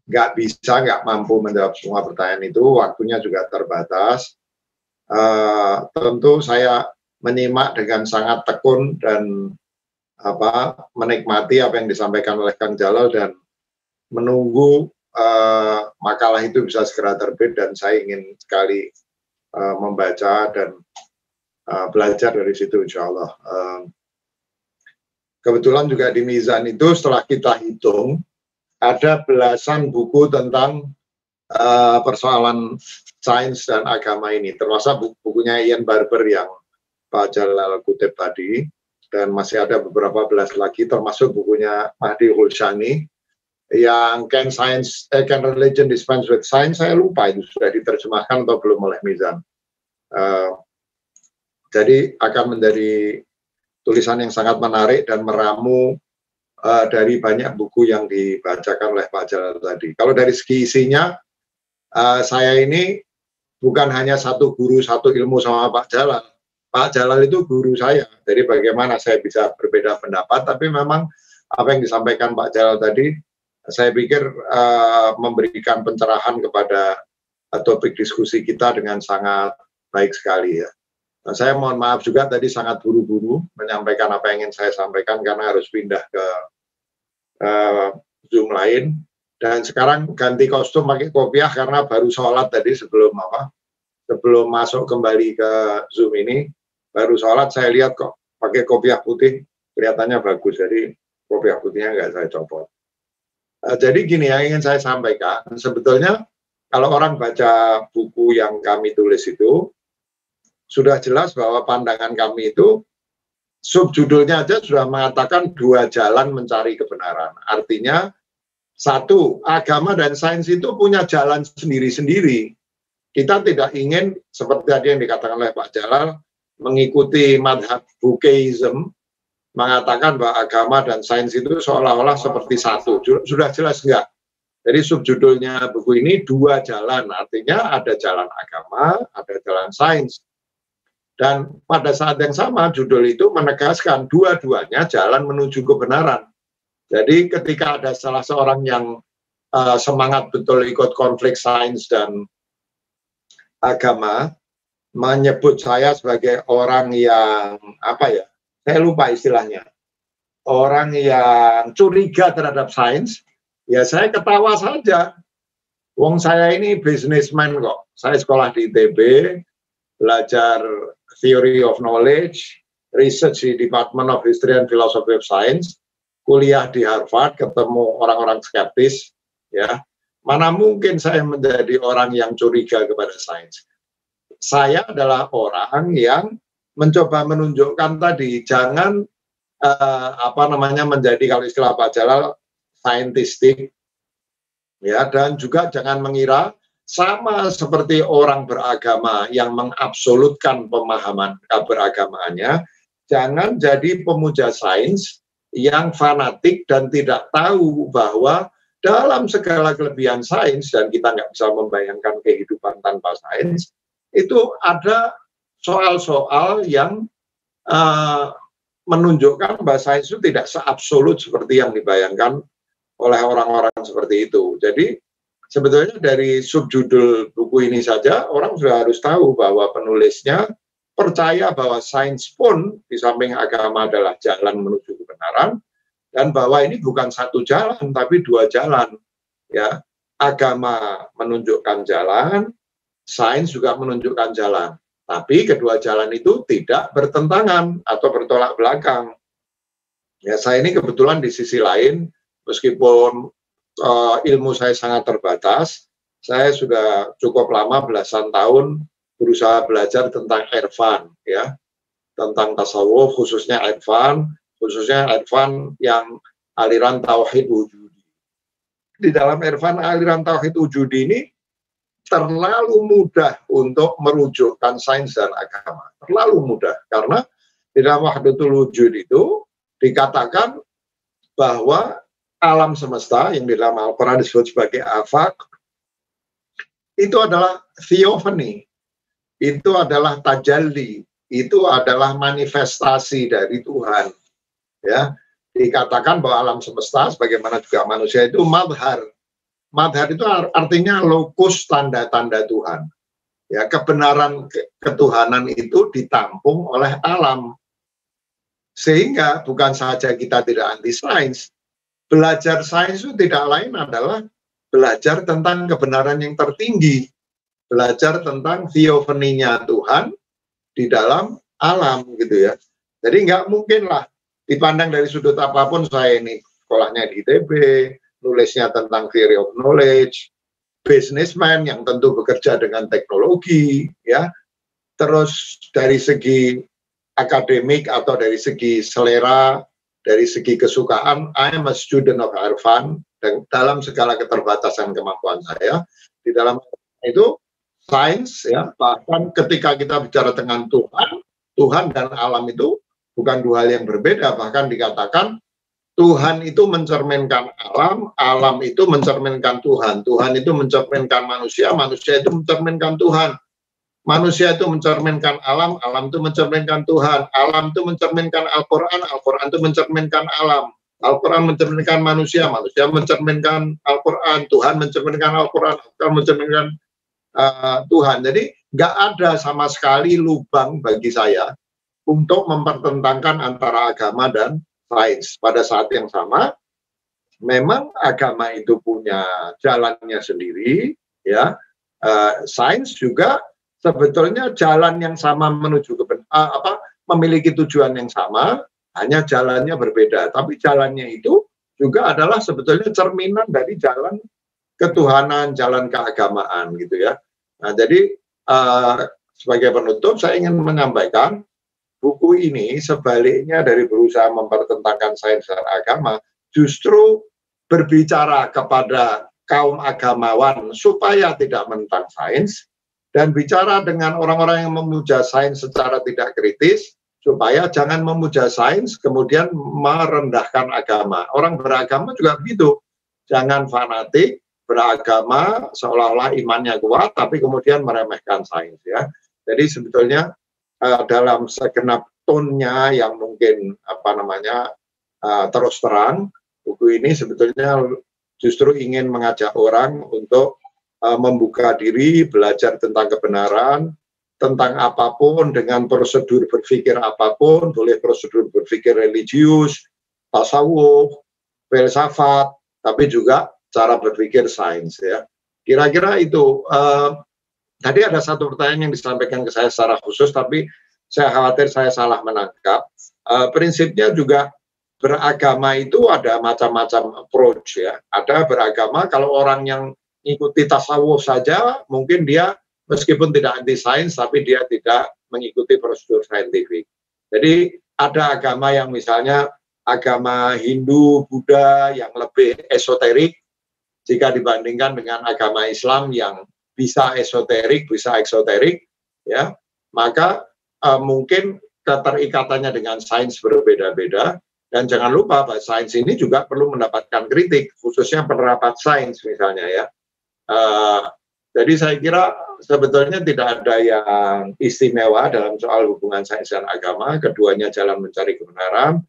nggak bisa nggak mampu menjawab semua pertanyaan itu waktunya juga terbatas uh, tentu saya menyimak dengan sangat tekun dan apa menikmati apa yang disampaikan oleh Kang Jalal dan menunggu uh, makalah itu bisa segera terbit dan saya ingin sekali uh, membaca dan uh, belajar dari situ insya Allah uh, Kebetulan juga di Mizan itu setelah kita hitung ada belasan buku tentang uh, persoalan sains dan agama ini, termasuk buku bukunya Ian Barber yang Pak Jalal kutip tadi, dan masih ada beberapa belas lagi, termasuk bukunya Mahdi Hulshani yang Can Science, eh, Can Religion Dispense with Science, saya lupa itu sudah diterjemahkan atau belum oleh Mizan. Uh, jadi akan menjadi tulisan yang sangat menarik dan meramu uh, dari banyak buku yang dibacakan oleh Pak Jalal tadi. Kalau dari segi isinya, uh, saya ini bukan hanya satu guru, satu ilmu sama Pak Jalal. Pak Jalal itu guru saya, jadi bagaimana saya bisa berbeda pendapat, tapi memang apa yang disampaikan Pak Jalal tadi, saya pikir uh, memberikan pencerahan kepada topik diskusi kita dengan sangat baik sekali ya. Nah, saya mohon maaf juga tadi sangat buru-buru menyampaikan apa yang ingin saya sampaikan karena harus pindah ke uh, Zoom lain. Dan sekarang ganti kostum pakai kopiah karena baru sholat tadi sebelum apa? Sebelum masuk kembali ke Zoom ini, baru sholat saya lihat kok pakai kopiah putih kelihatannya bagus. Jadi kopiah putihnya nggak saya copot. Uh, jadi gini yang ingin saya sampaikan, sebetulnya kalau orang baca buku yang kami tulis itu, sudah jelas bahwa pandangan kami itu subjudulnya aja sudah mengatakan dua jalan mencari kebenaran. Artinya satu, agama dan sains itu punya jalan sendiri-sendiri. Kita tidak ingin seperti tadi yang dikatakan oleh Pak Jalal mengikuti madhab bukeism mengatakan bahwa agama dan sains itu seolah-olah seperti satu. Sudah jelas enggak? Jadi subjudulnya buku ini dua jalan, artinya ada jalan agama, ada jalan sains. Dan pada saat yang sama judul itu menegaskan dua-duanya jalan menuju kebenaran. Jadi ketika ada salah seorang yang uh, semangat betul ikut konflik sains dan agama menyebut saya sebagai orang yang apa ya? Saya lupa istilahnya. Orang yang curiga terhadap sains, ya saya ketawa saja. Wong saya ini bisnismen kok. Saya sekolah di ITB, belajar Theory of Knowledge, research di Department of History and Philosophy of Science, kuliah di Harvard, ketemu orang-orang skeptis, ya. Mana mungkin saya menjadi orang yang curiga kepada sains? Saya adalah orang yang mencoba menunjukkan tadi jangan eh, apa namanya menjadi kalau istilah Pak Jalal saintistik, ya dan juga jangan mengira sama seperti orang beragama yang mengabsolutkan pemahaman keberagamaannya, jangan jadi pemuja sains yang fanatik dan tidak tahu bahwa dalam segala kelebihan sains dan kita nggak bisa membayangkan kehidupan tanpa sains itu ada soal-soal yang uh, menunjukkan bahwa sains itu tidak seabsolut seperti yang dibayangkan oleh orang-orang seperti itu. Jadi sebetulnya dari subjudul buku ini saja orang sudah harus tahu bahwa penulisnya percaya bahwa sains pun di samping agama adalah jalan menuju kebenaran dan bahwa ini bukan satu jalan tapi dua jalan ya agama menunjukkan jalan sains juga menunjukkan jalan tapi kedua jalan itu tidak bertentangan atau bertolak belakang ya saya ini kebetulan di sisi lain meskipun uh, ilmu saya sangat terbatas. Saya sudah cukup lama belasan tahun berusaha belajar tentang Irfan ya. Tentang tasawuf khususnya Irfan, khususnya Irfan yang aliran tauhid Wujud. Di dalam Irfan aliran tauhid Wujud ini terlalu mudah untuk merujukkan sains dan agama. Terlalu mudah karena di dalam Wahdatul Wujud itu dikatakan bahwa alam semesta yang di dalam Al-Quran disebut sebagai afak itu adalah theophany itu adalah tajalli itu adalah manifestasi dari Tuhan ya dikatakan bahwa alam semesta sebagaimana juga manusia itu madhar madhar itu artinya lokus tanda-tanda Tuhan ya kebenaran ketuhanan itu ditampung oleh alam sehingga bukan saja kita tidak anti sains belajar sains itu tidak lain adalah belajar tentang kebenaran yang tertinggi, belajar tentang theophany Tuhan di dalam alam gitu ya. Jadi nggak mungkin lah dipandang dari sudut apapun saya ini sekolahnya di ITB, nulisnya tentang theory of knowledge, businessman yang tentu bekerja dengan teknologi, ya. Terus dari segi akademik atau dari segi selera dari segi kesukaan, I am a student of Irfan dan dalam segala keterbatasan kemampuan saya di dalam itu sains ya bahkan ketika kita bicara dengan Tuhan, Tuhan dan alam itu bukan dua hal yang berbeda bahkan dikatakan Tuhan itu mencerminkan alam, alam itu mencerminkan Tuhan, Tuhan itu mencerminkan manusia, manusia itu mencerminkan Tuhan manusia itu mencerminkan alam, alam itu mencerminkan Tuhan, alam itu mencerminkan Al-Quran, Al-Quran itu mencerminkan alam. Al-Quran mencerminkan manusia, manusia mencerminkan Al-Quran, Tuhan mencerminkan Al-Quran, Al-Quran mencerminkan uh, Tuhan. Jadi nggak ada sama sekali lubang bagi saya untuk mempertentangkan antara agama dan sains. Pada saat yang sama, memang agama itu punya jalannya sendiri, ya. Uh, sains juga sebetulnya jalan yang sama menuju ke uh, apa memiliki tujuan yang sama, hanya jalannya berbeda. Tapi jalannya itu juga adalah sebetulnya cerminan dari jalan ketuhanan, jalan keagamaan gitu ya. Nah, jadi uh, sebagai penutup saya ingin menyampaikan buku ini sebaliknya dari berusaha mempertentangkan sains dan agama justru berbicara kepada kaum agamawan supaya tidak mentang sains dan bicara dengan orang-orang yang memuja sains secara tidak kritis supaya jangan memuja sains kemudian merendahkan agama. Orang beragama juga begitu. Jangan fanatik beragama seolah-olah imannya kuat tapi kemudian meremehkan sains ya. Jadi sebetulnya uh, dalam segenap tonnya yang mungkin apa namanya uh, terus terang buku ini sebetulnya justru ingin mengajak orang untuk Eh, membuka diri, belajar tentang kebenaran, tentang apapun dengan prosedur berpikir apapun, boleh prosedur berpikir religius, tasawuf, filsafat, tapi juga cara berpikir sains ya. Kira-kira itu. Uh, tadi ada satu pertanyaan yang disampaikan ke saya secara khusus, tapi saya khawatir saya salah menangkap. Uh, prinsipnya juga beragama itu ada macam-macam approach ya. Ada beragama kalau orang yang mengikuti tasawuf saja, mungkin dia meskipun tidak anti sains, tapi dia tidak mengikuti prosedur saintifik. Jadi ada agama yang misalnya agama Hindu, Buddha yang lebih esoterik jika dibandingkan dengan agama Islam yang bisa esoterik, bisa eksoterik, ya maka uh, mungkin keterikatannya dengan sains berbeda-beda dan jangan lupa bahwa sains ini juga perlu mendapatkan kritik khususnya penerapan sains misalnya ya Eh, jadi saya kira sebetulnya tidak ada yang istimewa dalam soal hubungan sains dan agama. Keduanya jalan mencari kebenaran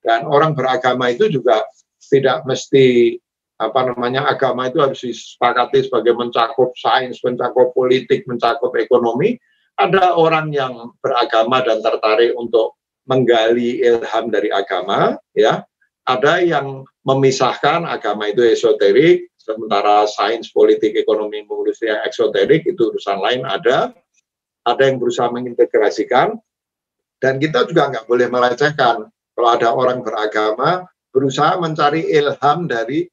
dan orang beragama itu juga tidak mesti apa namanya agama itu harus disepakati sebagai mencakup sains, mencakup politik, mencakup ekonomi. Ada orang yang beragama dan tertarik untuk menggali ilham dari agama, ya. Ada yang memisahkan agama itu esoterik, Sementara sains, politik, ekonomi, yang eksoterik itu urusan lain ada. Ada yang berusaha mengintegrasikan. Dan kita juga nggak boleh melecehkan kalau ada orang beragama berusaha mencari ilham dari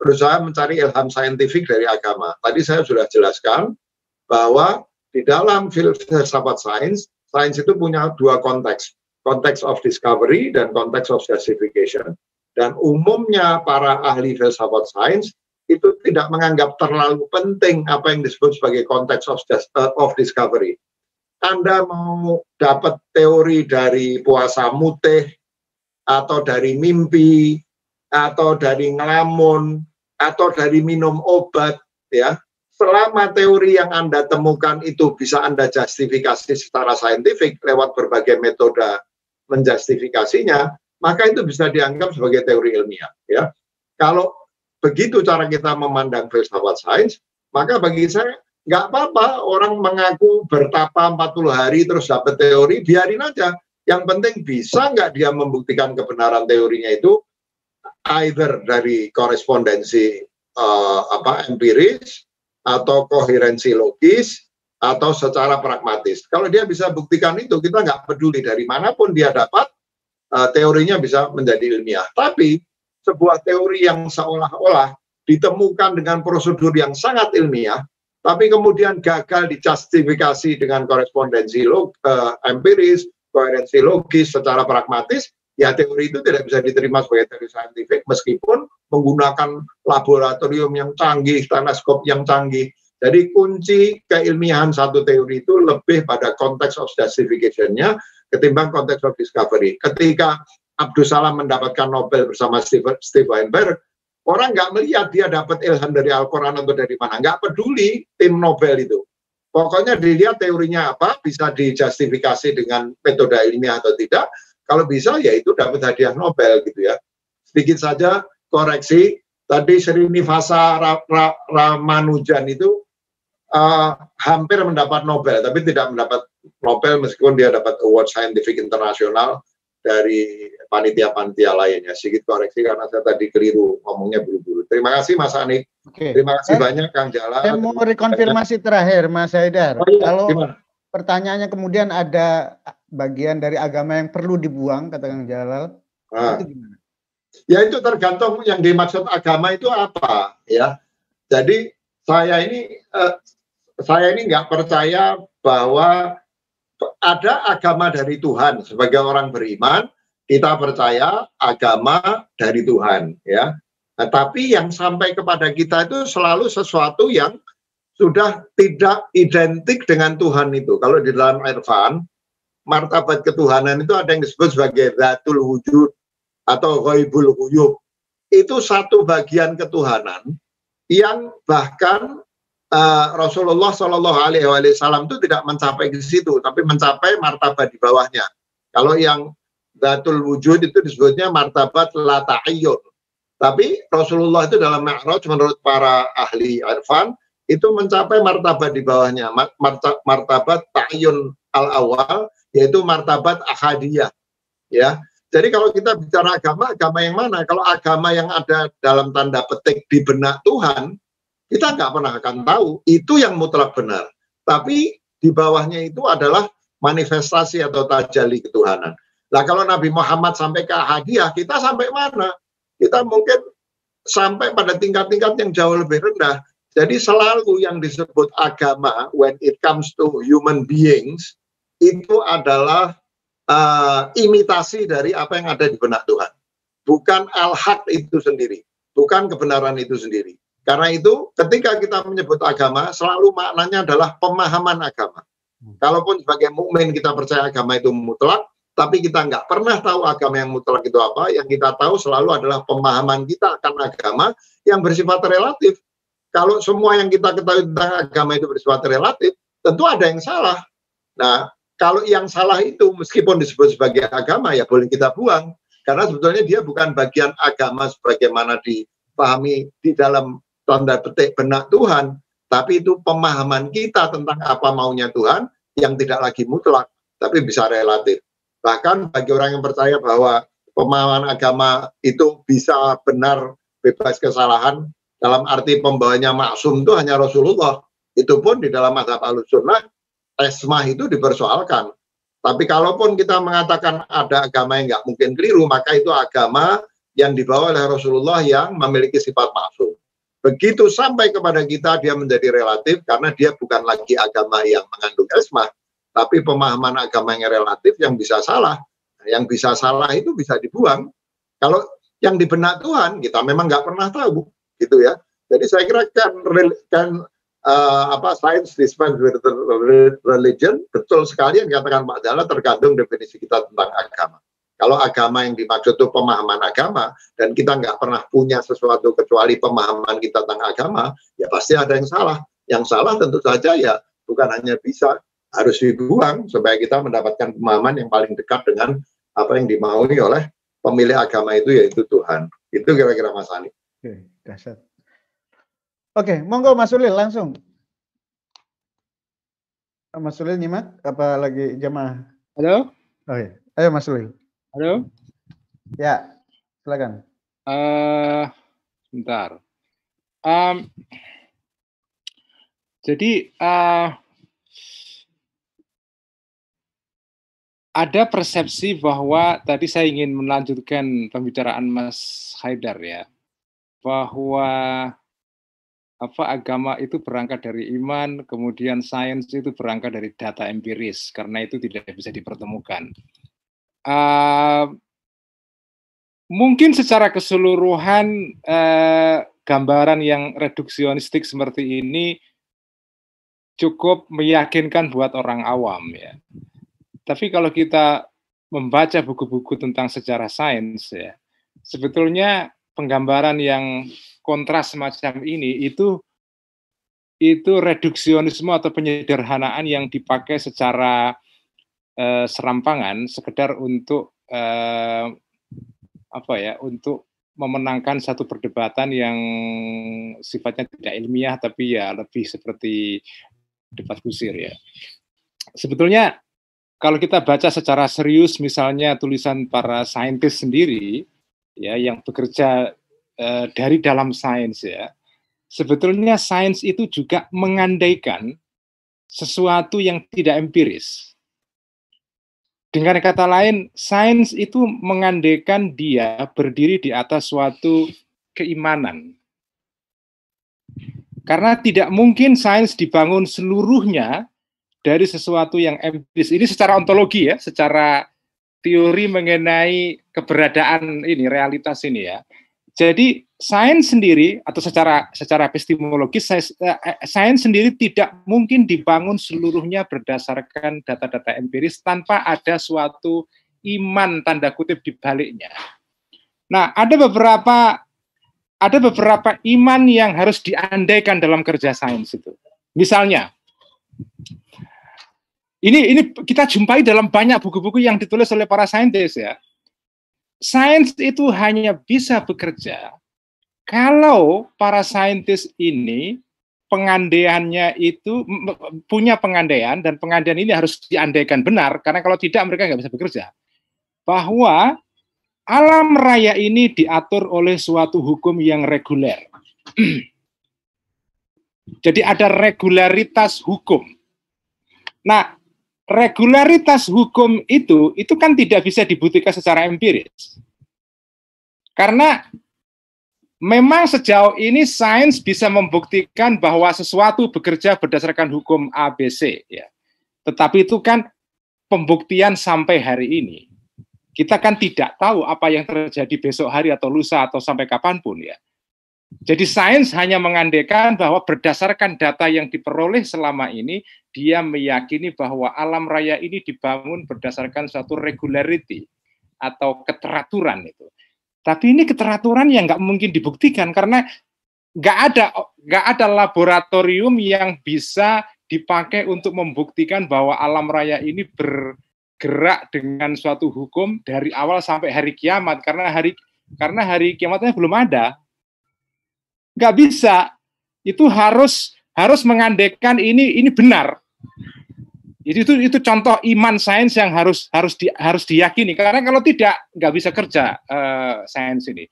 berusaha mencari ilham saintifik dari agama. Tadi saya sudah jelaskan bahwa di dalam filsafat sains, sains itu punya dua konteks, konteks of discovery dan konteks of justification. Dan umumnya para ahli filsafat sains itu tidak menganggap terlalu penting apa yang disebut sebagai konteks of, eh, of discovery. Anda mau dapat teori dari puasa muteh, atau dari mimpi, atau dari ngelamun, atau dari minum obat, ya. Selama teori yang Anda temukan itu bisa Anda justifikasi secara saintifik lewat berbagai metode menjustifikasinya, maka itu bisa dianggap sebagai teori ilmiah, ya. Kalau begitu cara kita memandang filsafat sains, maka bagi saya nggak apa-apa orang mengaku bertapa 40 hari terus dapat teori, biarin aja. Yang penting bisa nggak dia membuktikan kebenaran teorinya itu either dari korespondensi uh, apa empiris atau koherensi logis atau secara pragmatis. Kalau dia bisa buktikan itu, kita nggak peduli dari manapun dia dapat uh, teorinya bisa menjadi ilmiah. Tapi sebuah teori yang seolah-olah ditemukan dengan prosedur yang sangat ilmiah, tapi kemudian gagal dijustifikasi dengan korespondensi log, eh, empiris, koherensi logis secara pragmatis, ya teori itu tidak bisa diterima sebagai teori saintifik meskipun menggunakan laboratorium yang canggih, teleskop yang canggih. Jadi kunci keilmiahan satu teori itu lebih pada konteks of justification-nya ketimbang konteks of discovery. Ketika Abdul Salam mendapatkan Nobel bersama Steve, Steve Weinberg, orang nggak melihat dia dapat ilham dari Al-Quran atau dari mana. Nggak peduli tim Nobel itu. Pokoknya dilihat teorinya apa, bisa dijustifikasi dengan metode ilmiah atau tidak. Kalau bisa ya itu dapat hadiah Nobel gitu ya. Sedikit saja koreksi, tadi Srinivasa Ramanujan itu uh, hampir mendapat Nobel, tapi tidak mendapat Nobel meskipun dia dapat award scientific internasional dari panitia-panitia lainnya. Sedikit koreksi karena saya tadi keliru ngomongnya buru-buru. Terima kasih Mas Anik. Oke. Terima kasih eh, banyak Kang Jala. Saya mau rekonfirmasi terakhir Mas Haidar. Oh, iya. Kalau Gimana? pertanyaannya kemudian ada bagian dari agama yang perlu dibuang kata Kang Jalal. Nah. Ya itu tergantung yang dimaksud agama itu apa ya. Jadi saya ini eh, saya ini nggak percaya bahwa ada agama dari Tuhan sebagai orang beriman, kita percaya agama dari Tuhan ya. tetapi nah, yang sampai kepada kita itu selalu sesuatu yang sudah tidak identik dengan Tuhan itu. Kalau di dalam Irfan, martabat ketuhanan itu ada yang disebut sebagai Zatul Wujud atau Ghaibul Huyub. Itu satu bagian ketuhanan yang bahkan uh, Rasulullah Shallallahu Alaihi Wasallam itu tidak mencapai ke situ, tapi mencapai martabat di bawahnya. Kalau yang datul wujud itu disebutnya martabat latayyur. Tapi Rasulullah itu dalam mi'raj menurut para ahli irfan itu mencapai martabat di bawahnya, martabat ta'yun al-awal yaitu martabat ahadiyah. Ya. Jadi kalau kita bicara agama, agama yang mana? Kalau agama yang ada dalam tanda petik di benak Tuhan, kita nggak pernah akan tahu itu yang mutlak benar. Tapi di bawahnya itu adalah manifestasi atau tajali ketuhanan. Nah, kalau Nabi Muhammad sampai ke hadiah, kita sampai mana? Kita mungkin sampai pada tingkat-tingkat yang jauh lebih rendah. Jadi selalu yang disebut agama when it comes to human beings itu adalah uh, imitasi dari apa yang ada di benak Tuhan. Bukan al-haq itu sendiri, bukan kebenaran itu sendiri. Karena itu ketika kita menyebut agama selalu maknanya adalah pemahaman agama. Hmm. Kalaupun sebagai mukmin kita percaya agama itu mutlak, tapi kita nggak pernah tahu agama yang mutlak itu apa. Yang kita tahu selalu adalah pemahaman kita akan agama yang bersifat relatif. Kalau semua yang kita ketahui tentang agama itu bersifat relatif, tentu ada yang salah. Nah, kalau yang salah itu meskipun disebut sebagai agama ya boleh kita buang karena sebetulnya dia bukan bagian agama sebagaimana dipahami di dalam tanda petik benak Tuhan, tapi itu pemahaman kita tentang apa maunya Tuhan yang tidak lagi mutlak, tapi bisa relatif. Bahkan bagi orang yang percaya bahwa pemahaman agama itu bisa benar bebas kesalahan dalam arti pembawanya maksum itu hanya Rasulullah. Itu pun di dalam mazhab al-sunnah, esmah itu dipersoalkan. Tapi kalaupun kita mengatakan ada agama yang nggak mungkin keliru, maka itu agama yang dibawa oleh Rasulullah yang memiliki sifat maksum. Begitu sampai kepada kita, dia menjadi relatif karena dia bukan lagi agama yang mengandung esmah tapi pemahaman agama yang relatif yang bisa salah. Yang bisa salah itu bisa dibuang. Kalau yang di benak Tuhan, kita memang nggak pernah tahu, gitu ya. Jadi saya kira kan, kan uh, apa science dispense with religion betul sekali yang dikatakan Pak Dala tergantung definisi kita tentang agama. Kalau agama yang dimaksud itu pemahaman agama dan kita nggak pernah punya sesuatu kecuali pemahaman kita tentang agama, ya pasti ada yang salah. Yang salah tentu saja ya bukan hanya bisa harus dibuang supaya kita mendapatkan pemahaman yang paling dekat dengan apa yang dimaui oleh pemilih agama itu yaitu Tuhan. Itu kira-kira Mas Ani. Oke, Oke, monggo Mas Ulil langsung. Mas Ulil nyimak apa lagi jemaah? Halo? Oke. Oh iya, ayo Mas Ulil. Halo? Ya, silakan. Uh, sebentar. Um, jadi uh, ada persepsi bahwa tadi saya ingin melanjutkan pembicaraan Mas Haidar ya, bahwa apa agama itu berangkat dari iman, kemudian sains itu berangkat dari data empiris karena itu tidak bisa dipertemukan. Uh, mungkin secara keseluruhan uh, gambaran yang reduksionistik seperti ini cukup meyakinkan buat orang awam ya. Tapi kalau kita membaca buku-buku tentang sejarah sains ya, sebetulnya penggambaran yang kontras semacam ini itu itu reduksionisme atau penyederhanaan yang dipakai secara Eh, serampangan sekedar untuk eh, apa ya untuk memenangkan satu perdebatan yang sifatnya tidak ilmiah tapi ya lebih seperti debat kusir ya. Sebetulnya kalau kita baca secara serius misalnya tulisan para saintis sendiri ya yang bekerja eh, dari dalam sains ya. Sebetulnya sains itu juga mengandaikan sesuatu yang tidak empiris. Dengan kata lain, sains itu mengandekan dia berdiri di atas suatu keimanan. Karena tidak mungkin sains dibangun seluruhnya dari sesuatu yang empiris. Ini secara ontologi ya, secara teori mengenai keberadaan ini, realitas ini ya. Jadi sains sendiri atau secara secara epistemologis eh, eh, sains sendiri tidak mungkin dibangun seluruhnya berdasarkan data-data empiris tanpa ada suatu iman tanda kutip di baliknya. Nah, ada beberapa ada beberapa iman yang harus diandaikan dalam kerja sains itu. Misalnya, ini ini kita jumpai dalam banyak buku-buku yang ditulis oleh para saintis ya sains itu hanya bisa bekerja kalau para saintis ini pengandaiannya itu punya pengandaian dan pengandaian ini harus diandaikan benar karena kalau tidak mereka nggak bisa bekerja bahwa alam raya ini diatur oleh suatu hukum yang reguler. *clears throat* Jadi ada regularitas hukum. Nah, regularitas hukum itu itu kan tidak bisa dibuktikan secara empiris. Karena memang sejauh ini sains bisa membuktikan bahwa sesuatu bekerja berdasarkan hukum ABC ya. Tetapi itu kan pembuktian sampai hari ini. Kita kan tidak tahu apa yang terjadi besok hari atau lusa atau sampai kapanpun ya. Jadi sains hanya mengandekan bahwa berdasarkan data yang diperoleh selama ini, dia meyakini bahwa alam raya ini dibangun berdasarkan suatu regularity atau keteraturan itu. Tapi ini keteraturan yang nggak mungkin dibuktikan karena nggak ada nggak ada laboratorium yang bisa dipakai untuk membuktikan bahwa alam raya ini bergerak dengan suatu hukum dari awal sampai hari kiamat karena hari karena hari kiamatnya belum ada nggak bisa. Itu harus harus mengandekan ini ini benar. Jadi itu itu contoh iman sains yang harus harus di, harus diyakini karena kalau tidak nggak bisa kerja uh, sains ini.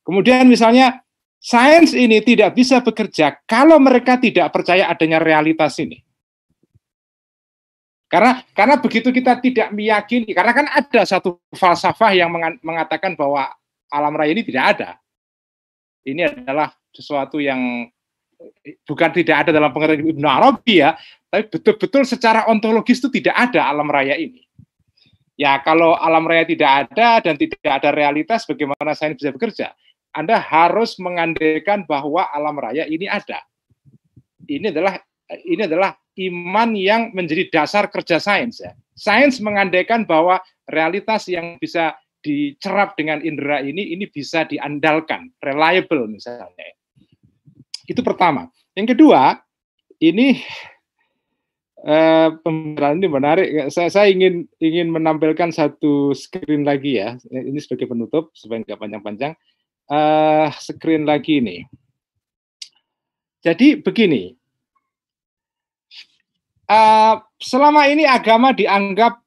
Kemudian misalnya sains ini tidak bisa bekerja kalau mereka tidak percaya adanya realitas ini. Karena karena begitu kita tidak meyakini karena kan ada satu falsafah yang mengatakan bahwa alam raya ini tidak ada. Ini adalah sesuatu yang eh, bukan tidak ada dalam pengertian Ibnu Arabi ya, tapi betul-betul secara ontologis itu tidak ada alam raya ini. Ya kalau alam raya tidak ada dan tidak ada realitas, bagaimana saya bisa bekerja? Anda harus mengandaikan bahwa alam raya ini ada. Ini adalah ini adalah iman yang menjadi dasar kerja sains ya. Sains mengandaikan bahwa realitas yang bisa dicerap dengan indera ini ini bisa diandalkan, reliable misalnya. Itu pertama. Yang kedua, ini eh, ini menarik. Saya, saya ingin ingin menampilkan satu screen lagi ya. Ini sebagai penutup supaya nggak panjang-panjang. Eh, screen lagi ini. Jadi begini, Uh, selama ini agama dianggap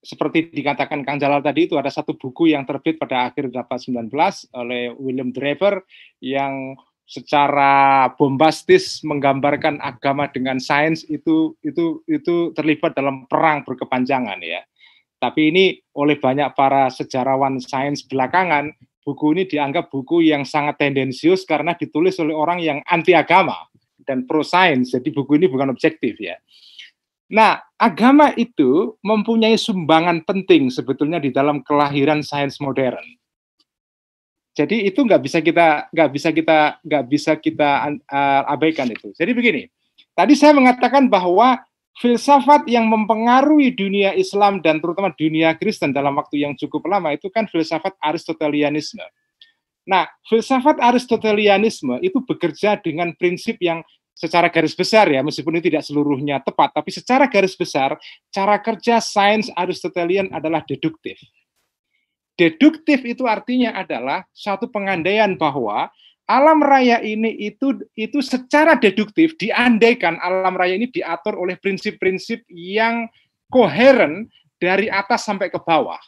seperti dikatakan Kang Jalal tadi itu ada satu buku yang terbit pada akhir abad 19 oleh William Draper yang secara bombastis menggambarkan agama dengan sains itu itu itu terlibat dalam perang berkepanjangan ya. Tapi ini oleh banyak para sejarawan sains belakangan buku ini dianggap buku yang sangat tendensius karena ditulis oleh orang yang anti agama dan pro sains. Jadi buku ini bukan objektif ya. Nah, agama itu mempunyai sumbangan penting sebetulnya di dalam kelahiran sains modern jadi itu nggak bisa kita nggak bisa kita nggak bisa kita uh, abaikan itu. Jadi begini, tadi saya mengatakan bahwa filsafat yang mempengaruhi dunia Islam dan terutama dunia Kristen dalam waktu yang cukup lama itu kan filsafat Aristotelianisme. Nah, filsafat Aristotelianisme itu bekerja dengan prinsip yang secara garis besar ya, meskipun ini tidak seluruhnya tepat, tapi secara garis besar, cara kerja sains Aristotelian adalah deduktif. Deduktif itu artinya adalah satu pengandaian bahwa alam raya ini itu itu secara deduktif diandaikan alam raya ini diatur oleh prinsip-prinsip yang koheren dari atas sampai ke bawah.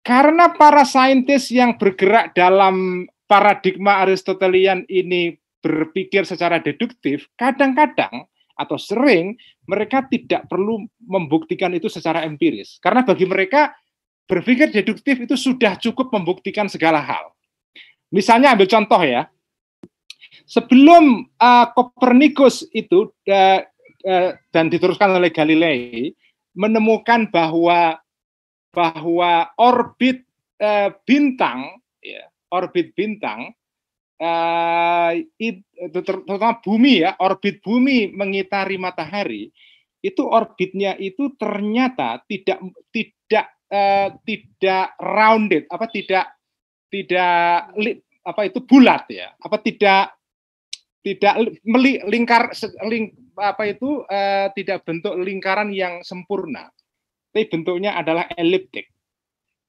Karena para saintis yang bergerak dalam paradigma Aristotelian ini berpikir secara deduktif, kadang-kadang atau sering mereka tidak perlu membuktikan itu secara empiris. Karena bagi mereka berpikir deduktif itu sudah cukup membuktikan segala hal. Misalnya ambil contoh ya, sebelum uh, Copernicus itu uh, uh, dan diteruskan oleh Galilei menemukan bahwa bahwa orbit uh, bintang, ya, orbit bintang uh, terutama bumi ya, orbit bumi mengitari matahari itu orbitnya itu ternyata tidak tidak Eh, tidak rounded apa tidak tidak apa itu bulat ya apa tidak tidak melingkar ling, apa itu eh, tidak bentuk lingkaran yang sempurna tapi bentuknya adalah eliptik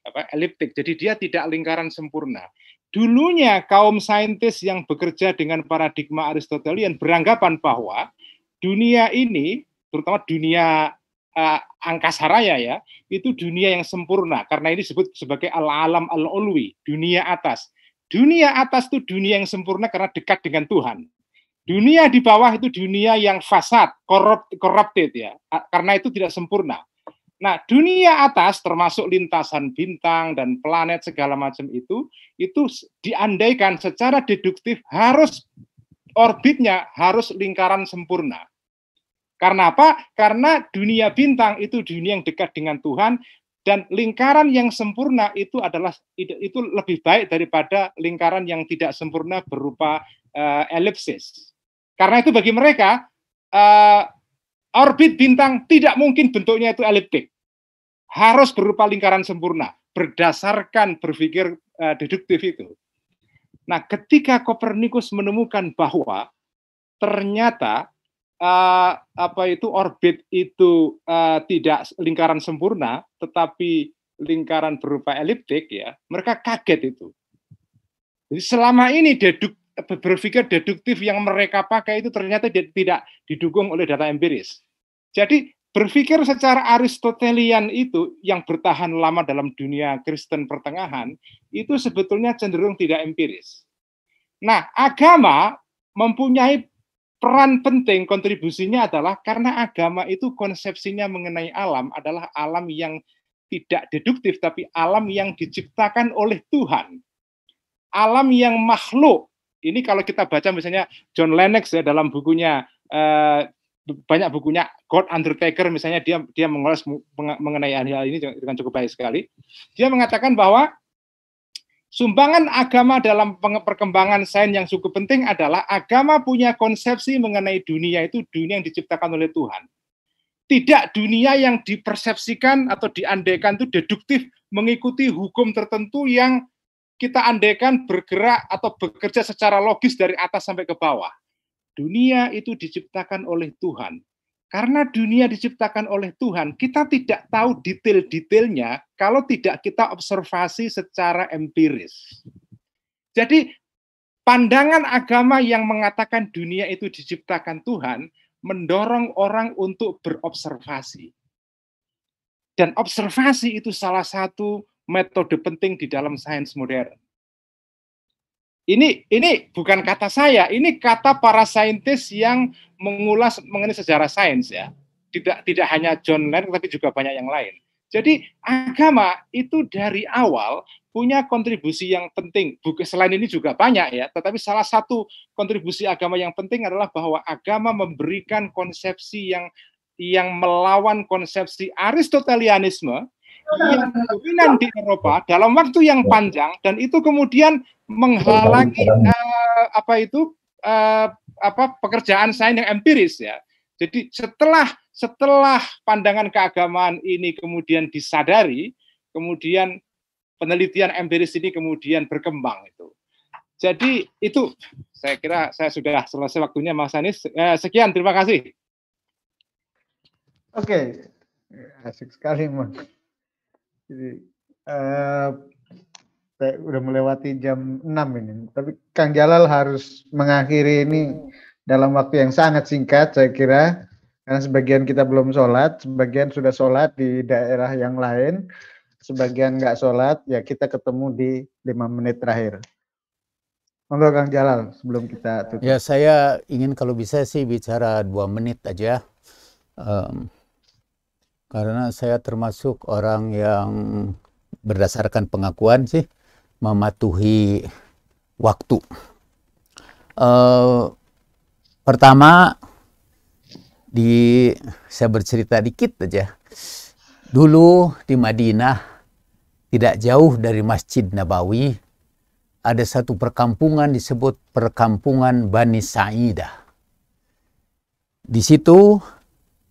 apa eliptik jadi dia tidak lingkaran sempurna dulunya kaum saintis yang bekerja dengan paradigma Aristotelian beranggapan bahwa dunia ini terutama dunia uh, eh, angkasa raya ya, itu dunia yang sempurna karena ini disebut sebagai al-alam al-ulwi, dunia atas. Dunia atas itu dunia yang sempurna karena dekat dengan Tuhan. Dunia di bawah itu dunia yang fasad, korup corrupted ya, karena itu tidak sempurna. Nah, dunia atas termasuk lintasan bintang dan planet segala macam itu itu diandaikan secara deduktif harus orbitnya harus lingkaran sempurna. Karena apa? Karena dunia bintang itu dunia yang dekat dengan Tuhan dan lingkaran yang sempurna itu adalah itu lebih baik daripada lingkaran yang tidak sempurna berupa uh, elipsis. Karena itu bagi mereka uh, orbit bintang tidak mungkin bentuknya itu eliptik. Harus berupa lingkaran sempurna berdasarkan berpikir uh, deduktif itu. Nah, ketika Kopernikus menemukan bahwa ternyata uh, apa itu orbit itu uh, tidak lingkaran sempurna tetapi lingkaran berupa eliptik ya mereka kaget itu jadi selama ini deduk berpikir deduktif yang mereka pakai itu ternyata tidak didukung oleh data empiris jadi berpikir secara aristotelian itu yang bertahan lama dalam dunia Kristen pertengahan itu sebetulnya cenderung tidak empiris nah agama mempunyai peran penting kontribusinya adalah karena agama itu konsepsinya mengenai alam adalah alam yang tidak deduktif tapi alam yang diciptakan oleh Tuhan. Alam yang makhluk. Ini kalau kita baca misalnya John Lennox ya dalam bukunya eh, banyak bukunya God Undertaker misalnya dia dia mengulas mengenai hal ini dengan cukup baik sekali. Dia mengatakan bahwa Sumbangan agama dalam perkembangan sains yang cukup penting adalah agama punya konsepsi mengenai dunia itu dunia yang diciptakan oleh Tuhan. Tidak dunia yang dipersepsikan atau diandekan itu deduktif mengikuti hukum tertentu yang kita andekan bergerak atau bekerja secara logis dari atas sampai ke bawah. Dunia itu diciptakan oleh Tuhan. Karena dunia diciptakan oleh Tuhan, kita tidak tahu detail-detailnya kalau tidak kita observasi secara empiris. Jadi pandangan agama yang mengatakan dunia itu diciptakan Tuhan mendorong orang untuk berobservasi. Dan observasi itu salah satu metode penting di dalam sains modern. Ini ini bukan kata saya, ini kata para saintis yang mengulas mengenai sejarah sains ya. Tidak tidak hanya John Lennon tapi juga banyak yang lain. Jadi agama itu dari awal punya kontribusi yang penting. Selain ini juga banyak ya, tetapi salah satu kontribusi agama yang penting adalah bahwa agama memberikan konsepsi yang yang melawan konsepsi Aristotelianisme yang dominan di Eropa dalam waktu yang panjang dan itu kemudian menghalangi uh, apa itu uh, apa pekerjaan sains yang empiris ya. Jadi setelah setelah pandangan keagamaan ini kemudian disadari, kemudian penelitian empiris ini kemudian berkembang itu. Jadi itu saya kira saya sudah selesai waktunya Mas Anies. Eh, sekian terima kasih. Oke, okay. asik sekali Mas. Jadi uh, Kayak udah melewati jam 6 ini. Tapi Kang Jalal harus mengakhiri ini hmm. dalam waktu yang sangat singkat saya kira. Karena sebagian kita belum sholat, sebagian sudah sholat di daerah yang lain, sebagian nggak sholat, ya kita ketemu di lima menit terakhir. Monggo Kang Jalal sebelum kita tutup. Ya saya ingin kalau bisa sih bicara dua menit aja. Um, karena saya termasuk orang yang berdasarkan pengakuan sih mematuhi waktu. Uh, pertama di saya bercerita dikit aja. Dulu di Madinah tidak jauh dari Masjid Nabawi ada satu perkampungan disebut perkampungan Bani Sa'idah. Di situ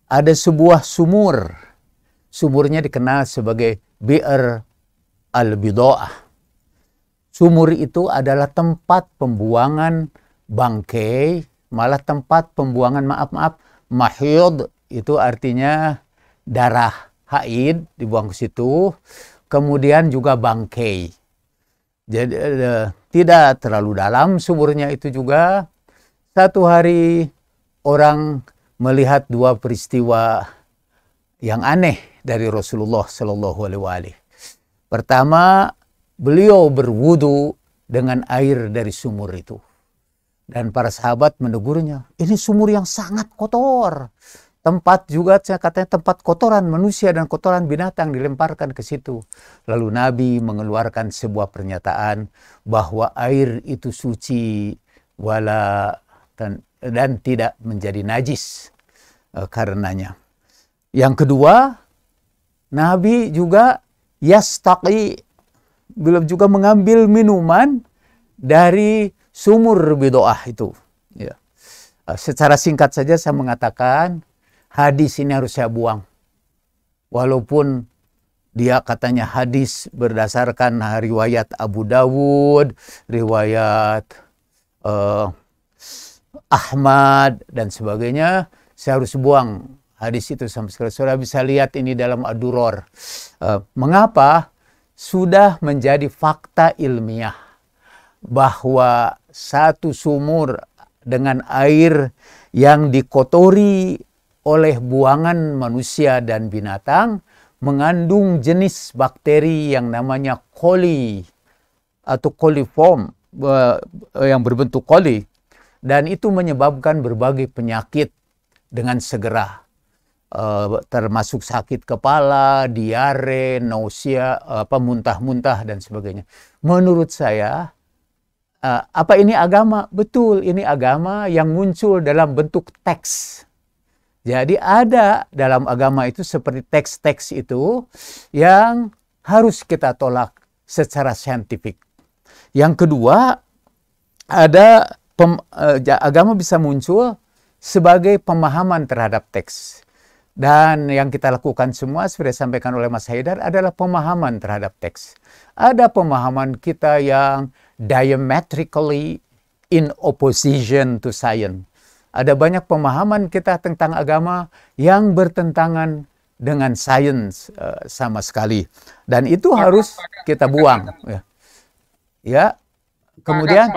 ada sebuah sumur. Sumurnya dikenal sebagai Bi'r al-Bidoah Sumur itu adalah tempat pembuangan bangkai, malah tempat pembuangan maaf-maaf mahyud itu artinya darah haid dibuang ke situ. Kemudian juga bangkai. Jadi eh, tidak terlalu dalam sumurnya itu juga. Satu hari orang melihat dua peristiwa yang aneh dari Rasulullah Shallallahu Alaihi Wasallam. Pertama, beliau berwudu dengan air dari sumur itu. Dan para sahabat menegurnya, ini sumur yang sangat kotor. Tempat juga katanya tempat kotoran manusia dan kotoran binatang dilemparkan ke situ. Lalu Nabi mengeluarkan sebuah pernyataan bahwa air itu suci wala dan, dan tidak menjadi najis e, karenanya. Yang kedua, Nabi juga yastaqi belum juga mengambil minuman dari sumur bidoah itu. Ya. Eh, secara singkat saja saya mengatakan hadis ini harus saya buang. Walaupun dia katanya hadis berdasarkan riwayat Abu Dawud, riwayat uh, Ahmad dan sebagainya, saya harus buang hadis itu sampai sekarang. Saudara bisa lihat ini dalam aduror. Uh, eh, mengapa? sudah menjadi fakta ilmiah bahwa satu sumur dengan air yang dikotori oleh buangan manusia dan binatang mengandung jenis bakteri yang namanya coli atau coliform eh, yang berbentuk coli dan itu menyebabkan berbagai penyakit dengan segera. Eh, termasuk sakit kepala, diare, nausea, apa muntah-muntah dan sebagainya. Menurut saya eh, apa ini agama? Betul, ini agama yang muncul dalam bentuk teks. Jadi ada dalam agama itu seperti teks-teks itu yang harus kita tolak secara saintifik. Yang kedua, ada pem, eh, agama bisa muncul sebagai pemahaman terhadap teks. Dan yang kita lakukan semua sudah disampaikan oleh Mas Haidar adalah pemahaman terhadap teks. Ada pemahaman kita yang diametrically in opposition to science. Ada banyak pemahaman kita tentang agama yang bertentangan dengan sains uh, eh, sama sekali. Dan itu ya, harus kita buang. Ya. ya. Kemudian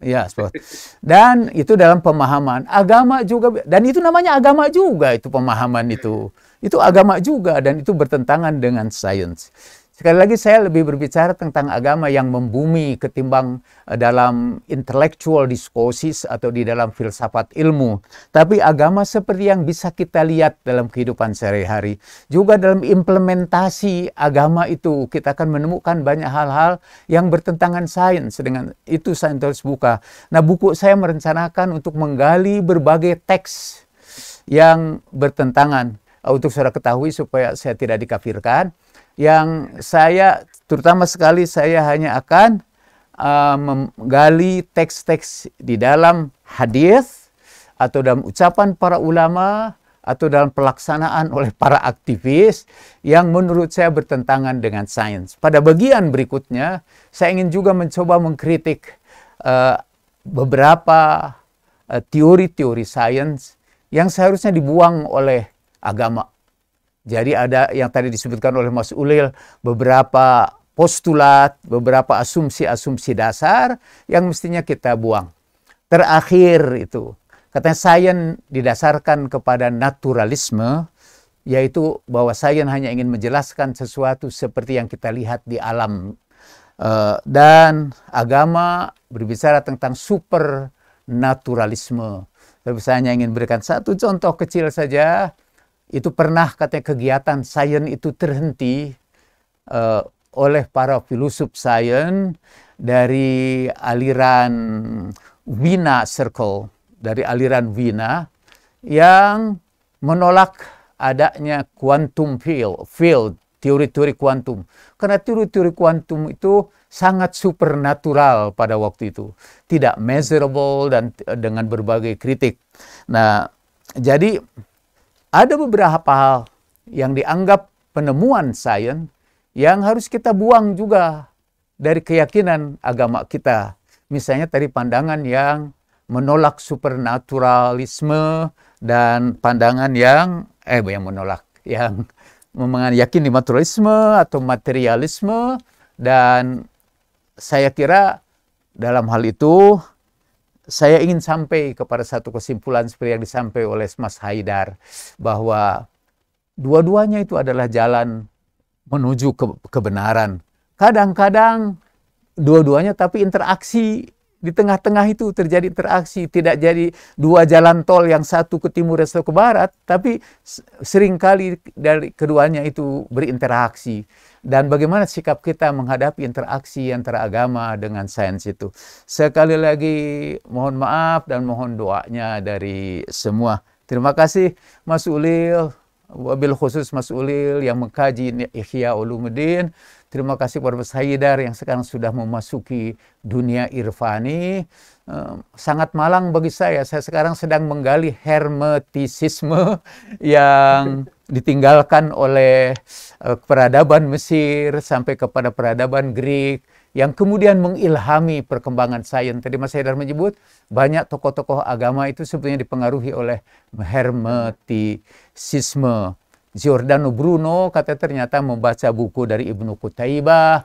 Ya, sport. Dan itu dalam pemahaman agama juga dan itu namanya agama juga itu pemahaman itu. Itu agama juga dan itu bertentangan dengan sains. Sekali lagi saya lebih berbicara tentang agama yang membumi ketimbang eh, dalam intellectual discourses atau di dalam filsafat ilmu. Tapi agama seperti yang bisa kita lihat dalam kehidupan sehari-hari. Juga dalam implementasi agama itu kita akan menemukan banyak hal-hal yang bertentangan sains dengan itu saya terus buka. Nah buku saya merencanakan untuk menggali berbagai teks yang bertentangan eh, untuk saudara ketahui supaya saya tidak dikafirkan yang saya terutama sekali saya hanya akan uh, menggali teks-teks di dalam hadis atau dalam ucapan para ulama atau dalam pelaksanaan oleh para aktivis yang menurut saya bertentangan dengan sains. Pada bagian berikutnya, saya ingin juga mencoba mengkritik uh, beberapa uh, teori-teori sains yang seharusnya dibuang oleh agama jadi ada yang tadi disebutkan oleh Mas Ulil beberapa postulat, beberapa asumsi-asumsi dasar yang mestinya kita buang. Terakhir itu katanya sains didasarkan kepada naturalisme yaitu bahwa sains hanya ingin menjelaskan sesuatu seperti yang kita lihat di alam eh, dan agama berbicara tentang supernaturalisme. Tapi saya hanya ingin berikan satu contoh kecil saja itu pernah katanya kegiatan sains itu terhenti uh, oleh para filsuf sains dari aliran Wina Circle, dari aliran Wina yang menolak adanya quantum field, field teori-teori kuantum. Karena teori-teori kuantum itu sangat supernatural pada waktu itu, tidak measurable dan eh, dengan berbagai kritik. Nah, jadi ada beberapa hal yang dianggap penemuan sains yang harus kita buang juga dari keyakinan agama kita. Misalnya dari pandangan yang menolak supernaturalisme dan pandangan yang eh yang menolak yang yakin di materialisme atau materialisme dan saya kira dalam hal itu saya ingin sampai kepada satu kesimpulan seperti yang disampaikan oleh Mas Haidar bahwa dua-duanya itu adalah jalan menuju ke kebenaran. Kadang-kadang dua-duanya tapi interaksi di tengah-tengah itu terjadi interaksi, tidak jadi dua jalan tol yang satu ke timur dan satu ke barat, tapi seringkali dari keduanya itu berinteraksi. Dan bagaimana sikap kita menghadapi interaksi antara agama dengan sains itu. Sekali lagi mohon maaf dan mohon doanya dari semua. Terima kasih Mas Ulil, wabil khusus Mas Ulil yang mengkaji Ihya Ulumuddin. Terima kasih kepada Syedar yang sekarang sudah memasuki dunia irfani. Sangat malang bagi saya. Saya sekarang sedang menggali hermetisisme yang ditinggalkan oleh eh, peradaban Mesir sampai kepada peradaban Greek yang kemudian mengilhami perkembangan sains. Tadi Mas Syedar menyebut banyak tokoh-tokoh agama itu sebenarnya dipengaruhi oleh hermetisisme. Giordano Bruno kata ternyata membaca buku dari Ibnu Kutaibah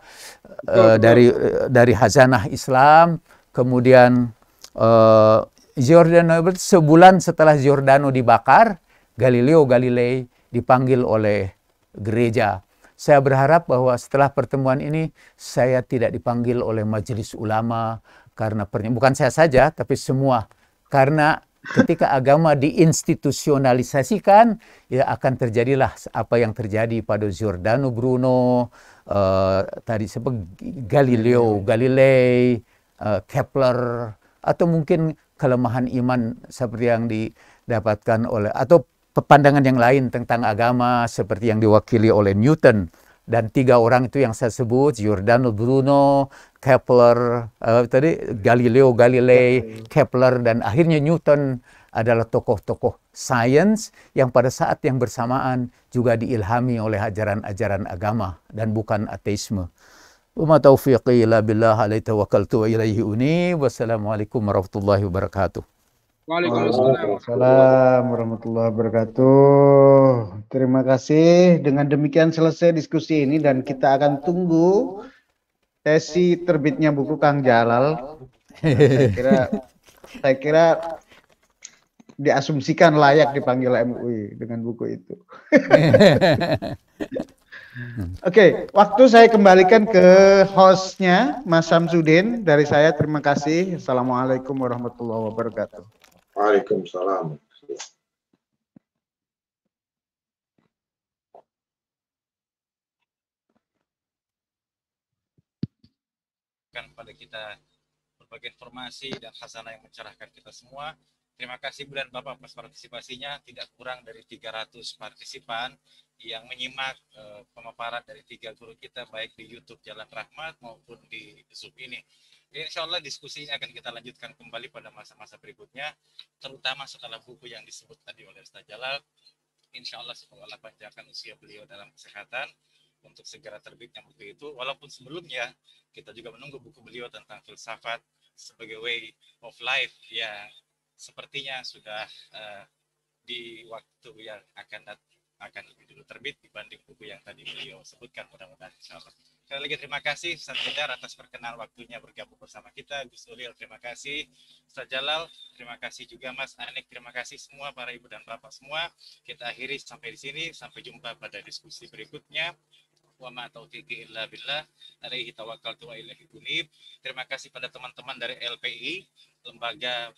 uh, eh, dari uh, dari Hazanah Islam kemudian uh, Giordano sebulan setelah Giordano dibakar Galileo Galilei dipanggil oleh gereja saya berharap bahwa setelah pertemuan ini saya tidak dipanggil oleh majelis ulama karena bukan saya saja tapi semua karena ketika agama diinstitusionalisasikan ya akan terjadilah apa yang terjadi pada Giordano Bruno uh, tadi sebagai Galileo Galilei uh, Kepler atau mungkin kelemahan iman seperti yang didapatkan oleh atau pandangan yang lain tentang agama seperti yang diwakili oleh Newton dan tiga orang itu yang saya sebut Giordano Bruno, Kepler, uh, tadi Galileo Galilei, Kepler dan akhirnya Newton adalah tokoh-tokoh sains yang pada saat yang bersamaan juga diilhami oleh ajaran-ajaran agama dan bukan ateisme. Wa taufiqi illa billah alaihi tawakkaltu wa ilaihi uni. Wassalamualaikum warahmatullahi wabarakatuh. Waalaikumsalam. warahmatullahi wabarakatuh. Terima kasih. Dengan demikian selesai diskusi ini dan kita akan tunggu tesi terbitnya buku Kang Jalal. Saya kira saya kira diasumsikan layak dipanggil MUI dengan buku itu. *laughs* Oke, okay, waktu saya kembalikan ke hostnya Mas Samsudin dari saya. Terima kasih. Assalamualaikum warahmatullahi wabarakatuh. Waalaikumsalam. Kan pada kita berbagai informasi dan khazanah yang mencerahkan kita semua. Terima kasih Bu Bapak atas partisipasinya. Tidak kurang dari 300 partisipan yang menyimak e, pemaparan dari tiga guru kita baik di YouTube Jalan Rahmat maupun di Zoom ini. Jadi insya Allah diskusi ini akan kita lanjutkan kembali pada masa-masa berikutnya, terutama setelah buku yang disebut tadi oleh Ustaz Jalal. Insya Allah semoga Allah panjangkan usia beliau dalam kesehatan untuk segera terbitnya buku itu. Walaupun sebelumnya kita juga menunggu buku beliau tentang filsafat sebagai way of life Ya, sepertinya sudah uh, di waktu yang akan datang akan lebih dulu terbit dibanding buku yang tadi beliau sebutkan mudah-mudahan insya Allah. Sekali lagi terima kasih Ustaz Kedar atas perkenal waktunya bergabung bersama kita. Gus Ulil terima kasih. Ustaz Jalal terima kasih juga Mas Anik terima kasih semua para ibu dan bapak semua. Kita akhiri sampai di sini. Sampai jumpa pada diskusi berikutnya wa ma taufiqi illa billah alaihi tawakkaltu wa ilaihi Terima kasih pada teman-teman dari LPI, Lembaga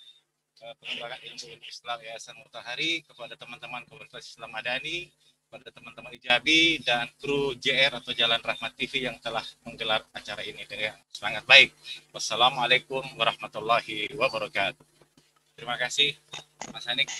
Eh, pengembangan ilmu Islam Yayasan Mutahari kepada teman-teman komunitas Islam Madani, kepada teman-teman Ijabi dan kru JR atau Jalan Rahmat TV yang telah menggelar acara ini dengan sangat baik. Wassalamualaikum warahmatullahi wabarakatuh. Terima kasih Mas Anik.